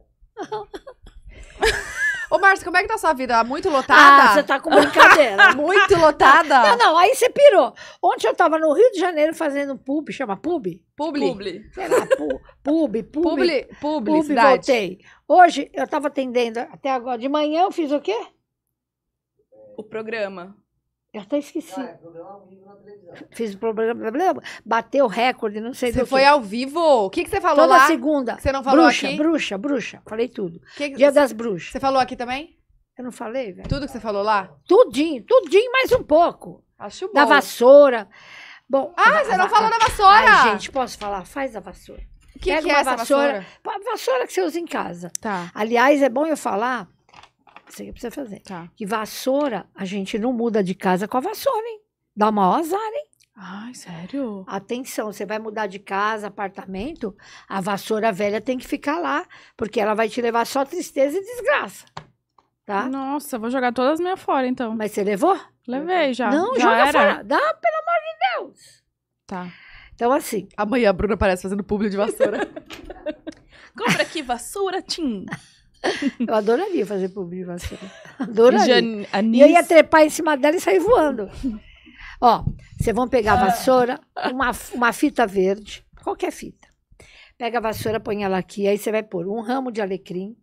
Ô, Márcia, como é que tá a sua vida? Tá muito lotada? Ah, você tá com brincadeira. Muito lotada? Não, não, aí você pirou. Ontem eu tava no Rio de Janeiro fazendo pub, chama pub? Publi. Publi. Será? Pub, pub, pub. Publi, publi, voltei. Hoje eu tava atendendo até agora. De manhã eu fiz o quê? O programa. Eu até esqueci. Ah, é, ao vivo na televisão. Fiz o problema, Bateu bateu recorde, não sei Você foi ao vivo? O que, que você falou Toda lá? Toda segunda. Que você não falou bruxa, aqui? Bruxa, bruxa, bruxa. Falei tudo. Que Dia você, das bruxas. Você falou aqui também? Eu não falei, velho. Tudo que você falou lá? Tudinho, tudinho, mais um pouco. Acho bom. Da vassoura. Bom, ah, a, você não a, falou a, da vassoura. Ai, gente, posso falar? Faz a vassoura. O que, que é uma essa vassoura? vassoura? Vassoura que você usa em casa. Tá. Aliás, é bom eu falar isso aqui precisa fazer. Tá. Que vassoura, a gente não muda de casa com a vassoura, hein? Dá o maior azar, hein? Ai, sério? Atenção, você vai mudar de casa, apartamento, a vassoura velha tem que ficar lá, porque ela vai te levar só tristeza e desgraça. Tá? Nossa, vou jogar todas as minhas fora, então. Mas você levou? Levei já. Não, já joga era. fora. Dá, pelo amor de Deus. Tá. Então, assim. Amanhã a Bruna aparece fazendo público de vassoura. Compra aqui vassoura, Tim. Eu adoraria fazer publicação. Adoraria. E eu ia trepar em cima dela e sair voando. Ó, vocês vão pegar a ah. vassoura, uma, uma fita verde, qualquer fita. Pega a vassoura, põe ela aqui, aí você vai pôr um ramo de alecrim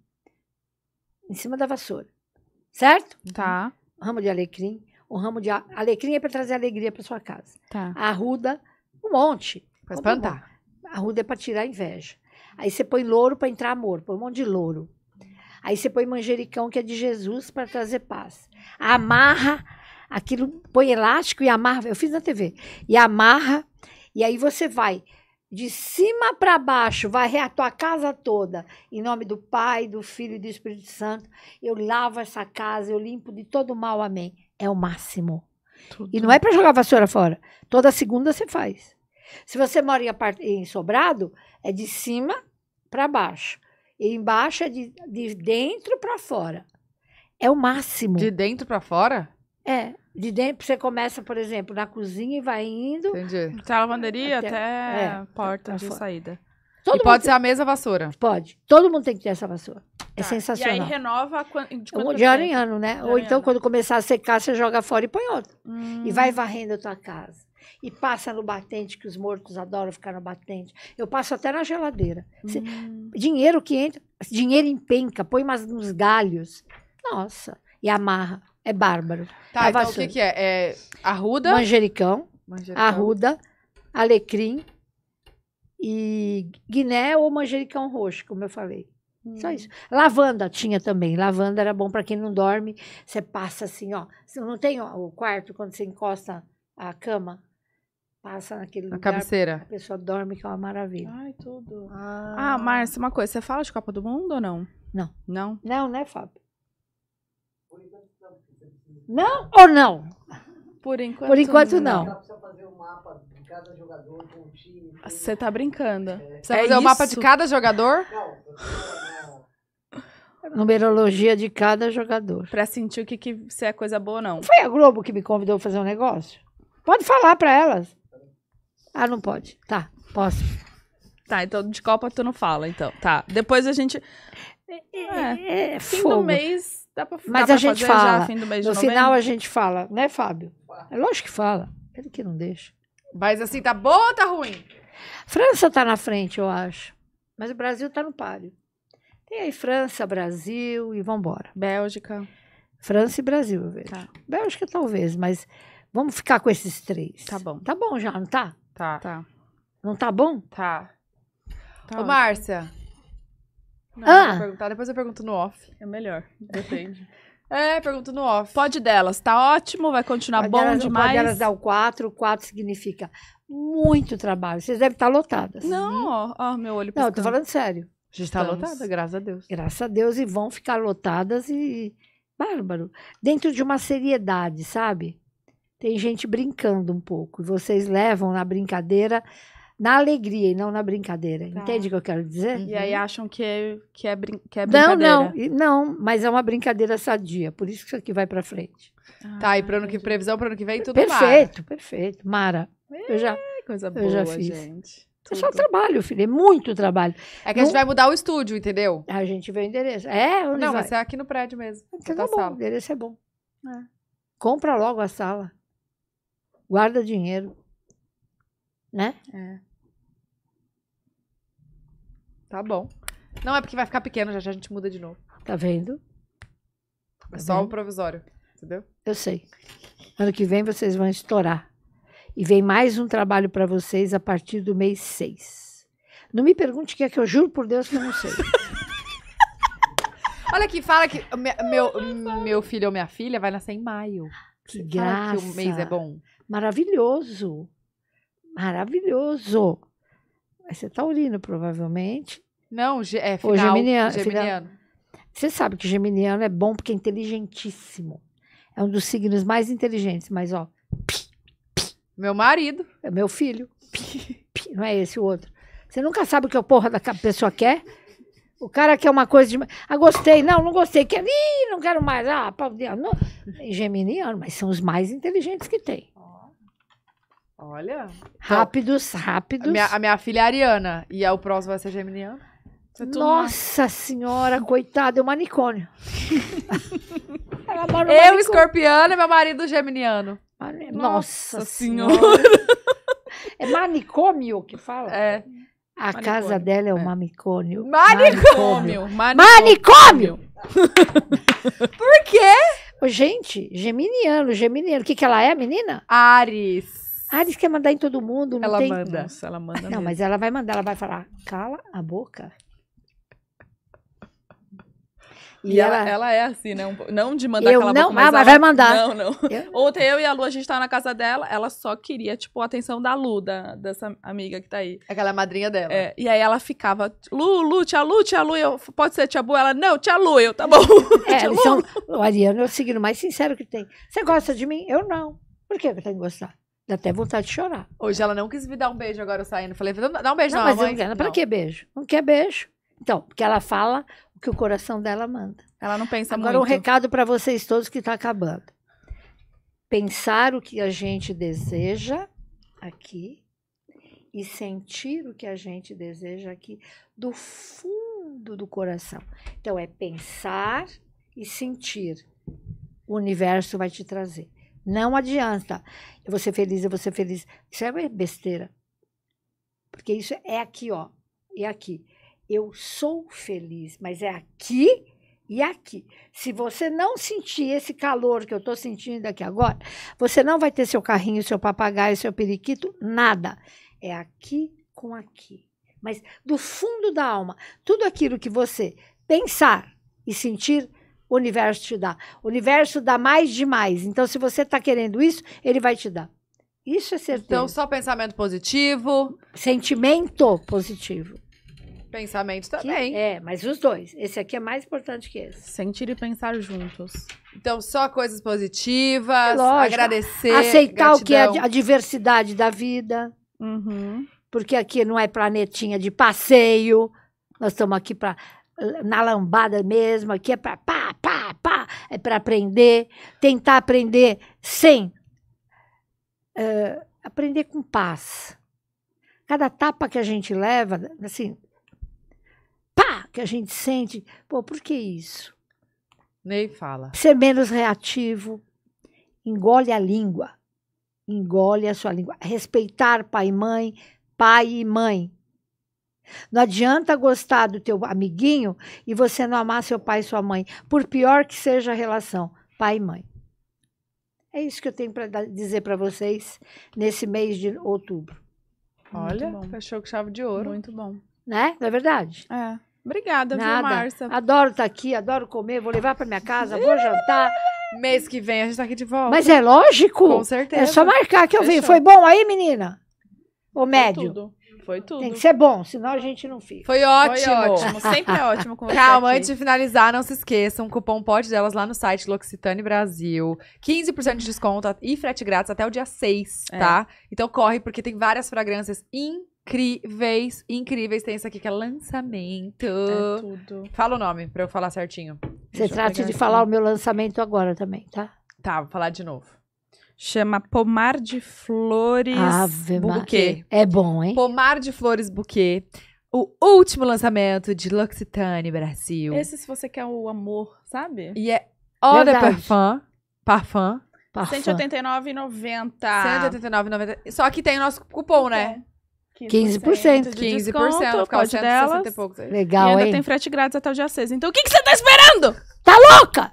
em cima da vassoura. Certo? Tá. Um ramo de alecrim. Um ramo de alecrim é para trazer alegria para sua casa. Tá. Arruda, um monte. Para espantar. Arruda é para tirar a inveja. Aí você põe louro para entrar amor, põe um monte de louro. Aí você põe manjericão, que é de Jesus, para trazer paz. Amarra, aquilo, põe elástico e amarra. Eu fiz na TV. E amarra, e aí você vai de cima para baixo, varrer a tua casa toda, em nome do Pai, do Filho e do Espírito Santo. Eu lavo essa casa, eu limpo de todo mal, amém. É o máximo. Tudo. E não é para jogar vassoura fora. Toda segunda você faz. Se você mora em, em sobrado, é de cima para baixo. E embaixo é de, de dentro para fora. É o máximo. De dentro para fora? É. De dentro você começa, por exemplo, na cozinha e vai indo. Entendi. Até a lavanderia, até, até é, porta de fora. saída. Todo e pode tem... ser a mesma vassoura. Pode. Todo mundo tem que ter essa vassoura. É tá. sensacional. E aí renova de, de ano em ano, né? De Ou então, quando começar a secar, você joga fora e põe outra. Hum. E vai hum. varrendo a tua casa e passa no batente, que os mortos adoram ficar no batente. Eu passo até na geladeira. Hum. Dinheiro que entra, dinheiro empenca, põe mais nos galhos. Nossa, e amarra. É bárbaro. Tá, é então o que, que, é? É arruda? Manjericão, manjericão, arruda, alecrim e guiné ou manjericão roxo, como eu falei. Hum. Só isso. Lavanda tinha também. Lavanda era bom para quem não dorme. Você passa assim, ó. Você não tem ó, o quarto quando você encosta a cama passa naquele Na lugar. cabeceira. A pessoa dorme, que é uma maravilha. Ai, tudo. Ah, ah Márcia, uma coisa, você fala de Copa do Mundo ou não? Não. Não? Não, né, Fábio? Não ou não? Por enquanto, Por enquanto não. não. Você tá brincando. Precisa é fazer o um mapa de cada jogador? Numerologia de cada jogador. Pra sentir o que, que se é coisa boa ou não. Foi a Globo que me convidou pra fazer um negócio? Pode falar pra elas. Ah, não pode. Tá, posso. Tá, então de Copa tu não fala, então. Tá. Depois a gente. É, é, é, é fim fogo. do mês. Dá pra, Mas dá a gente fala. no novembro? final a gente fala, né, Fábio? É lógico que fala. Ele que não deixa. Mas assim, tá bom ou tá ruim? França tá na frente, eu acho. Mas o Brasil tá no páreo. Tem aí França, Brasil e vambora. Bélgica. França e Brasil, eu vejo. Tá. Bélgica talvez, mas vamos ficar com esses três. Tá bom. Tá bom já, não tá? Tá. Tá. Não tá bom? Tá. tá Ô, Márcia. Não, ah. eu perguntar, depois eu pergunto no off. É melhor, depende. é, pergunto no off. Pode delas, tá ótimo, vai continuar pode bom delas, demais. Pode delas dar o 4, 4 significa muito trabalho. Vocês devem estar lotadas. Não, uhum. ó, ó, oh, meu olho piscando. Não, eu tô falando sério. A gente tá está lotada, graças a Deus. Graças a Deus, e vão ficar lotadas e. Bárbaro. Dentro de uma seriedade, sabe? tem gente brincando um pouco. E vocês levam na brincadeira, na alegria e não na brincadeira. Tá. Entende o que eu quero dizer? E aí uhum. acham que é, que é, brin que é brincadeira. Não, não, não, mas é uma brincadeira sadia. Por isso que isso aqui vai para frente. Ah, tá, e ah, para ano que previsão, para ano que vem, tudo Perfeito, mara. perfeito. Mara. Eu já, é, coisa boa, eu já fiz. gente. É só trabalho, filho. É muito trabalho. É que a gente vai mudar o estúdio, entendeu? A gente vê o endereço. É, onde Não, vai? mas é aqui no prédio mesmo. Então tá bom, sala. o endereço é bom. É. Compra logo a sala guarda dinheiro, né? É. Tá bom. Não é porque vai ficar pequeno, já já a gente muda de novo. Tá vendo? É tá é só vendo? um provisório, entendeu? Eu sei. Ano que vem vocês vão estourar. E vem mais um trabalho para vocês a partir do mês 6. Não me pergunte o que é que eu juro por Deus que eu não sei. Olha aqui, fala que meu, meu filho ou minha filha vai nascer em maio. Que graça. graça. que o mês é bom. Maravilhoso. Maravilhoso. você ser tá taurino, provavelmente. Não, é final, geminiano. geminiano. Final. Você sabe que geminiano é bom porque é inteligentíssimo. É um dos signos mais inteligentes, mas ó. Pi, pi. Meu marido. É meu filho. Pi, não é esse o outro. Você nunca sabe o que a porra da pessoa quer. O cara quer uma coisa de. Ah, gostei. Não, não gostei. Quer... Ih, não quero mais. Ah, pau não. Geminiano, mas são os mais inteligentes que tem. Olha. Então, rápidos, rápidos. A minha, a minha filha é ariana. E a, o próximo vai ser geminiano? É nossa senhora, coitada, é um manicômio. eu, manicômio. escorpiano, e meu marido geminiano. Nossa, Nossa senhora. senhora. é manicômio que fala? É. A manicômio. casa dela é um é. manicômio. Manicômio! Manicômio! manicômio. Por quê? Gente, geminiano, geminiano. O que, que ela é, menina? Ares. Ah, eles querem mandar em todo mundo. ela tem... manda. Nossa, ela manda. Não, mesmo. mas ela vai mandar, ela vai falar, cala a boca. E, e ela, ela, é assim, né? Não de mandar eu, aquela não, boca, mas ah, mas vai mandar. Não, não. Eu? Ontem eu e a Lu, a gente tava na casa dela, ela só queria, tipo, a atenção da Lu, da, dessa amiga que tá aí. Aquela é é madrinha dela. É, e aí ela ficava, Lu, Lu, tia Lu, tia Lu, eu, pode ser tia Bu? Ela, não, tia Lu, eu, tá bom. É, tia Lu. o Ariano é o signo mais sincero que tem. Você gosta de mim? Eu não. Por que eu tenho que gostar? Dá até vontade de chorar. Hoje ela não quis me dar um beijo agora eu saindo. Falei, dá um beijo não, não mas mãe. Não, pra não. que beijo? Não quer beijo. Então, porque ela fala o que o coração dela manda. Ela não pensa agora, muito. Agora um recado para vocês todos que está acabando. Pensar o que a gente deseja aqui e sentir o que a gente deseja aqui do fundo do coração. Então é pensar e sentir. O universo vai te trazer. Não adianta. Eu vou ser feliz, eu vou ser feliz. Isso é besteira. Porque isso é aqui, ó. É aqui. Eu sou feliz, mas é aqui e aqui. Se você não sentir esse calor que eu estou sentindo aqui agora, você não vai ter seu carrinho, seu papagaio, seu periquito, nada. É aqui com aqui. Mas do fundo da alma, tudo aquilo que você pensar e sentir o universo te dá. O universo dá mais demais. Então, se você está querendo isso, ele vai te dar. Isso é certeza. Então, só pensamento positivo. Sentimento positivo. Pensamento também. Que, é, mas os dois. Esse aqui é mais importante que esse. Sentir e pensar juntos. Então, só coisas positivas, é agradecer. Aceitar gratidão. o que é a diversidade da vida. Uhum. Porque aqui não é planetinha de passeio. Nós estamos aqui para na lambada mesmo, aqui é para pá, pá, pá, é para aprender, tentar aprender sem. Uh, aprender com paz. Cada tapa que a gente leva, assim, pá, que a gente sente, pô, por que isso? Nem fala. Ser menos reativo, engole a língua, engole a sua língua. Respeitar pai e mãe, pai e mãe, não adianta gostar do teu amiguinho e você não amar seu pai e sua mãe, por pior que seja a relação pai e mãe. É isso que eu tenho para dizer para vocês nesse mês de outubro. Olha, fechou com chave de ouro. Muito bom. Né? Não é verdade? É. Obrigada, Nada. viu, Márcia? Adoro estar tá aqui, adoro comer, vou levar para minha casa, vou jantar. Mês que vem a gente tá aqui de volta. Mas é lógico. Com certeza. É só marcar que eu vim. Foi bom aí, menina? Ou médio. Foi tudo. Foi tudo. Tem que ser bom, senão a gente não fica. Foi ótimo. Foi ótimo. Sempre é ótimo com você. Calma, aqui. antes de finalizar, não se esqueçam: cupom pode delas lá no site L'Occitane Brasil. 15% de desconto e frete grátis até o dia 6, é. tá? Então corre, porque tem várias fragrâncias incríveis. Incríveis. Tem essa aqui que é lançamento. É tudo. Fala o nome pra eu falar certinho. Você trata de falar o meu lançamento agora também, tá? Tá, vou falar de novo. Chama Pomar de Flores Ave Buquê. É bom, hein? Pomar de Flores Buquê. O último lançamento de L'Occitane Brasil. Esse se você quer o amor, sabe? E é Olha Parfum. Parfum. Parfum. 189,90. 189,90. Só que tem o nosso cupom, né? cupom. né? 15%. 15%, de 15% desconto, ficar 160 delas. e poucos. Legal, e ainda hein? tem frete grátis até o dia 6. Então o que, que você tá esperando? Tá louca?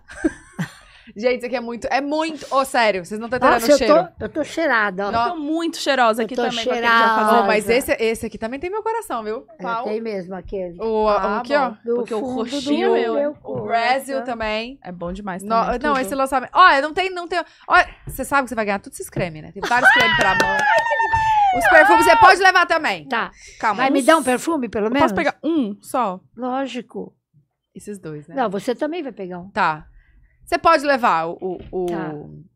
Gente, isso aqui é muito. É muito. Ô, oh, sério, vocês não estão entendendo Nossa, o cheiro. Eu tô, eu tô cheirada, ó. Eu tô muito cheirosa aqui eu tô também. Cheirosa. Oh, mas esse, esse aqui também tem meu coração, viu? Qual? É, tem mesmo aquele. O, ah, aqui, ó. Porque o roxinho é meu. meu o Brasil também. É bom demais também. No, é não, esse lançamento. Olha, não tem. Não tem... Olha, você sabe que você vai ganhar todos esses cremes, né? Tem vários cremes pra mão. Os perfumes você pode levar também. Tá. Calma. Vai me dar um perfume, pelo menos? Eu posso pegar um só? Lógico. Esses dois, né? Não, você também vai pegar um. Tá. Você pode levar o. O, tá.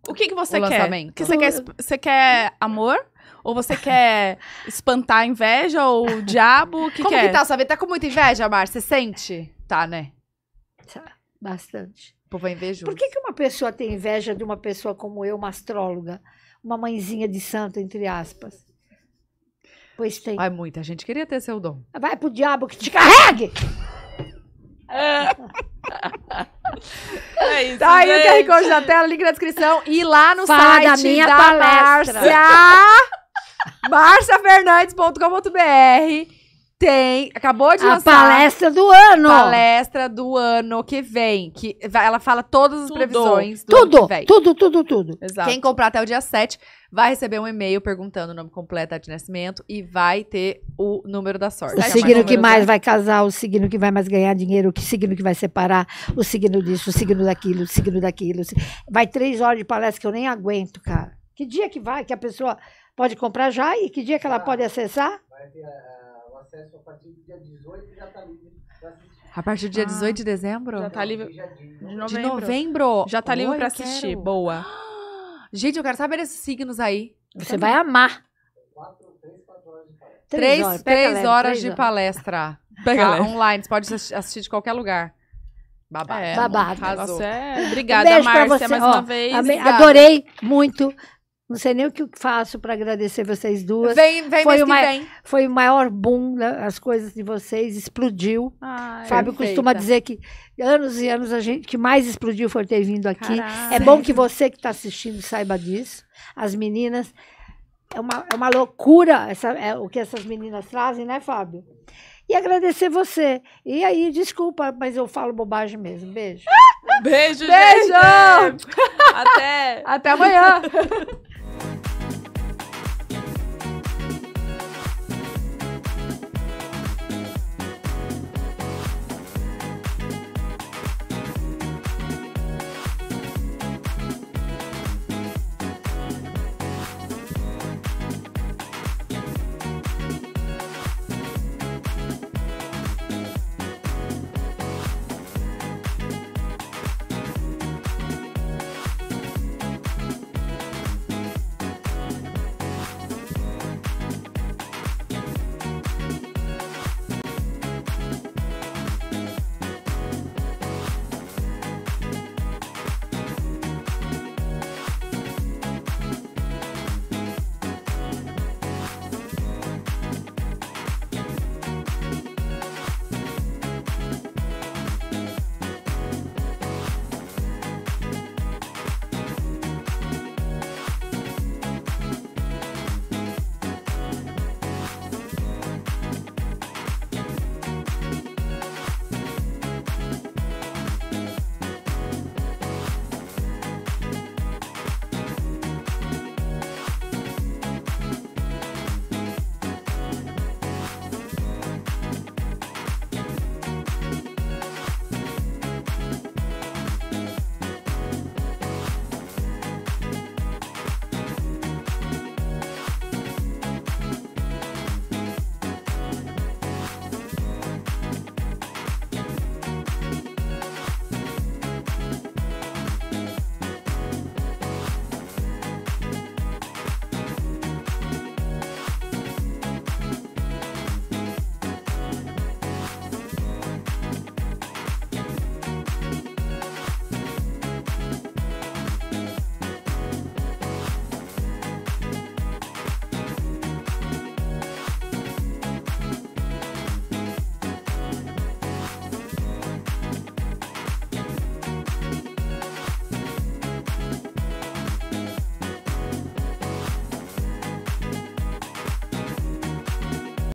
o que, que você o quer? Que você, quer? você quer amor? Ou você quer espantar a inveja ou o diabo? que Como quer? que tá? Sabe? Tá com muita inveja, Mar? Você sente? Tá, né? Tá, bastante. O povo é invejoso. Por que, que uma pessoa tem inveja de uma pessoa como eu, uma astróloga? Uma mãezinha de santo, entre aspas. Pois tem. Ai, muita gente queria ter seu dom. Vai pro diabo que te carregue! É isso, tá aí o QR Code na tela, link na descrição. E lá no Fala site da, minha da palestra. Márcia. marciafernandes.com.br tem, acabou de a lançar. palestra do ano. Palestra do ano que vem. Que ela fala todas as tudo. previsões do tudo, ano que vem. Tudo, tudo, tudo, Exato. Quem comprar até o dia 7 vai receber um e-mail perguntando o nome completo, de nascimento e vai ter o número da sorte. O é signo que mais vai casar, o signo que vai mais ganhar dinheiro, o signo que vai separar, o signo disso, o signo daquilo, o signo daquilo. Vai três horas de palestra que eu nem aguento, cara. Que dia que vai, que a pessoa pode comprar já e que dia que ela ah. pode acessar? Vai ter a acesso a partir do dia 18 já está livre para assistir. A partir do dia ah, 18 de dezembro? Já está tá livre. De novembro. De novembro. Já está livre para assistir. Quero. Boa. Gente, eu quero saber esses signos aí. Você vai amar. Três, três horas de palestra. Tá online, você pode assistir de qualquer lugar. Babado. É, babado. Arrasou. É... Obrigada, um Márcia, mais ó, uma vez. Amei, adorei muito. Não sei nem o que faço para agradecer vocês duas. Vem, vem, foi o maior, vem. Foi o maior boom, né? as coisas de vocês, explodiu. Ai, Fábio perfeita. costuma dizer que anos e anos a gente que mais explodiu foi ter vindo aqui. Caraca. É bom que você que está assistindo saiba disso. As meninas. É uma, é uma loucura essa, é, o que essas meninas trazem, né, Fábio? E agradecer você. E aí, desculpa, mas eu falo bobagem mesmo. Beijo. Beijo, Beijo! Gente. Até. Até amanhã.